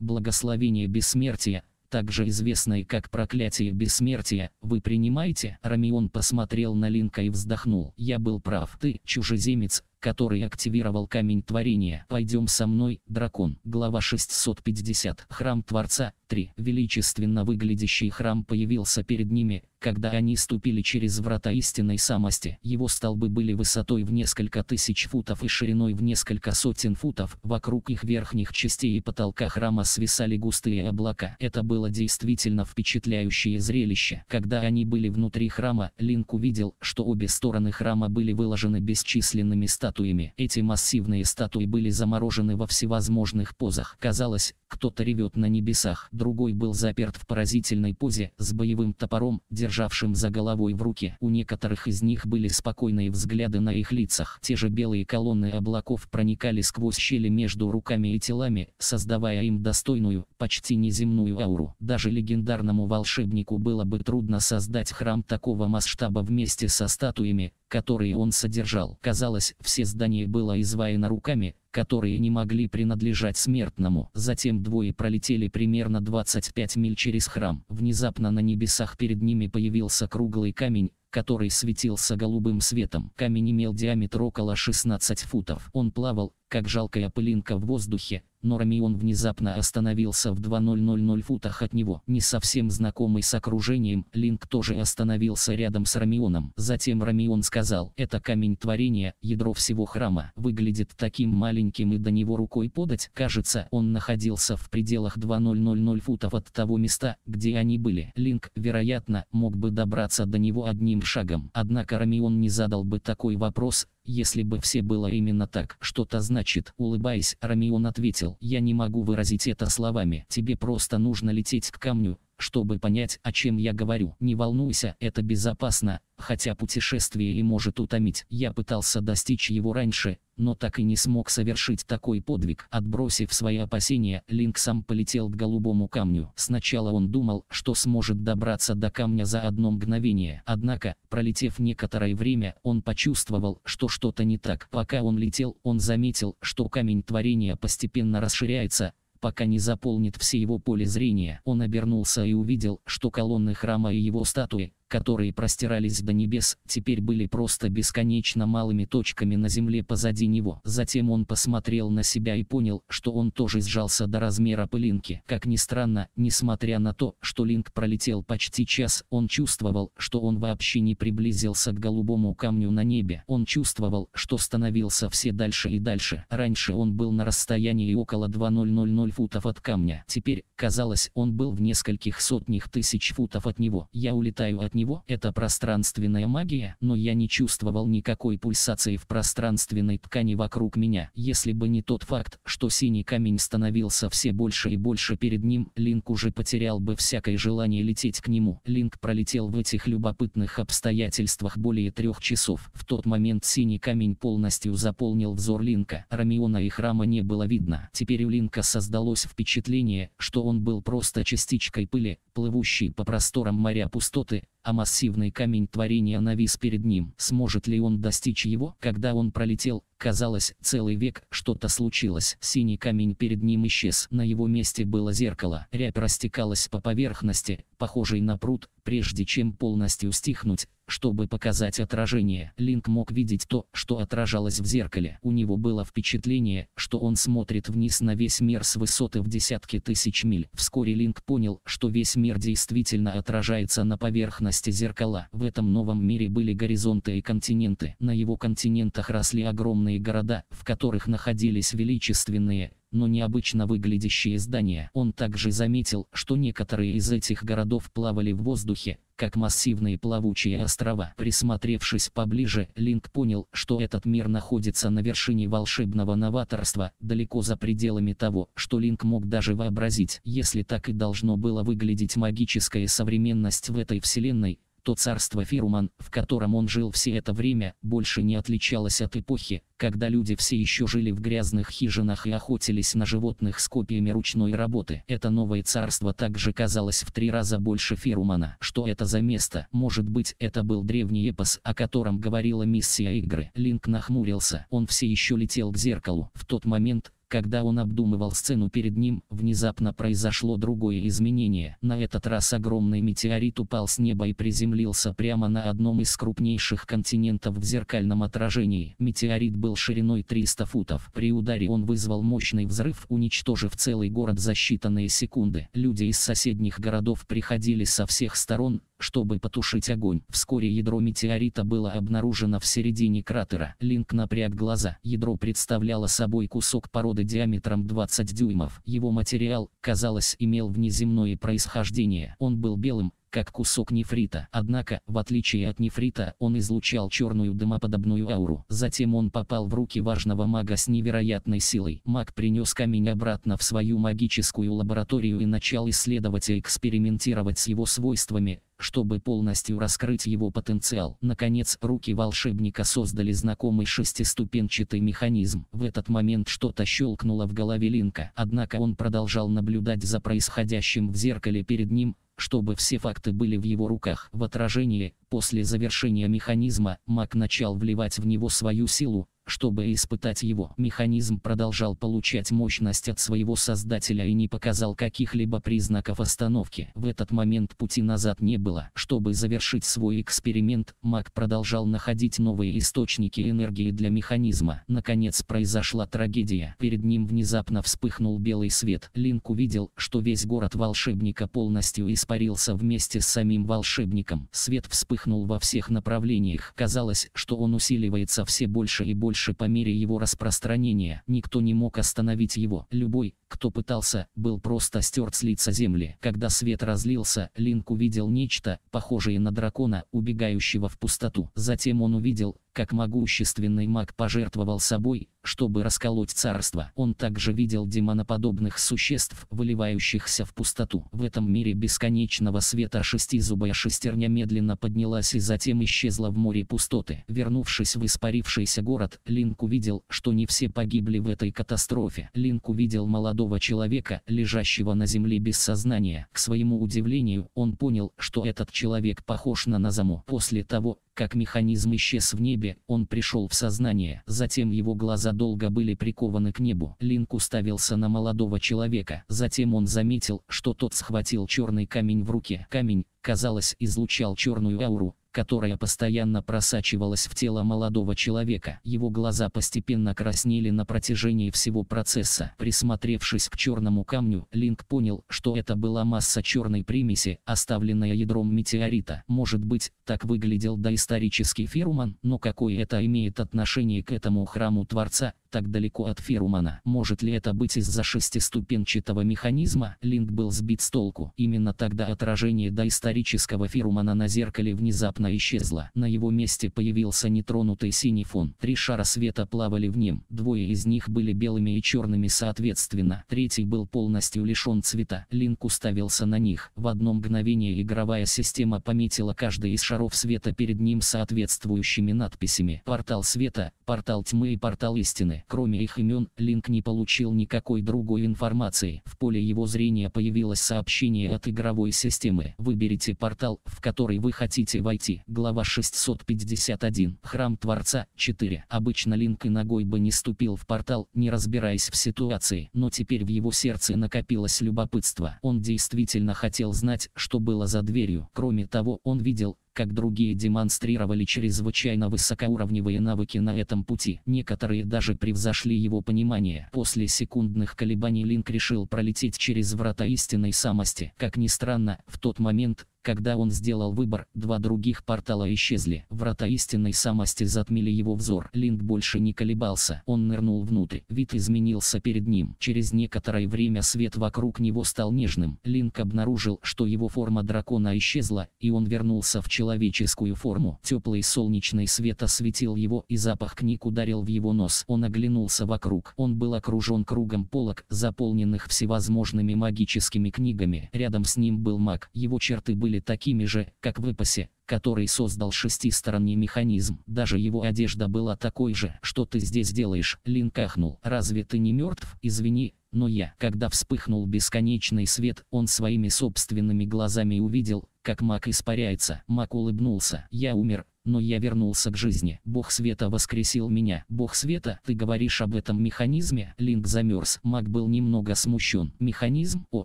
благословение бессмертия, также известное как проклятие бессмертия, вы принимаете? Рамион посмотрел на Линка и вздохнул. Я был прав. Ты, чужеземец, который активировал камень творения. Пойдем со мной, дракон. Глава 650. Храм Творца. 3. Величественно выглядящий храм появился перед ними, когда они ступили через врата истинной самости, его столбы были высотой в несколько тысяч футов и шириной в несколько сотен футов, вокруг их верхних частей и потолка храма свисали густые облака. Это было действительно впечатляющее зрелище. Когда они были внутри храма, Линк увидел, что обе стороны храма были выложены бесчисленными статуями. Эти массивные статуи были заморожены во всевозможных позах. Казалось, кто-то ревет на небесах, другой был заперт в поразительной позе, с боевым топором, державшим за головой в руке. У некоторых из них были спокойные взгляды на их лицах. Те же белые колонны облаков проникали сквозь щели между руками и телами, создавая им достойную, почти неземную ауру. Даже легендарному волшебнику было бы трудно создать храм такого масштаба вместе со статуями, которые он содержал. Казалось, все здание было изваяно руками, которые не могли принадлежать смертному. Затем двое пролетели примерно 25 миль через храм. Внезапно на небесах перед ними появился круглый камень, который светился голубым светом. Камень имел диаметр около 16 футов. Он плавал, как жалкая пылинка в воздухе, но Рамион внезапно остановился в 2000 футах от него. Не совсем знакомый с окружением, Линк тоже остановился рядом с Рамионом. Затем Рамион сказал, это камень творения, ядро всего храма. Выглядит таким маленьким и до него рукой подать. Кажется, он находился в пределах 2000 футов от того места, где они были. Линк, вероятно, мог бы добраться до него одним шагом. Однако Рамион не задал бы такой вопрос, если бы все было именно так, что-то значит, улыбаясь, Рамион ответил, я не могу выразить это словами, тебе просто нужно лететь к камню, чтобы понять, о чем я говорю. Не волнуйся, это безопасно, хотя путешествие и может утомить. Я пытался достичь его раньше, но так и не смог совершить такой подвиг. Отбросив свои опасения, Линк сам полетел к голубому камню. Сначала он думал, что сможет добраться до камня за одно мгновение. Однако, пролетев некоторое время, он почувствовал, что что-то не так. Пока он летел, он заметил, что камень творения постепенно расширяется, пока не заполнит все его поле зрения. Он обернулся и увидел, что колонны храма и его статуи, которые простирались до небес, теперь были просто бесконечно малыми точками на земле позади него. Затем он посмотрел на себя и понял, что он тоже сжался до размера пылинки. Как ни странно, несмотря на то, что Линк пролетел почти час, он чувствовал, что он вообще не приблизился к голубому камню на небе. Он чувствовал, что становился все дальше и дальше. Раньше он был на расстоянии около 2000 футов от камня. Теперь, казалось, он был в нескольких сотнях тысяч футов от него. Я улетаю от него него это пространственная магия, но я не чувствовал никакой пульсации в пространственной ткани вокруг меня. Если бы не тот факт, что синий камень становился все больше и больше перед ним, Линк уже потерял бы всякое желание лететь к нему. Линк пролетел в этих любопытных обстоятельствах более трех часов. В тот момент синий камень полностью заполнил взор Линка. Рамиона и храма не было видно. Теперь у Линка создалось впечатление, что он был просто частичкой пыли, плывущей по просторам моря пустоты, а массивный камень творения навис перед ним. Сможет ли он достичь его, когда он пролетел Казалось, целый век что-то случилось. Синий камень перед ним исчез. На его месте было зеркало. Рябь растекалась по поверхности, похожей на пруд, прежде чем полностью стихнуть, чтобы показать отражение. Линк мог видеть то, что отражалось в зеркале. У него было впечатление, что он смотрит вниз на весь мир с высоты в десятки тысяч миль. Вскоре Линк понял, что весь мир действительно отражается на поверхности зеркала. В этом новом мире были горизонты и континенты. На его континентах росли огромные старинные города, в которых находились величественные, но необычно выглядящие здания. Он также заметил, что некоторые из этих городов плавали в воздухе, как массивные плавучие острова. Присмотревшись поближе, Линк понял, что этот мир находится на вершине волшебного новаторства, далеко за пределами того, что Линк мог даже вообразить. Если так и должно было выглядеть магическая современность в этой вселенной, то царство Фируман, в котором он жил все это время, больше не отличалось от эпохи, когда люди все еще жили в грязных хижинах и охотились на животных с копьями ручной работы. Это новое царство также казалось в три раза больше Фирумана. Что это за место? Может быть, это был древний эпос, о котором говорила миссия игры. Линк нахмурился. Он все еще летел к зеркалу. В тот момент, когда он обдумывал сцену перед ним, внезапно произошло другое изменение. На этот раз огромный метеорит упал с неба и приземлился прямо на одном из крупнейших континентов в зеркальном отражении. Метеорит был шириной 300 футов. При ударе он вызвал мощный взрыв, уничтожив целый город за считанные секунды. Люди из соседних городов приходили со всех сторон, чтобы потушить огонь. Вскоре ядро метеорита было обнаружено в середине кратера. Линк напряг глаза. Ядро представляло собой кусок породы диаметром 20 дюймов. Его материал, казалось, имел внеземное происхождение. Он был белым, как кусок нефрита. Однако, в отличие от нефрита, он излучал черную дымоподобную ауру. Затем он попал в руки важного мага с невероятной силой. Маг принес камень обратно в свою магическую лабораторию и начал исследовать и экспериментировать с его свойствами, чтобы полностью раскрыть его потенциал. Наконец, руки волшебника создали знакомый шестиступенчатый механизм. В этот момент что-то щелкнуло в голове Линка, однако он продолжал наблюдать за происходящим в зеркале перед ним, чтобы все факты были в его руках. В отражении, после завершения механизма, маг начал вливать в него свою силу, чтобы испытать его. Механизм продолжал получать мощность от своего создателя и не показал каких-либо признаков остановки. В этот момент пути назад не было. Чтобы завершить свой эксперимент, Мак продолжал находить новые источники энергии для механизма. Наконец произошла трагедия. Перед ним внезапно вспыхнул белый свет. Линк увидел, что весь город волшебника полностью испарился вместе с самим волшебником. Свет вспыхнул во всех направлениях. Казалось, что он усиливается все больше и больше дальше по мере его распространения. Никто не мог остановить его. Любой, кто пытался, был просто стерт с лица земли. Когда свет разлился, Линк увидел нечто, похожее на дракона, убегающего в пустоту. Затем он увидел, как могущественный маг пожертвовал собой, чтобы расколоть царство. Он также видел демоноподобных существ, выливающихся в пустоту. В этом мире бесконечного света шестизубая шестерня медленно поднялась и затем исчезла в море пустоты. Вернувшись в испарившийся город, Линк увидел, что не все погибли в этой катастрофе. Линк увидел молодого человека, лежащего на земле без сознания. К своему удивлению, он понял, что этот человек похож на Назаму. После того, как механизм исчез в небе, он пришел в сознание. Затем его глаза долго были прикованы к небу. Линк уставился на молодого человека. Затем он заметил, что тот схватил черный камень в руке. Камень, казалось, излучал черную ауру, которая постоянно просачивалась в тело молодого человека. Его глаза постепенно краснели на протяжении всего процесса. Присмотревшись к черному камню, Линк понял, что это была масса черной примеси, оставленная ядром метеорита. Может быть, так выглядел доисторический Феруман, но какое это имеет отношение к этому храму Творца, так далеко от Ферумана. Может ли это быть из-за шестиступенчатого механизма? Линк был сбит с толку. Именно тогда отражение доисторического Ферумана на зеркале внезапно окна исчезла. На его месте появился нетронутый синий фон. Три шара света плавали в нем. Двое из них были белыми и черными соответственно. Третий был полностью лишен цвета. Линк уставился на них. В одно мгновение игровая система пометила каждый из шаров света перед ним соответствующими надписями. Портал света, портал тьмы и портал истины. Кроме их имен, Линк не получил никакой другой информации. В поле его зрения появилось сообщение от игровой системы. Выберите портал, в который вы хотите войти статьи, глава 651, храм Творца, 4. Обычно Линк и ногой бы не ступил в портал, не разбираясь в ситуации, но теперь в его сердце накопилось любопытство. Он действительно хотел знать, что было за дверью. Кроме того, он видел, как другие демонстрировали чрезвычайно высокоуровневые навыки на этом пути. Некоторые даже превзошли его понимание. После секундных колебаний Линк решил пролететь через врата истинной самости. Как ни странно, в тот момент, когда он сделал выбор, два других портала исчезли. Врата истинной самости затмили его взор. Линд больше не колебался. Он нырнул внутрь. Вид изменился перед ним. Через некоторое время свет вокруг него стал нежным. Линк обнаружил, что его форма дракона исчезла, и он вернулся в человеческую форму. Теплый солнечный свет осветил его, и запах книг ударил в его нос. Он оглянулся вокруг. Он был окружен кругом полок, заполненных всевозможными магическими книгами. Рядом с ним был маг. Его черты были были такими же, как в эпосе, который создал шестисторонний механизм. Даже его одежда была такой же. Что ты здесь делаешь? Лин кахнул. Разве ты не мертв? Извини, но я, когда вспыхнул бесконечный свет, он своими собственными глазами увидел, как маг испаряется. Маг улыбнулся. Я умер, но я вернулся к жизни. Бог света воскресил меня. Бог света, ты говоришь об этом механизме? Линк замерз. Маг был немного смущен. Механизм? О,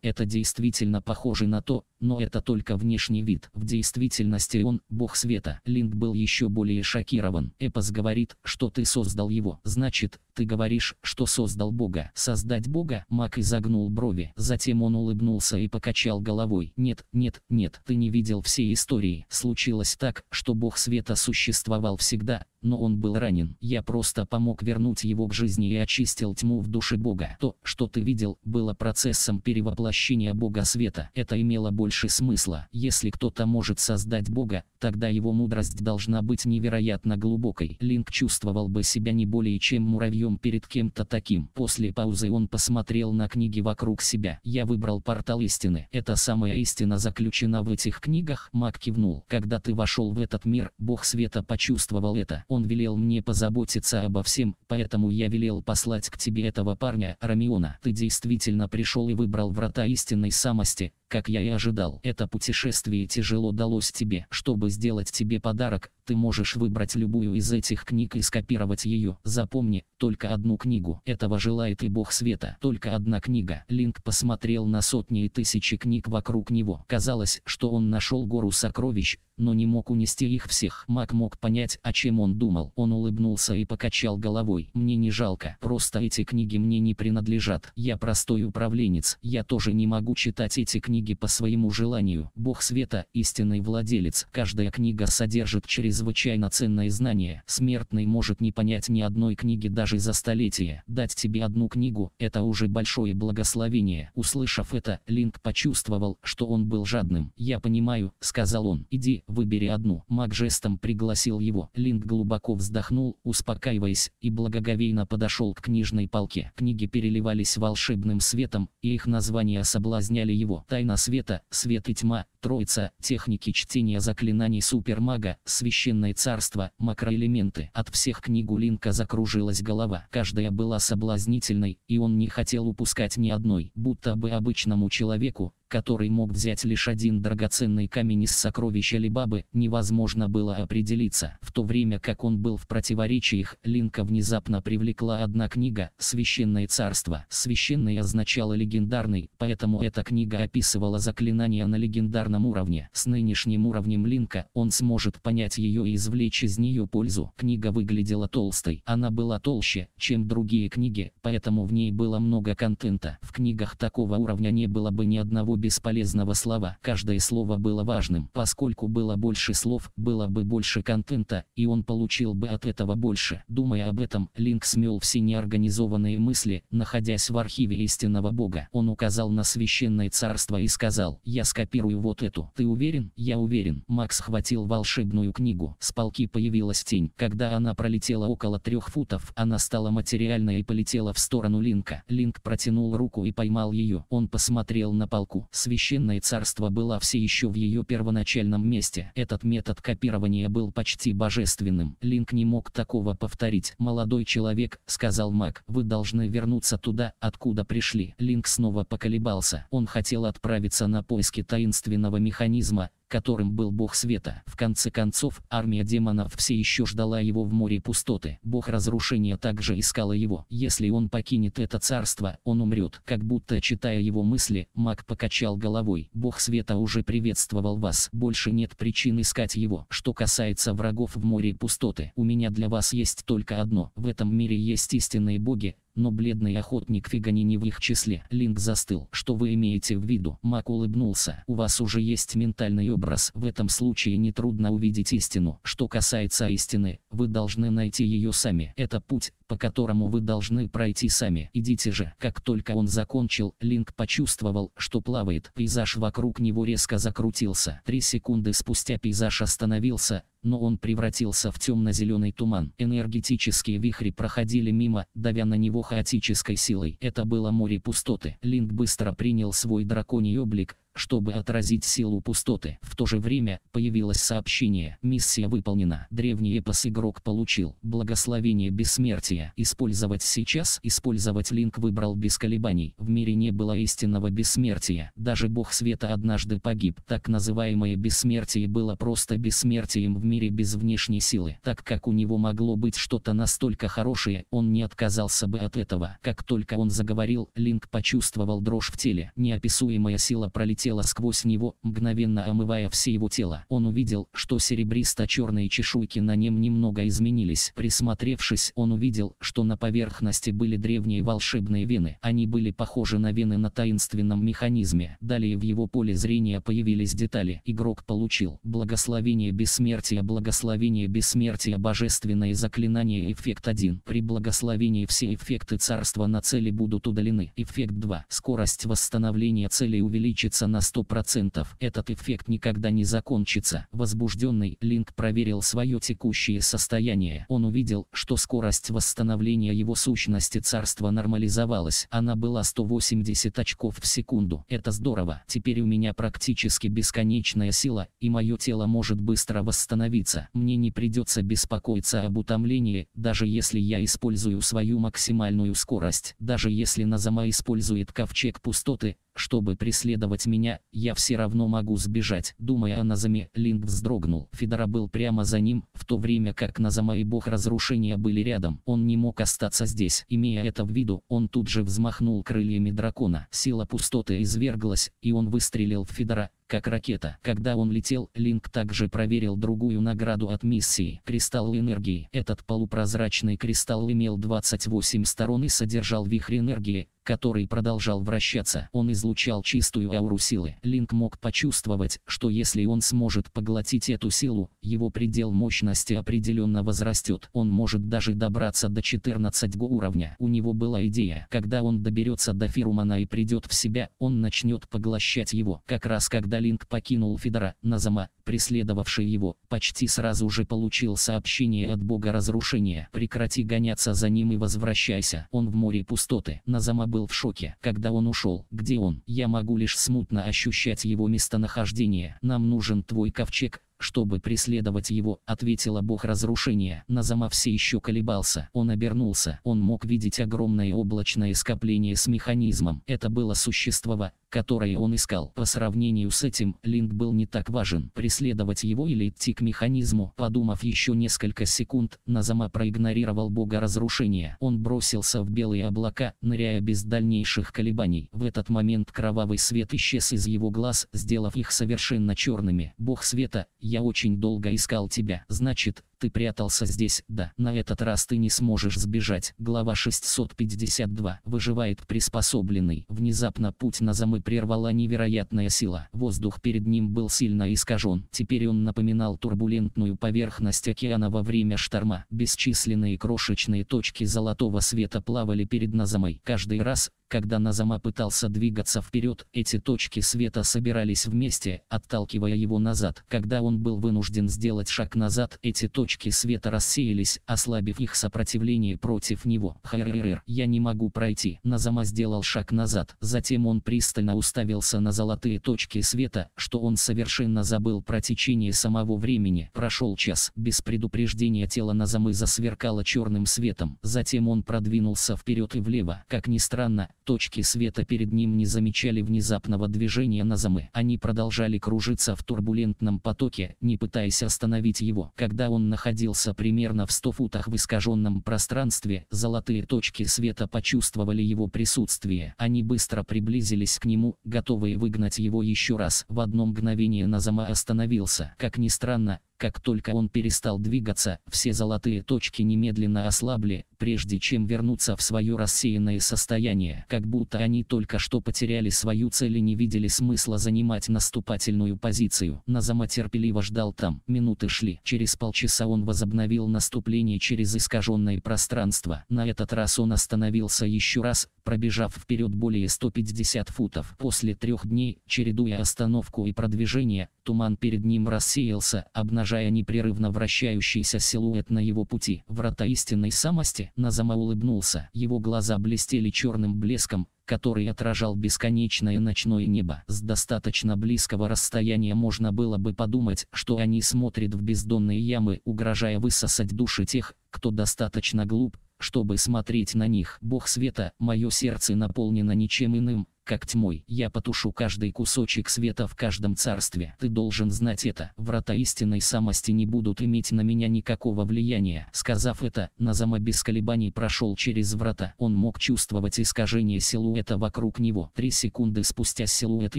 это действительно похоже на то, но это только внешний вид. В действительности он, бог света. Линк был еще более шокирован. Эпос говорит, что ты создал его. Значит, ты говоришь, что создал бога. Создать бога? друга, Мак изогнул брови. Затем он улыбнулся и покачал головой. Нет, нет, нет, ты не видел всей истории. Случилось так, что бог света существовал всегда, но он был ранен. Я просто помог вернуть его к жизни и очистил тьму в душе Бога. То, что ты видел, было процессом перевоплощения Бога Света. Это имело больше смысла. Если кто-то может создать Бога, тогда его мудрость должна быть невероятно глубокой. Линк чувствовал бы себя не более чем муравьем перед кем-то таким. После паузы он посмотрел на книги вокруг себя. Я выбрал портал истины. Эта самая истина заключена в этих книгах. Мак кивнул. Когда ты вошел в этот мир, Бог Света почувствовал это. Он велел мне позаботиться обо всем, поэтому я велел послать к тебе этого парня, Рамиона. Ты действительно пришел и выбрал врата истинной самости, как я и ожидал. Это путешествие тяжело далось тебе. Чтобы сделать тебе подарок, ты можешь выбрать любую из этих книг и скопировать ее. Запомни, только одну книгу. Этого желает и Бог Света. Только одна книга. Линк посмотрел на сотни и тысячи книг вокруг него. Казалось, что он нашел гору сокровищ, но не мог унести их всех. Мак мог понять, о чем он думал. Он улыбнулся и покачал головой. «Мне не жалко. Просто эти книги мне не принадлежат. Я простой управленец. Я тоже не могу читать эти книги по своему желанию. Бог Света – истинный владелец. Каждая книга содержит через чрезвычайно ценное знание. Смертный может не понять ни одной книги даже за столетие. Дать тебе одну книгу – это уже большое благословение. Услышав это, Линк почувствовал, что он был жадным. «Я понимаю», – сказал он. «Иди, выбери одну». Маг жестом пригласил его. Линк глубоко вздохнул, успокаиваясь, и благоговейно подошел к книжной полке. Книги переливались волшебным светом, и их названия соблазняли его. «Тайна света», «Свет и тьма», «Троица», «Техники чтения заклинаний супермага», «Священник» священное царство, макроэлементы. От всех книг у Линка закружилась голова. Каждая была соблазнительной, и он не хотел упускать ни одной. Будто бы обычному человеку, который мог взять лишь один драгоценный камень из сокровища Либабы, невозможно было определиться. В то время как он был в противоречиях, Линка внезапно привлекла одна книга «Священное царство». «Священное» означало «легендарный», поэтому эта книга описывала заклинания на легендарном уровне. С нынешним уровнем Линка он сможет понять ее и извлечь из нее пользу. Книга выглядела толстой. Она была толще, чем другие книги, поэтому в ней было много контента. В книгах такого уровня не было бы ни одного глотку бесполезного слова. Каждое слово было важным, поскольку было больше слов, было бы больше контента, и он получил бы от этого больше. Думая об этом, Линк смел все неорганизованные мысли, находясь в архиве истинного бога. Он указал на священное царство и сказал, «Я скопирую вот эту». «Ты уверен?» «Я уверен». Макс схватил волшебную книгу. С полки появилась тень. Когда она пролетела около трех футов, она стала материальной и полетела в сторону Линка. Линк протянул руку и поймал ее. Он посмотрел на полку священное царство было все еще в ее первоначальном месте. Этот метод копирования был почти божественным. Линк не мог такого повторить. «Молодой человек», — сказал Мак, — «вы должны вернуться туда, откуда пришли». Линк снова поколебался. Он хотел отправиться на поиски таинственного механизма, которым был бог света. В конце концов, армия демонов все еще ждала его в море пустоты. Бог разрушения также искала его. Если он покинет это царство, он умрет. Как будто читая его мысли, маг покачал головой. Бог света уже приветствовал вас. Больше нет причин искать его. Что касается врагов в море пустоты, у меня для вас есть только одно. В этом мире есть истинные боги, но бледный охотник Фигани не в их числе. Линк застыл. Что вы имеете в виду? Мак улыбнулся. У вас уже есть ментальный образ. В этом случае нетрудно увидеть истину. Что касается истины, вы должны найти ее сами. Это путь, по которому вы должны пройти сами. Идите же. Как только он закончил, Линк почувствовал, что плавает. Пейзаж вокруг него резко закрутился. Три секунды спустя пейзаж остановился, но он превратился в темно-зеленый туман. Энергетические вихри проходили мимо, давя на него хаотической силой. Это было море пустоты. Линк быстро принял свой драконий облик, чтобы отразить силу пустоты. В то же время появилось сообщение «Миссия выполнена». Древний эпос игрок получил благословение бессмертия. Использовать сейчас, использовать линк выбрал без колебаний. В мире не было истинного бессмертия. Даже бог света однажды погиб. Так называемое бессмертие было просто бессмертием в мире без внешней силы. Так как у него могло быть что-то настолько хорошее, он не отказался бы от этого. Как только он заговорил, Линк почувствовал дрожь в теле. Неописуемая сила пролетела пролетела сквозь него, мгновенно омывая все его тело. Он увидел, что серебристо-черные чешуйки на нем немного изменились. Присмотревшись, он увидел, что на поверхности были древние волшебные вены. Они были похожи на вены на таинственном механизме. Далее в его поле зрения появились детали. Игрок получил благословение бессмертия, благословение бессмертия, божественное заклинание, эффект 1. При благословении все эффекты царства на цели будут удалены. Эффект 2. Скорость восстановления цели увеличится на на 100%, этот эффект никогда не закончится. Возбужденный Линк проверил свое текущее состояние. Он увидел, что скорость восстановления его сущности царства нормализовалась. Она была 180 очков в секунду. Это здорово. Теперь у меня практически бесконечная сила, и мое тело может быстро восстановиться. Мне не придется беспокоиться об утомлении, даже если я использую свою максимальную скорость. Даже если Назама использует ковчег пустоты, чтобы преследовать меня, я все равно могу сбежать. Думая о Назаме, Линк вздрогнул. Федора был прямо за ним, в то время как Назама и бог разрушения были рядом. Он не мог остаться здесь. Имея это в виду, он тут же взмахнул крыльями дракона. Сила пустоты изверглась, и он выстрелил в Федора, как ракета. Когда он летел, Линк также проверил другую награду от миссии – кристалл энергии. Этот полупрозрачный кристалл имел 28 сторон и содержал вихрь энергии, который продолжал вращаться. Он излучал чистую ауру силы. Линк мог почувствовать, что если он сможет поглотить эту силу, его предел мощности определенно возрастет. Он может даже добраться до 14 уровня. У него была идея, когда он доберется до Фирумана и придет в себя, он начнет поглощать его. Как раз когда Линк покинул Федора, Назама, преследовавший его, почти сразу же получил сообщение от бога разрушения. Прекрати гоняться за ним и возвращайся. Он в море пустоты. Назама был в шоке, когда он ушел. Где он? Я могу лишь смутно ощущать его местонахождение. Нам нужен твой ковчег, чтобы преследовать его, ответила бог разрушения. Назама все еще колебался. Он обернулся. Он мог видеть огромное облачное скопление с механизмом. Это было существово, которое он искал. По сравнению с этим, Линк был не так важен. Преследовать его или идти к механизму, подумав еще несколько секунд, Назама проигнорировал бога разрушения. Он бросился в белые облака, ныряя без дальнейших колебаний. В этот момент кровавый свет исчез из его глаз, сделав их совершенно черными. Бог света, я я очень долго искал тебя. Значит, ты прятался здесь, да, на этот раз ты не сможешь сбежать. Глава 652. Выживает приспособленный. Внезапно путь на замы прервала невероятная сила. Воздух перед ним был сильно искажен. Теперь он напоминал турбулентную поверхность океана во время шторма. Бесчисленные крошечные точки золотого света плавали перед Назамой. Каждый раз, когда Назама пытался двигаться вперед, эти точки света собирались вместе, отталкивая его назад. Когда он был вынужден сделать шаг назад, эти точки точки света рассеялись, ослабив их сопротивление против него. Хрррр, я не могу пройти. Назама сделал шаг назад. Затем он пристально уставился на золотые точки света, что он совершенно забыл про течение самого времени. Прошел час. Без предупреждения тело Назамы засверкало черным светом. Затем он продвинулся вперед и влево. Как ни странно, точки света перед ним не замечали внезапного движения Назамы. Они продолжали кружиться в турбулентном потоке, не пытаясь остановить его. Когда он находился примерно в 100 футах в искаженном пространстве, золотые точки света почувствовали его присутствие. Они быстро приблизились к нему, готовые выгнать его еще раз. В одно мгновение Назама остановился. Как ни странно, как только он перестал двигаться, все золотые точки немедленно ослабли, прежде чем вернуться в свое рассеянное состояние. Как будто они только что потеряли свою цель и не видели смысла занимать наступательную позицию. Назама терпеливо ждал там. Минуты шли. Через полчаса он возобновил наступление через искаженное пространство. На этот раз он остановился еще раз, пробежав вперед более 150 футов. После трех дней, чередуя остановку и продвижение, туман перед ним рассеялся, обнажая непрерывно вращающийся силуэт на его пути. Врата истинной самости, Назама улыбнулся. Его глаза блестели черным блеском, который отражал бесконечное ночное небо. С достаточно близкого расстояния можно было бы подумать, что они смотрят в бездонные ямы, угрожая высосать души тех, кто достаточно глуп, чтобы смотреть на них. Бог света, мое сердце наполнено ничем иным, как тьмой. Я потушу каждый кусочек света в каждом царстве. Ты должен знать это. Врата истинной самости не будут иметь на меня никакого влияния. Сказав это, Назама без колебаний прошел через врата. Он мог чувствовать искажение силуэта вокруг него. Три секунды спустя силуэт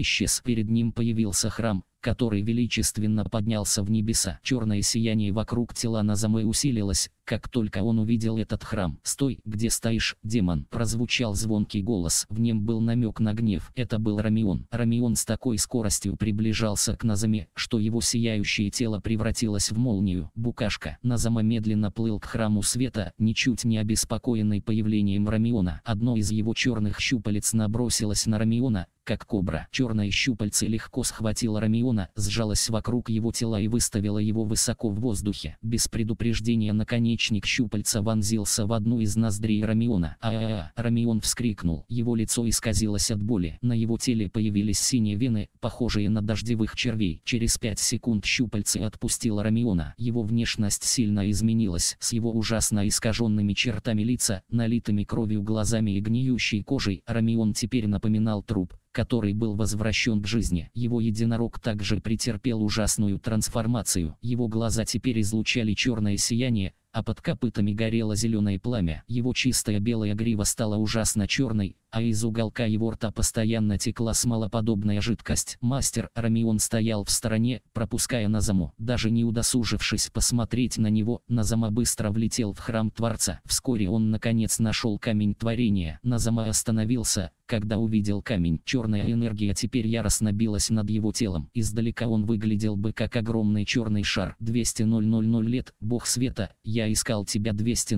исчез. Перед ним появился храм, который величественно поднялся в небеса. Черное сияние вокруг тела Назамы усилилось, как только он увидел этот храм. «Стой, где стоишь, демон!» Прозвучал звонкий голос, в нем был намек на гнев. Это был Рамион. Рамион с такой скоростью приближался к Назаме, что его сияющее тело превратилось в молнию. Букашка. Назама медленно плыл к храму света, ничуть не обеспокоенный появлением Рамиона. Одно из его черных щупалец набросилось на Рамиона, как кобра. Черное щупальце легко схватило Рамиона, сжалось вокруг его тела и выставило его высоко в воздухе. Без предупреждения наконечник щупальца вонзился в одну из ноздрей Рамиона. а а, -а! Рамион вскрикнул. Его лицо исказилось от боли. На его теле появились синие вены, похожие на дождевых червей. Через пять секунд щупальце отпустило Рамиона. Его внешность сильно изменилась. С его ужасно искаженными чертами лица, налитыми кровью глазами и гниющей кожей, Рамион теперь напоминал труп который был возвращен к жизни. Его единорог также претерпел ужасную трансформацию. Его глаза теперь излучали черное сияние, а под копытами горело зеленое пламя. Его чистая белая грива стала ужасно черной, а из уголка его рта постоянно текла смолоподобная жидкость. Мастер Рамион стоял в стороне, пропуская Назаму. Даже не удосужившись посмотреть на него, Назама быстро влетел в храм Творца. Вскоре он наконец нашел камень творения. Назама остановился, когда увидел камень. Черная энергия теперь яростно билась над его телом. Издалека он выглядел бы как огромный черный шар. 200 лет, бог света, я искал тебя 200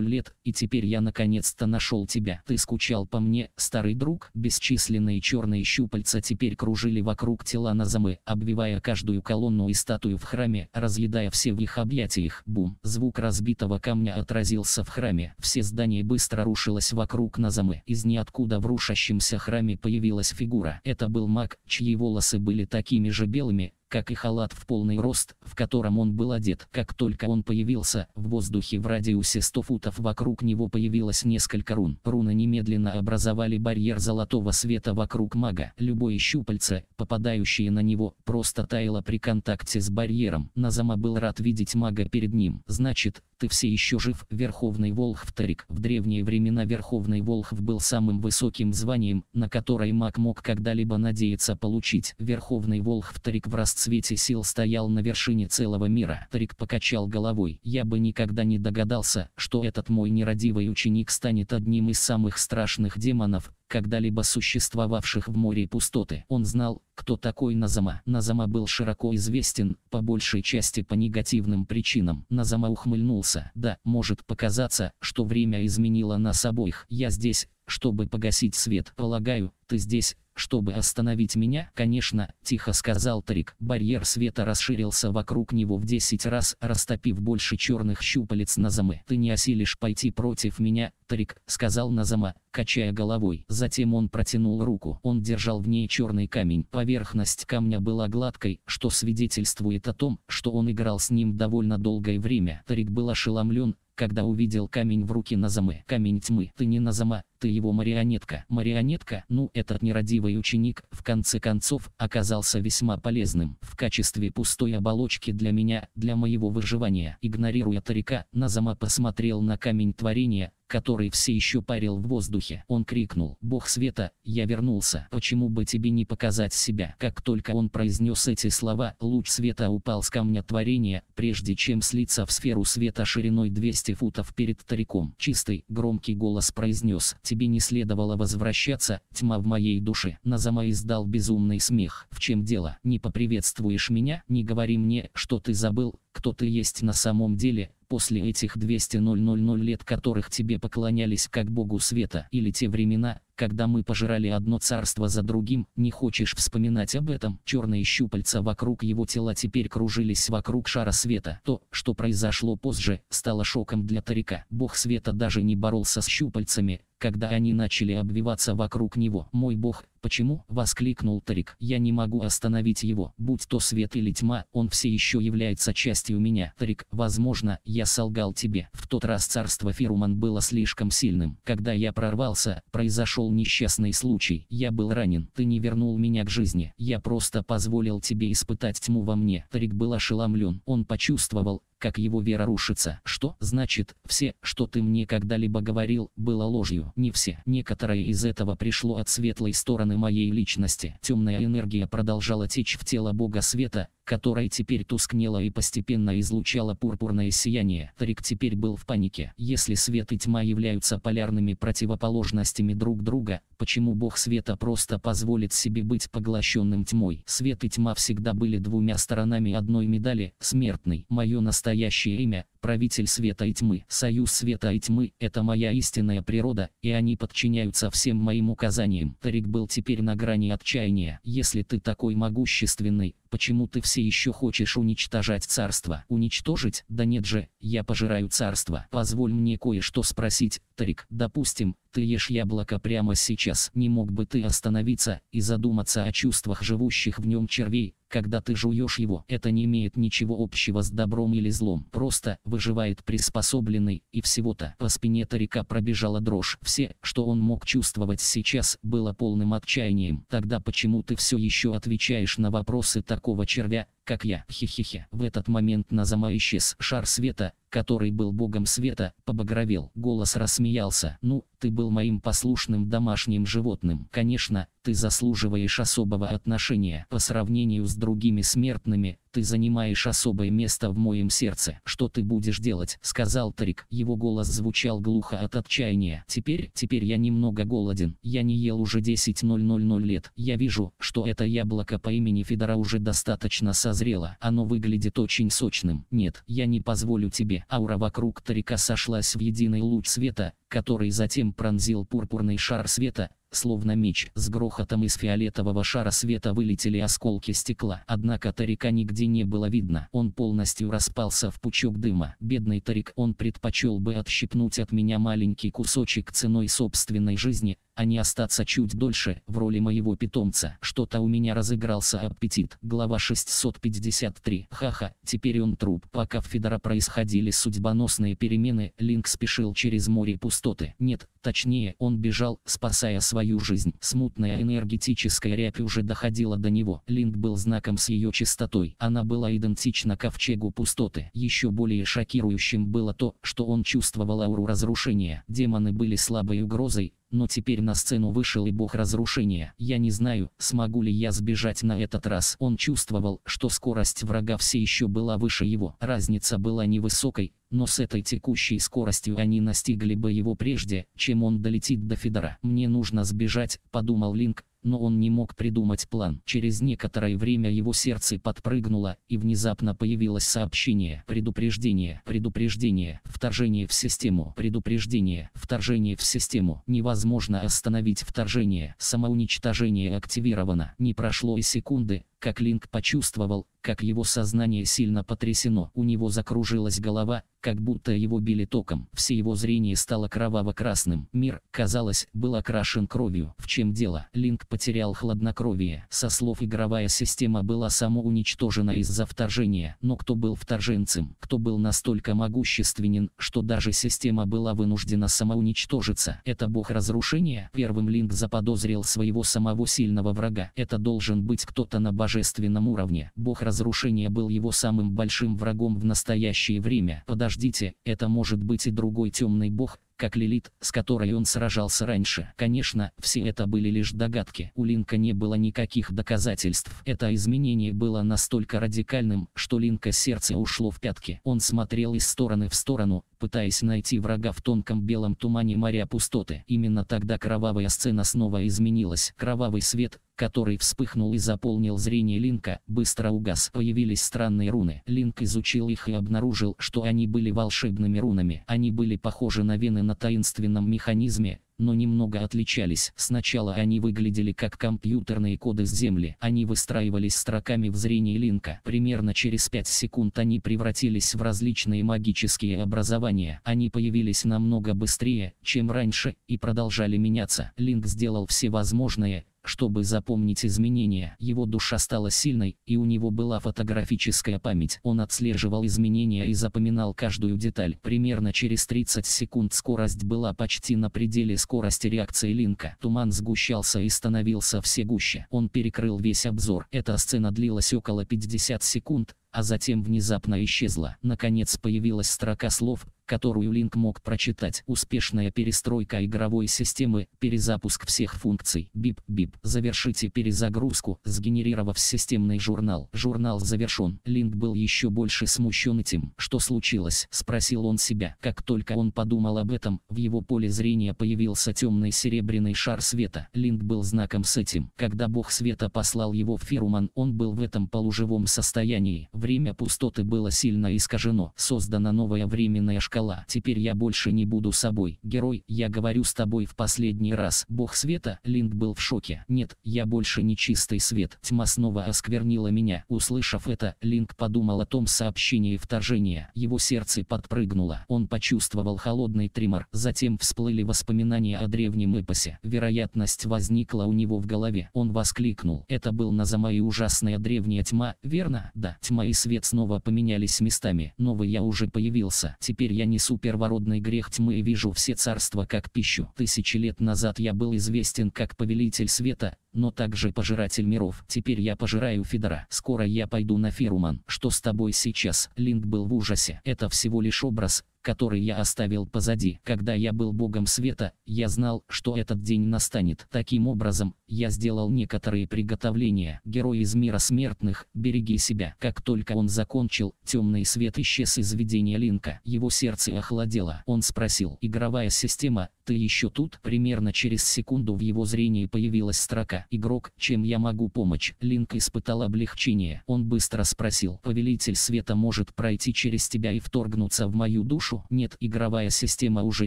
лет, и теперь я наконец-то нашел тебя. Ты скучал по мне спине, старый друг, бесчисленные черные щупальца теперь кружили вокруг тела Назамы, обвивая каждую колонну и статую в храме, разъедая все в их объятиях. Бум! Звук разбитого камня отразился в храме. Все здания быстро рушилось вокруг Назамы. Из ниоткуда в рушащемся храме появилась фигура. Это был маг, чьи волосы были такими же белыми, как и халат в полный рост, в котором он был одет. Как только он появился, в воздухе в радиусе 100 футов вокруг него появилось несколько рун. Руны немедленно образовали барьер золотого света вокруг мага. Любое щупальце, попадающее на него, просто таяло при контакте с барьером. Назама был рад видеть мага перед ним. Значит, ты все еще жив. Верховный Волхв Тарик. В древние времена Верховный Волхв был самым высоким званием, на которое маг мог когда-либо надеяться получить. Верховный Волхв Тарик в расцвете сил стоял на вершине целого мира. Тарик покачал головой. Я бы никогда не догадался, что этот мой нерадивый ученик станет одним из самых страшных демонов, когда-либо существовавших в море пустоты. Он знал, кто такой Назама. Назама был широко известен, по большей части по негативным причинам. Назама ухмыльнулся. Да, может показаться, что время изменило нас обоих. Я здесь, чтобы погасить свет. Полагаю, ты здесь, чтобы остановить меня? Конечно, тихо сказал Тарик. Барьер света расширился вокруг него в 10 раз, растопив больше черных щупалец Назамы. Ты не осилишь пойти против меня, Тарик, сказал Назама, качая головой. Затем он протянул руку. Он держал в ней черный камень. Поверхность камня была гладкой, что свидетельствует о том, что он играл с ним довольно долгое время. Тарик был ошеломлен, когда увидел камень в руки Назамы. Камень тьмы, ты не Назама, ты его марионетка. Марионетка, ну этот нерадивый ученик, в конце концов, оказался весьма полезным в качестве пустой оболочки для меня, для моего выживания. Игнорируя Тарика, Назама посмотрел на камень творения, который все еще парил в воздухе. Он крикнул, «Бог света, я вернулся, почему бы тебе не показать себя?» Как только он произнес эти слова, луч света упал с камня творения, прежде чем слиться в сферу света шириной 200 футов перед тариком. Чистый, громкий голос произнес, «Тебе не следовало возвращаться, тьма в моей душе». Назама издал безумный смех. «В чем дело? Не поприветствуешь меня? Не говори мне, что ты забыл, кто ты есть на самом деле, после этих 200 000 лет, которых тебе поклонялись как Богу света, или те времена, когда мы пожирали одно царство за другим, не хочешь вспоминать об этом? Черные щупальца вокруг его тела теперь кружились вокруг шара света. То, что произошло позже, стало шоком для Тарика. Бог света даже не боролся с щупальцами, когда они начали обвиваться вокруг него. «Мой бог, почему?» – воскликнул Тарик. «Я не могу остановить его. Будь то свет или тьма, он все еще является частью меня. Тарик, возможно, я солгал тебе. В тот раз царство Фируман было слишком сильным. Когда я прорвался, произошел несчастный случай. Я был ранен. Ты не вернул меня к жизни. Я просто позволил тебе испытать тьму во мне». Тарик был ошеломлен. Он почувствовал, как его вера рушится. Что значит, все, что ты мне когда-либо говорил, было ложью? Не все. Некоторое из этого пришло от светлой стороны моей личности. Темная энергия продолжала течь в тело Бога Света, которая теперь тускнела и постепенно излучала пурпурное сияние. Тарик теперь был в панике. Если свет и тьма являются полярными противоположностями друг друга, почему бог света просто позволит себе быть поглощенным тьмой? Свет и тьма всегда были двумя сторонами одной медали, смертный. Мое настоящее имя – правитель света и тьмы. Союз света и тьмы – это моя истинная природа, и они подчиняются всем моим указаниям. Тарик был теперь на грани отчаяния. Если ты такой могущественный, почему ты все еще хочешь уничтожать царство? Уничтожить? Да нет же, я пожираю царство. Позволь мне кое-что спросить, Тарик. Допустим, ты ешь яблоко прямо сейчас. Не мог бы ты остановиться и задуматься о чувствах живущих в нем червей? когда ты жуешь его. Это не имеет ничего общего с добром или злом. Просто выживает приспособленный, и всего-то. По спине Тарика пробежала дрожь. Все, что он мог чувствовать сейчас, было полным отчаянием. Тогда почему ты все еще отвечаешь на вопросы такого червя, как я. Хе-хе-хе. В этот момент на зама исчез шар света, который был богом света, побагровел. Голос рассмеялся. Ну, ты был моим послушным домашним животным. Конечно, ты заслуживаешь особого отношения. По сравнению с другими смертными, ты занимаешь особое место в моем сердце. Что ты будешь делать?» — сказал Тарик. Его голос звучал глухо от отчаяния. «Теперь, теперь я немного голоден. Я не ел уже 10.000 лет. Я вижу, что это яблоко по имени Федора уже достаточно созрело. Оно выглядит очень сочным. Нет, я не позволю тебе». Аура вокруг Тарика сошлась в единый луч света, который затем пронзил пурпурный шар света, Словно меч, с грохотом из фиолетового шара света вылетели осколки стекла. Однако Тарика нигде не было видно. Он полностью распался в пучок дыма. Бедный Тарик, он предпочел бы отщипнуть от меня маленький кусочек ценой собственной жизни, а не остаться чуть дольше в роли моего питомца. Что-то у меня разыгрался аппетит. Глава 653. Ха-ха, теперь он труп. Пока в Федора происходили судьбоносные перемены, Линк спешил через море пустоты. Нет, Точнее, он бежал, спасая свою жизнь. Смутная энергетическая рябь уже доходила до него. Линд был знаком с ее чистотой. Она была идентична ковчегу пустоты. Еще более шокирующим было то, что он чувствовал ауру разрушения. Демоны были слабой угрозой, но теперь на сцену вышел и бог разрушения. Я не знаю, смогу ли я сбежать на этот раз. Он чувствовал, что скорость врага все еще была выше его. Разница была невысокой, но с этой текущей скоростью они настигли бы его прежде, чем он долетит до Федора. «Мне нужно сбежать», — подумал Линк, но он не мог придумать план. Через некоторое время его сердце подпрыгнуло, и внезапно появилось сообщение. Предупреждение, предупреждение, вторжение в систему, предупреждение, вторжение в систему. Невозможно остановить вторжение, самоуничтожение активировано. Не прошло и секунды, как Линк почувствовал, как его сознание сильно потрясено. У него закружилась голова, как будто его били током. Все его зрение стало кроваво-красным. Мир, казалось, был окрашен кровью. В чем дело? Линк потерял хладнокровие. Со слов игровая система была самоуничтожена из-за вторжения. Но кто был вторженцем? Кто был настолько могущественен, что даже система была вынуждена самоуничтожиться? Это бог разрушения? Первым Линк заподозрил своего самого сильного врага. Это должен быть кто-то на божественном уровне. Бог разрушения разрушения был его самым большим врагом в настоящее время. Подождите, это может быть и другой темный бог, как Лилит, с которой он сражался раньше. Конечно, все это были лишь догадки. У Линка не было никаких доказательств. Это изменение было настолько радикальным, что Линка сердце ушло в пятки. Он смотрел из стороны в сторону, пытаясь найти врага в тонком белом тумане моря пустоты. Именно тогда кровавая сцена снова изменилась. Кровавый свет, который вспыхнул и заполнил зрение Линка, быстро угас. Появились странные руны. Линк изучил их и обнаружил, что они были волшебными рунами. Они были похожи на вены на таинственном механизме, но немного отличались. Сначала они выглядели как компьютерные коды с Земли. Они выстраивались строками в зрении Линка. Примерно через 5 секунд они превратились в различные магические образования. Они появились намного быстрее, чем раньше, и продолжали меняться. Линк сделал все возможное, чтобы запомнить изменения, его душа стала сильной, и у него была фотографическая память. Он отслеживал изменения и запоминал каждую деталь. Примерно через 30 секунд скорость была почти на пределе скорости реакции Линка. Туман сгущался и становился все гуще. Он перекрыл весь обзор. Эта сцена длилась около 50 секунд, а затем внезапно исчезла. Наконец появилась строка слов, которую Линк мог прочитать. Успешная перестройка игровой системы, перезапуск всех функций. Бип-бип. Завершите перезагрузку, сгенерировав системный журнал. Журнал завершен. Линк был еще больше смущен этим. Что случилось? Спросил он себя. Как только он подумал об этом, в его поле зрения появился темный серебряный шар света. Линк был знаком с этим. Когда бог света послал его в Феруман, он был в этом полуживом состоянии. Время пустоты было сильно искажено. Создана новая временная шкала скала. Теперь я больше не буду собой. Герой, я говорю с тобой в последний раз. Бог света, Линд был в шоке. Нет, я больше не чистый свет. Тьма снова осквернила меня. Услышав это, Линк подумал о том сообщении вторжения. Его сердце подпрыгнуло. Он почувствовал холодный тримор. Затем всплыли воспоминания о древнем эпосе. Вероятность возникла у него в голове. Он воскликнул. Это был Назама и ужасная древняя тьма, верно? Да. Тьма и свет снова поменялись местами. Новый я уже появился. Теперь я я не супервородный грех тьмы и вижу все царства как пищу. Тысячи лет назад я был известен как повелитель света, но также пожиратель миров. Теперь я пожираю Федора. Скоро я пойду на Феруман. Что с тобой сейчас? Линк был в ужасе. Это всего лишь образ, который я оставил позади. Когда я был богом света, я знал, что этот день настанет. Таким образом, я сделал некоторые приготовления. Герой из мира смертных, береги себя. Как только он закончил, темный свет исчез из видения Линка. Его сердце охладело. Он спросил, игровая система, ты еще тут? Примерно через секунду в его зрении появилась строка игрок, чем я могу помочь? Линк испытал облегчение. Он быстро спросил, повелитель света может пройти через тебя и вторгнуться в мою душу? Нет, игровая система уже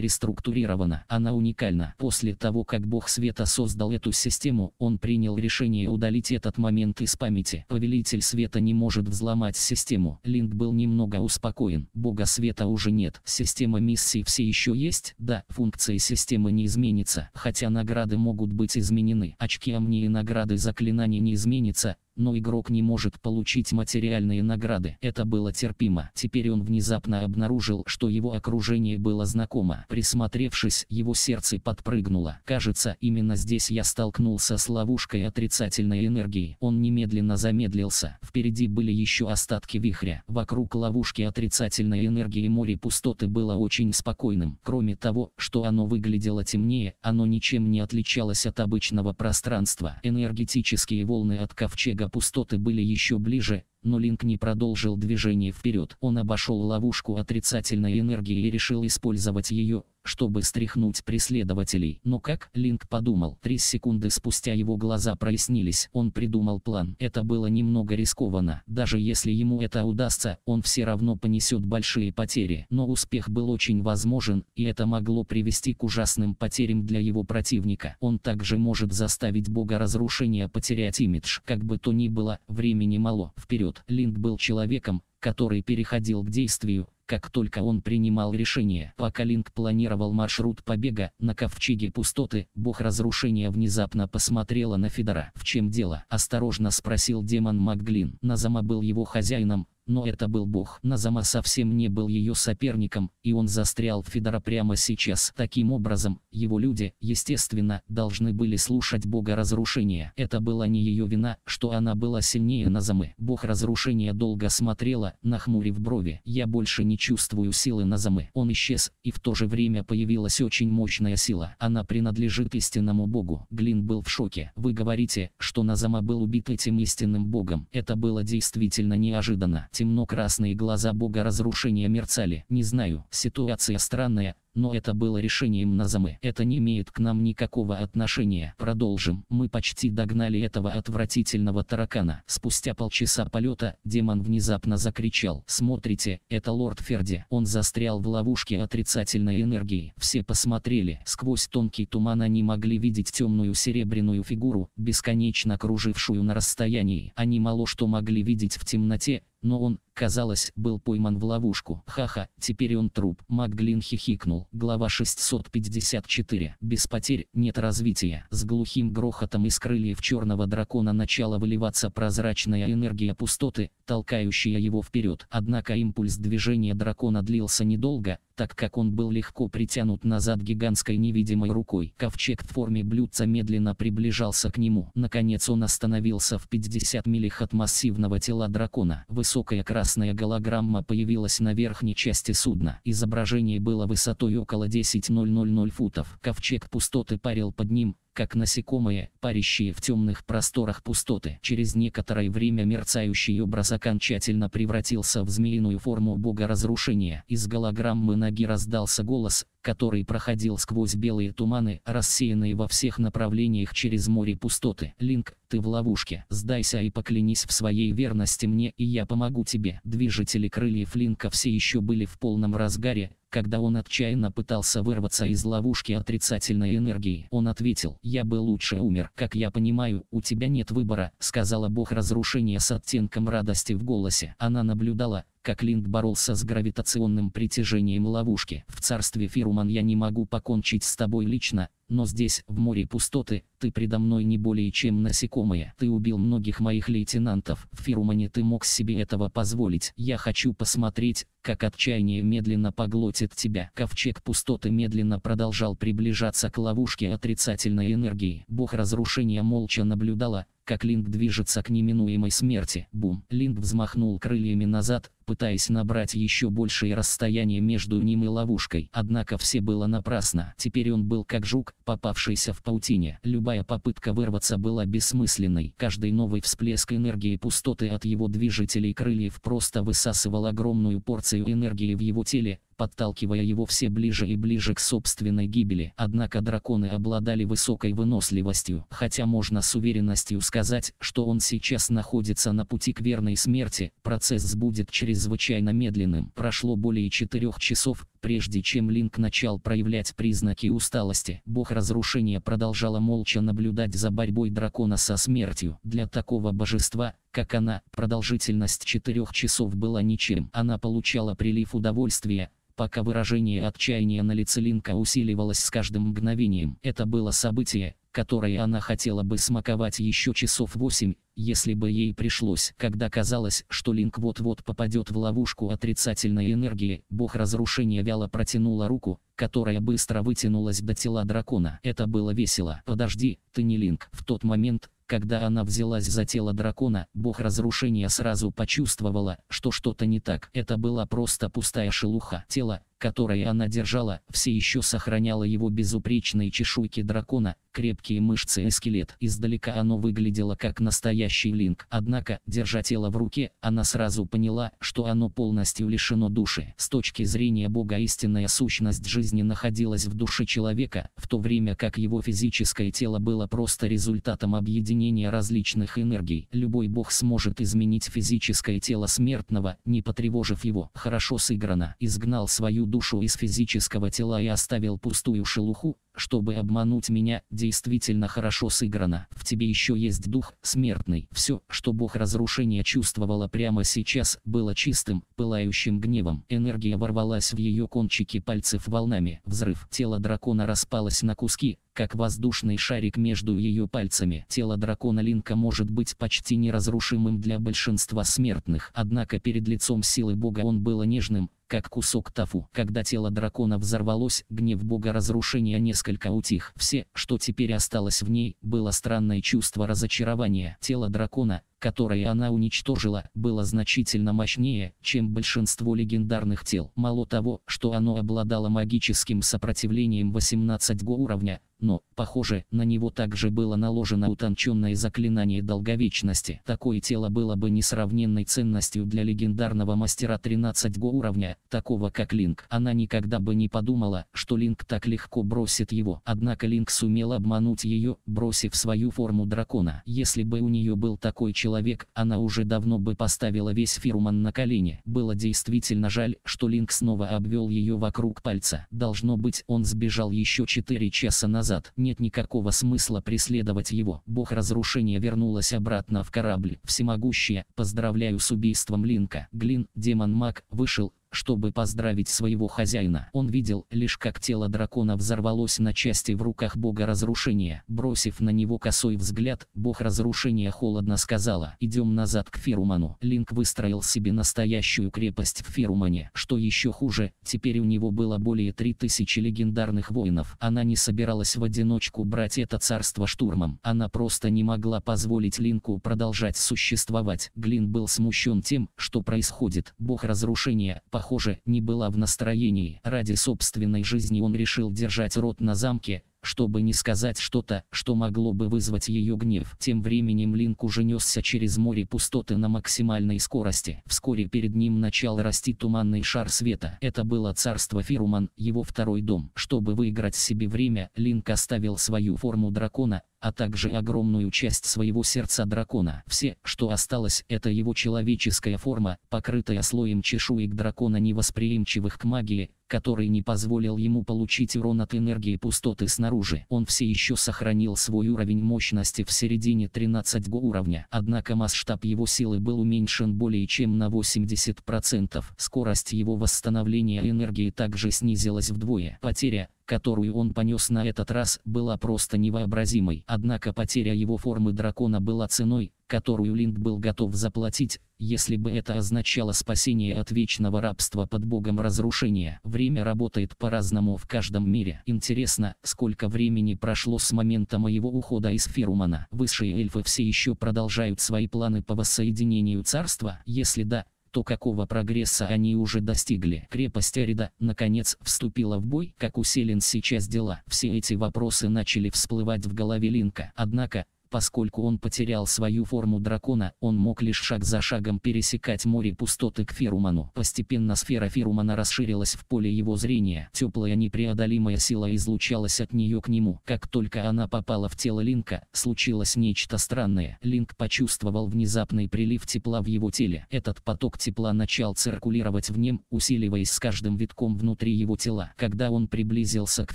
реструктурирована. Она уникальна. После того, как бог света создал эту систему, он принял решение удалить этот момент из памяти. Повелитель света не может взломать систему. Линк был немного успокоен. Бога света уже нет. Система миссии все еще есть? Да, функции системы не изменится, хотя награды могут быть изменены. Очки АМ камни и награды заклинаний не изменится, но игрок не может получить материальные награды. Это было терпимо. Теперь он внезапно обнаружил, что его окружение было знакомо. Присмотревшись, его сердце подпрыгнуло. Кажется, именно здесь я столкнулся с ловушкой отрицательной энергии. Он немедленно замедлился. Впереди были еще остатки вихря. Вокруг ловушки отрицательной энергии море пустоты было очень спокойным. Кроме того, что оно выглядело темнее, оно ничем не отличалось от обычного пространства. Энергетические волны от ковчега пустоты были еще ближе, но Линк не продолжил движение вперед. Он обошел ловушку отрицательной энергии и решил использовать ее, чтобы стряхнуть преследователей. Но как? Линк подумал. Три секунды спустя его глаза прояснились. Он придумал план. Это было немного рискованно. Даже если ему это удастся, он все равно понесет большие потери. Но успех был очень возможен, и это могло привести к ужасным потерям для его противника. Он также может заставить бога разрушения потерять имидж. Как бы то ни было, времени мало. Вперед. Линк был человеком, который переходил к действию, как только он принимал решение, пока Линк планировал маршрут побега, на ковчеге пустоты, бог разрушения внезапно посмотрела на Федора. «В чем дело?» – осторожно спросил демон МакГлин. Назама был его хозяином, но это был бог. Назама совсем не был ее соперником, и он застрял в Федора прямо сейчас. Таким образом, его люди, естественно, должны были слушать бога разрушения. Это была не ее вина, что она была сильнее Назамы. Бог разрушения долго смотрела, нахмурив брови. «Я больше не чувствую силы Назамы». Он исчез, и в то же время появилась очень мощная сила. Она принадлежит истинному богу. Глин был в шоке. «Вы говорите, что Назама был убит этим истинным богом. Это было действительно неожиданно». Темно-красные глаза бога разрушения мерцали. Не знаю, ситуация странная, но это было решением Назамы. Это не имеет к нам никакого отношения. Продолжим. Мы почти догнали этого отвратительного таракана. Спустя полчаса полета, демон внезапно закричал. Смотрите, это лорд Ферди. Он застрял в ловушке отрицательной энергии. Все посмотрели. Сквозь тонкий туман они могли видеть темную серебряную фигуру, бесконечно кружившую на расстоянии. Они мало что могли видеть в темноте, но он, Казалось, был пойман в ловушку. Ха-ха, теперь он труп. Макглин хихикнул. Глава 654. Без потерь нет развития. С глухим грохотом из крыльев черного дракона начала выливаться прозрачная энергия пустоты, толкающая его вперед. Однако импульс движения дракона длился недолго, так как он был легко притянут назад гигантской невидимой рукой. Ковчег в форме блюдца медленно приближался к нему. Наконец он остановился в 50 милях от массивного тела дракона. Высокая красная Красная голограмма появилась на верхней части судна. Изображение было высотой около 10 000 футов. Ковчег пустоты парил под ним, как насекомые, парящие в темных просторах пустоты. Через некоторое время мерцающий образ окончательно превратился в змеиную форму бога разрушения. Из голограммы ноги раздался голос, который проходил сквозь белые туманы, рассеянные во всех направлениях через море пустоты. Линк, ты в ловушке. Сдайся и поклянись в своей верности мне, и я помогу тебе. Движители крыльев Линка все еще были в полном разгаре, когда он отчаянно пытался вырваться из ловушки отрицательной энергии. Он ответил, «Я бы лучше умер, как я понимаю, у тебя нет выбора», сказала бог разрушения с оттенком радости в голосе. Она наблюдала, как Линд боролся с гравитационным притяжением ловушки. В царстве Фируман я не могу покончить с тобой лично, но здесь, в море пустоты, ты предо мной не более чем насекомое. Ты убил многих моих лейтенантов. В Фирумане ты мог себе этого позволить. Я хочу посмотреть, как отчаяние медленно поглотит тебя. Ковчег пустоты медленно продолжал приближаться к ловушке отрицательной энергии. Бог разрушения молча наблюдала, как Линк движется к неминуемой смерти. Бум. Линк взмахнул крыльями назад, пытаясь набрать еще большее расстояние между ним и ловушкой. Однако все было напрасно. Теперь он был как жук, попавшийся в паутине. Любая попытка вырваться была бессмысленной. Каждый новый всплеск энергии пустоты от его движителей крыльев просто высасывал огромную порцию энергии в его теле, подталкивая его все ближе и ближе к собственной гибели. Однако драконы обладали высокой выносливостью, хотя можно с уверенностью сказать, что он сейчас находится на пути к верной смерти, процесс будет через чрезвычайно медленным. Прошло более четырех часов, прежде чем Линк начал проявлять признаки усталости. Бог разрушения продолжала молча наблюдать за борьбой дракона со смертью. Для такого божества, как она, продолжительность четырех часов была ничем. Она получала прилив удовольствия, пока выражение отчаяния на лице Линка усиливалось с каждым мгновением. Это было событие, которые она хотела бы смаковать еще часов восемь, если бы ей пришлось. Когда казалось, что Линк вот-вот попадет в ловушку отрицательной энергии, бог разрушения вяло протянула руку, которая быстро вытянулась до тела дракона. Это было весело. «Подожди, ты не Линк». В тот момент, когда она взялась за тело дракона, бог разрушения сразу почувствовала, что что-то не так. Это была просто пустая шелуха. Тело, которое она держала, все еще сохраняло его безупречные чешуйки дракона, крепкие мышцы и скелет. Издалека оно выглядело как настоящий линк, однако, держа тело в руке, она сразу поняла, что оно полностью лишено души. С точки зрения Бога истинная сущность жизни находилась в душе человека, в то время как его физическое тело было просто результатом объединения различных энергий. Любой Бог сможет изменить физическое тело смертного, не потревожив его. Хорошо сыграно. Изгнал свою душу из физического тела и оставил пустую шелуху, чтобы обмануть меня, действительно хорошо сыграно. В тебе еще есть дух, смертный. Все, что бог разрушения чувствовала прямо сейчас, было чистым, пылающим гневом. Энергия ворвалась в ее кончики пальцев волнами. Взрыв. Тело дракона распалось на куски, как воздушный шарик между ее пальцами. Тело дракона Линка может быть почти неразрушимым для большинства смертных, однако перед лицом силы бога он было нежным, как кусок тафу. Когда тело дракона взорвалось, гнев бога разрушения несколько несколько утих. Все, что теперь осталось в ней, было странное чувство разочарования. Тело дракона, которое она уничтожила, было значительно мощнее, чем большинство легендарных тел. Мало того, что оно обладало магическим сопротивлением 18 го уровня, но, похоже, на него также было наложено утонченное заклинание долговечности. Такое тело было бы несравненной ценностью для легендарного мастера 13 го уровня, такого как Линк. Она никогда бы не подумала, что Линк так легко бросит его. Однако Линк сумел обмануть ее, бросив свою форму дракона. Если бы у нее был такой человек, она уже давно бы поставила весь Фируман на колени. Было действительно жаль, что Линк снова обвел ее вокруг пальца. Должно быть, он сбежал еще 4 часа назад назад, нет никакого смысла преследовать его. Бог разрушения вернулась обратно в корабль. Всемогущая, поздравляю с убийством Линка. Глин, демон-маг, вышел чтобы поздравить своего хозяина. Он видел лишь как тело дракона взорвалось на части в руках бога разрушения. Бросив на него косой взгляд, бог разрушения холодно сказала «Идем назад к Фируману". Линк выстроил себе настоящую крепость в Фирумане, Что еще хуже, теперь у него было более 3000 легендарных воинов. Она не собиралась в одиночку брать это царство штурмом. Она просто не могла позволить Линку продолжать существовать. Глин был смущен тем, что происходит. Бог разрушения, по похоже, не была в настроении. Ради собственной жизни он решил держать рот на замке, чтобы не сказать что-то, что могло бы вызвать ее гнев. Тем временем Линк уже несся через море пустоты на максимальной скорости. Вскоре перед ним начал расти туманный шар света. Это было царство Фируман, его второй дом. Чтобы выиграть себе время, Линк оставил свою форму дракона, а также огромную часть своего сердца дракона. Все, что осталось, это его человеческая форма, покрытая слоем чешуек дракона невосприимчивых к магии, который не позволил ему получить урон от энергии пустоты снаружи. Он все еще сохранил свой уровень мощности в середине 13 уровня, однако масштаб его силы был уменьшен более чем на 80%. Скорость его восстановления энергии также снизилась вдвое. Потеря которую он понес на этот раз, была просто невообразимой. Однако потеря его формы дракона была ценой, которую Линд был готов заплатить, если бы это означало спасение от вечного рабства под богом разрушения. Время работает по-разному в каждом мире. Интересно, сколько времени прошло с момента моего ухода из Ферумана. Высшие эльфы все еще продолжают свои планы по воссоединению царства? Если да, то какого прогресса они уже достигли. Крепость Арида, наконец, вступила в бой, как усилен сейчас дела. Все эти вопросы начали всплывать в голове Линка. Однако, Поскольку он потерял свою форму дракона, он мог лишь шаг за шагом пересекать море пустоты к Феруману. Постепенно сфера Ферумана расширилась в поле его зрения. Теплая непреодолимая сила излучалась от нее к нему. Как только она попала в тело Линка, случилось нечто странное. Линк почувствовал внезапный прилив тепла в его теле. Этот поток тепла начал циркулировать в нем, усиливаясь с каждым витком внутри его тела. Когда он приблизился к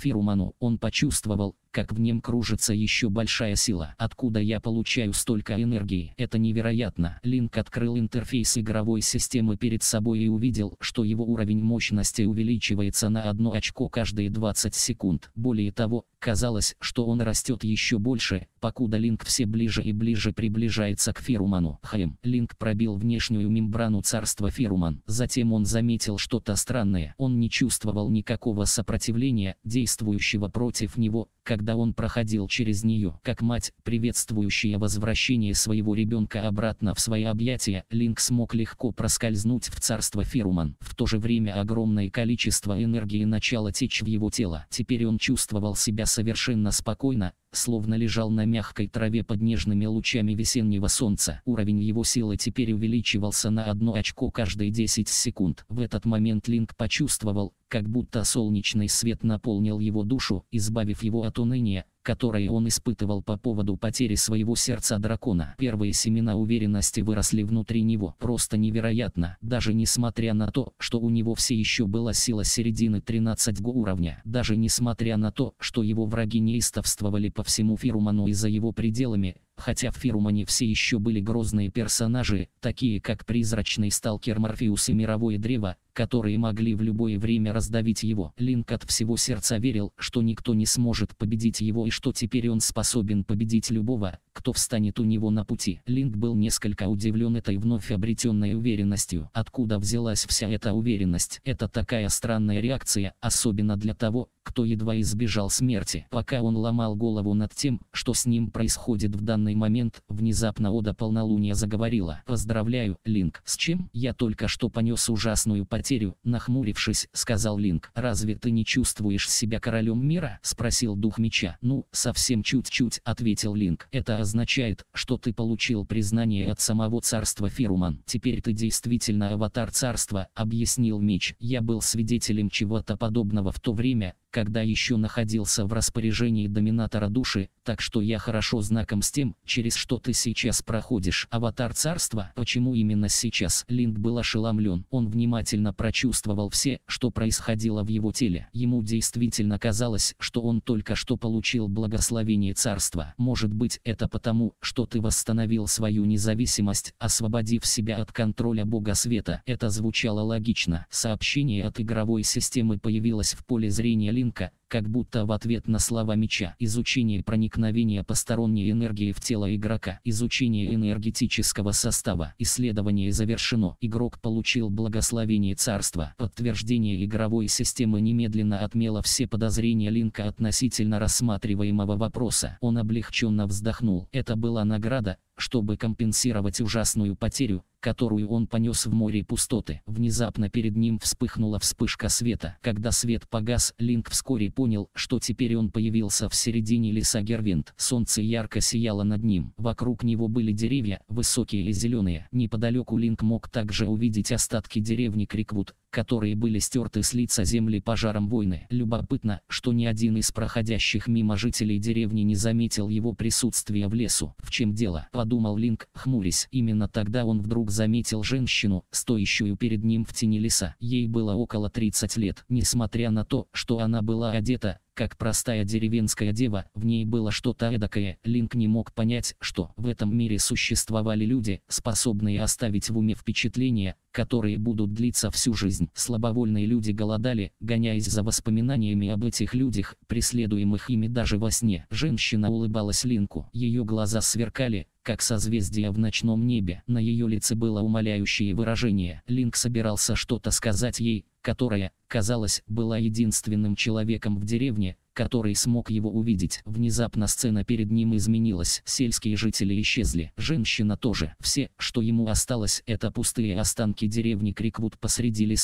Феруману, он почувствовал, как в нем кружится еще большая сила. Откуда я получаю столько энергии? Это невероятно. Линк открыл интерфейс игровой системы перед собой и увидел, что его уровень мощности увеличивается на одно очко каждые 20 секунд. Более того, казалось, что он растет еще больше, покуда Линк все ближе и ближе приближается к Феруману. Хэм. Линк пробил внешнюю мембрану царства Феруман. Затем он заметил что-то странное. Он не чувствовал никакого сопротивления, действующего против него, когда когда он проходил через нее. Как мать, приветствующая возвращение своего ребенка обратно в свои объятия, Линк смог легко проскользнуть в царство Феруман. В то же время огромное количество энергии начало течь в его тело. Теперь он чувствовал себя совершенно спокойно, словно лежал на мягкой траве под нежными лучами весеннего солнца. Уровень его силы теперь увеличивался на одно очко каждые 10 секунд. В этот момент Линк почувствовал, как будто солнечный свет наполнил его душу, избавив его от уныния, которое он испытывал по поводу потери своего сердца дракона. Первые семена уверенности выросли внутри него. Просто невероятно, даже несмотря на то, что у него все еще была сила середины 13 уровня, даже несмотря на то, что его враги неистовствовали по всему Фируману и за его пределами, Хотя в Фирумане все еще были грозные персонажи, такие как призрачный сталкер Морфеус и мировое древо, которые могли в любое время раздавить его. Линк от всего сердца верил, что никто не сможет победить его и что теперь он способен победить любого, кто встанет у него на пути. Линк был несколько удивлен этой вновь обретенной уверенностью. Откуда взялась вся эта уверенность? Это такая странная реакция, особенно для того, кто едва избежал смерти. Пока он ломал голову над тем, что с ним происходит в данный момент, внезапно Ода Полнолуния заговорила. «Поздравляю, Линк. С чем? Я только что понес ужасную потерю потерю», — нахмурившись, сказал Линк. «Разве ты не чувствуешь себя королем мира?» — спросил дух меча. «Ну, совсем чуть-чуть», — ответил Линк. «Это означает, что ты получил признание от самого царства Фируман. Теперь ты действительно аватар царства», — объяснил меч. «Я был свидетелем чего-то подобного в то время, когда еще находился в распоряжении доминатора души, так что я хорошо знаком с тем, через что ты сейчас проходишь. Аватар царства, почему именно сейчас? Линд был ошеломлен. Он внимательно прочувствовал все, что происходило в его теле. Ему действительно казалось, что он только что получил благословение царства. Может быть, это потому, что ты восстановил свою независимость, освободив себя от контроля бога света. Это звучало логично. Сообщение от игровой системы появилось в поле зрения Линда рынка – как будто в ответ на слова меча. Изучение проникновения посторонней энергии в тело игрока. Изучение энергетического состава. Исследование завершено. Игрок получил благословение царства. Подтверждение игровой системы немедленно отмело все подозрения Линка относительно рассматриваемого вопроса. Он облегченно вздохнул. Это была награда, чтобы компенсировать ужасную потерю, которую он понес в море пустоты. Внезапно перед ним вспыхнула вспышка света. Когда свет погас, Линк вскоре понял, что теперь он появился в середине леса Гервинт. Солнце ярко сияло над ним. Вокруг него были деревья, высокие и зеленые. Неподалеку Линк мог также увидеть остатки деревни Криквуд, которые были стерты с лица земли пожаром войны. Любопытно, что ни один из проходящих мимо жителей деревни не заметил его присутствия в лесу. В чем дело? Подумал Линк, хмурясь. Именно тогда он вдруг заметил женщину, стоящую перед ним в тени леса. Ей было около 30 лет. Несмотря на то, что она была одета, как простая деревенская дева, в ней было что-то эдакое. Линк не мог понять, что в этом мире существовали люди, способные оставить в уме впечатления, которые будут длиться всю жизнь. Слабовольные люди голодали, гоняясь за воспоминаниями об этих людях, преследуемых ими даже во сне. Женщина улыбалась Линку. Ее глаза сверкали, как созвездия в ночном небе. На ее лице было умоляющее выражение. Линк собирался что-то сказать ей, которая, казалось, была единственным человеком в деревне, который смог его увидеть. Внезапно сцена перед ним изменилась. Сельские жители исчезли. Женщина тоже. Все, что ему осталось, это пустые останки деревни Криквуд посреди леса.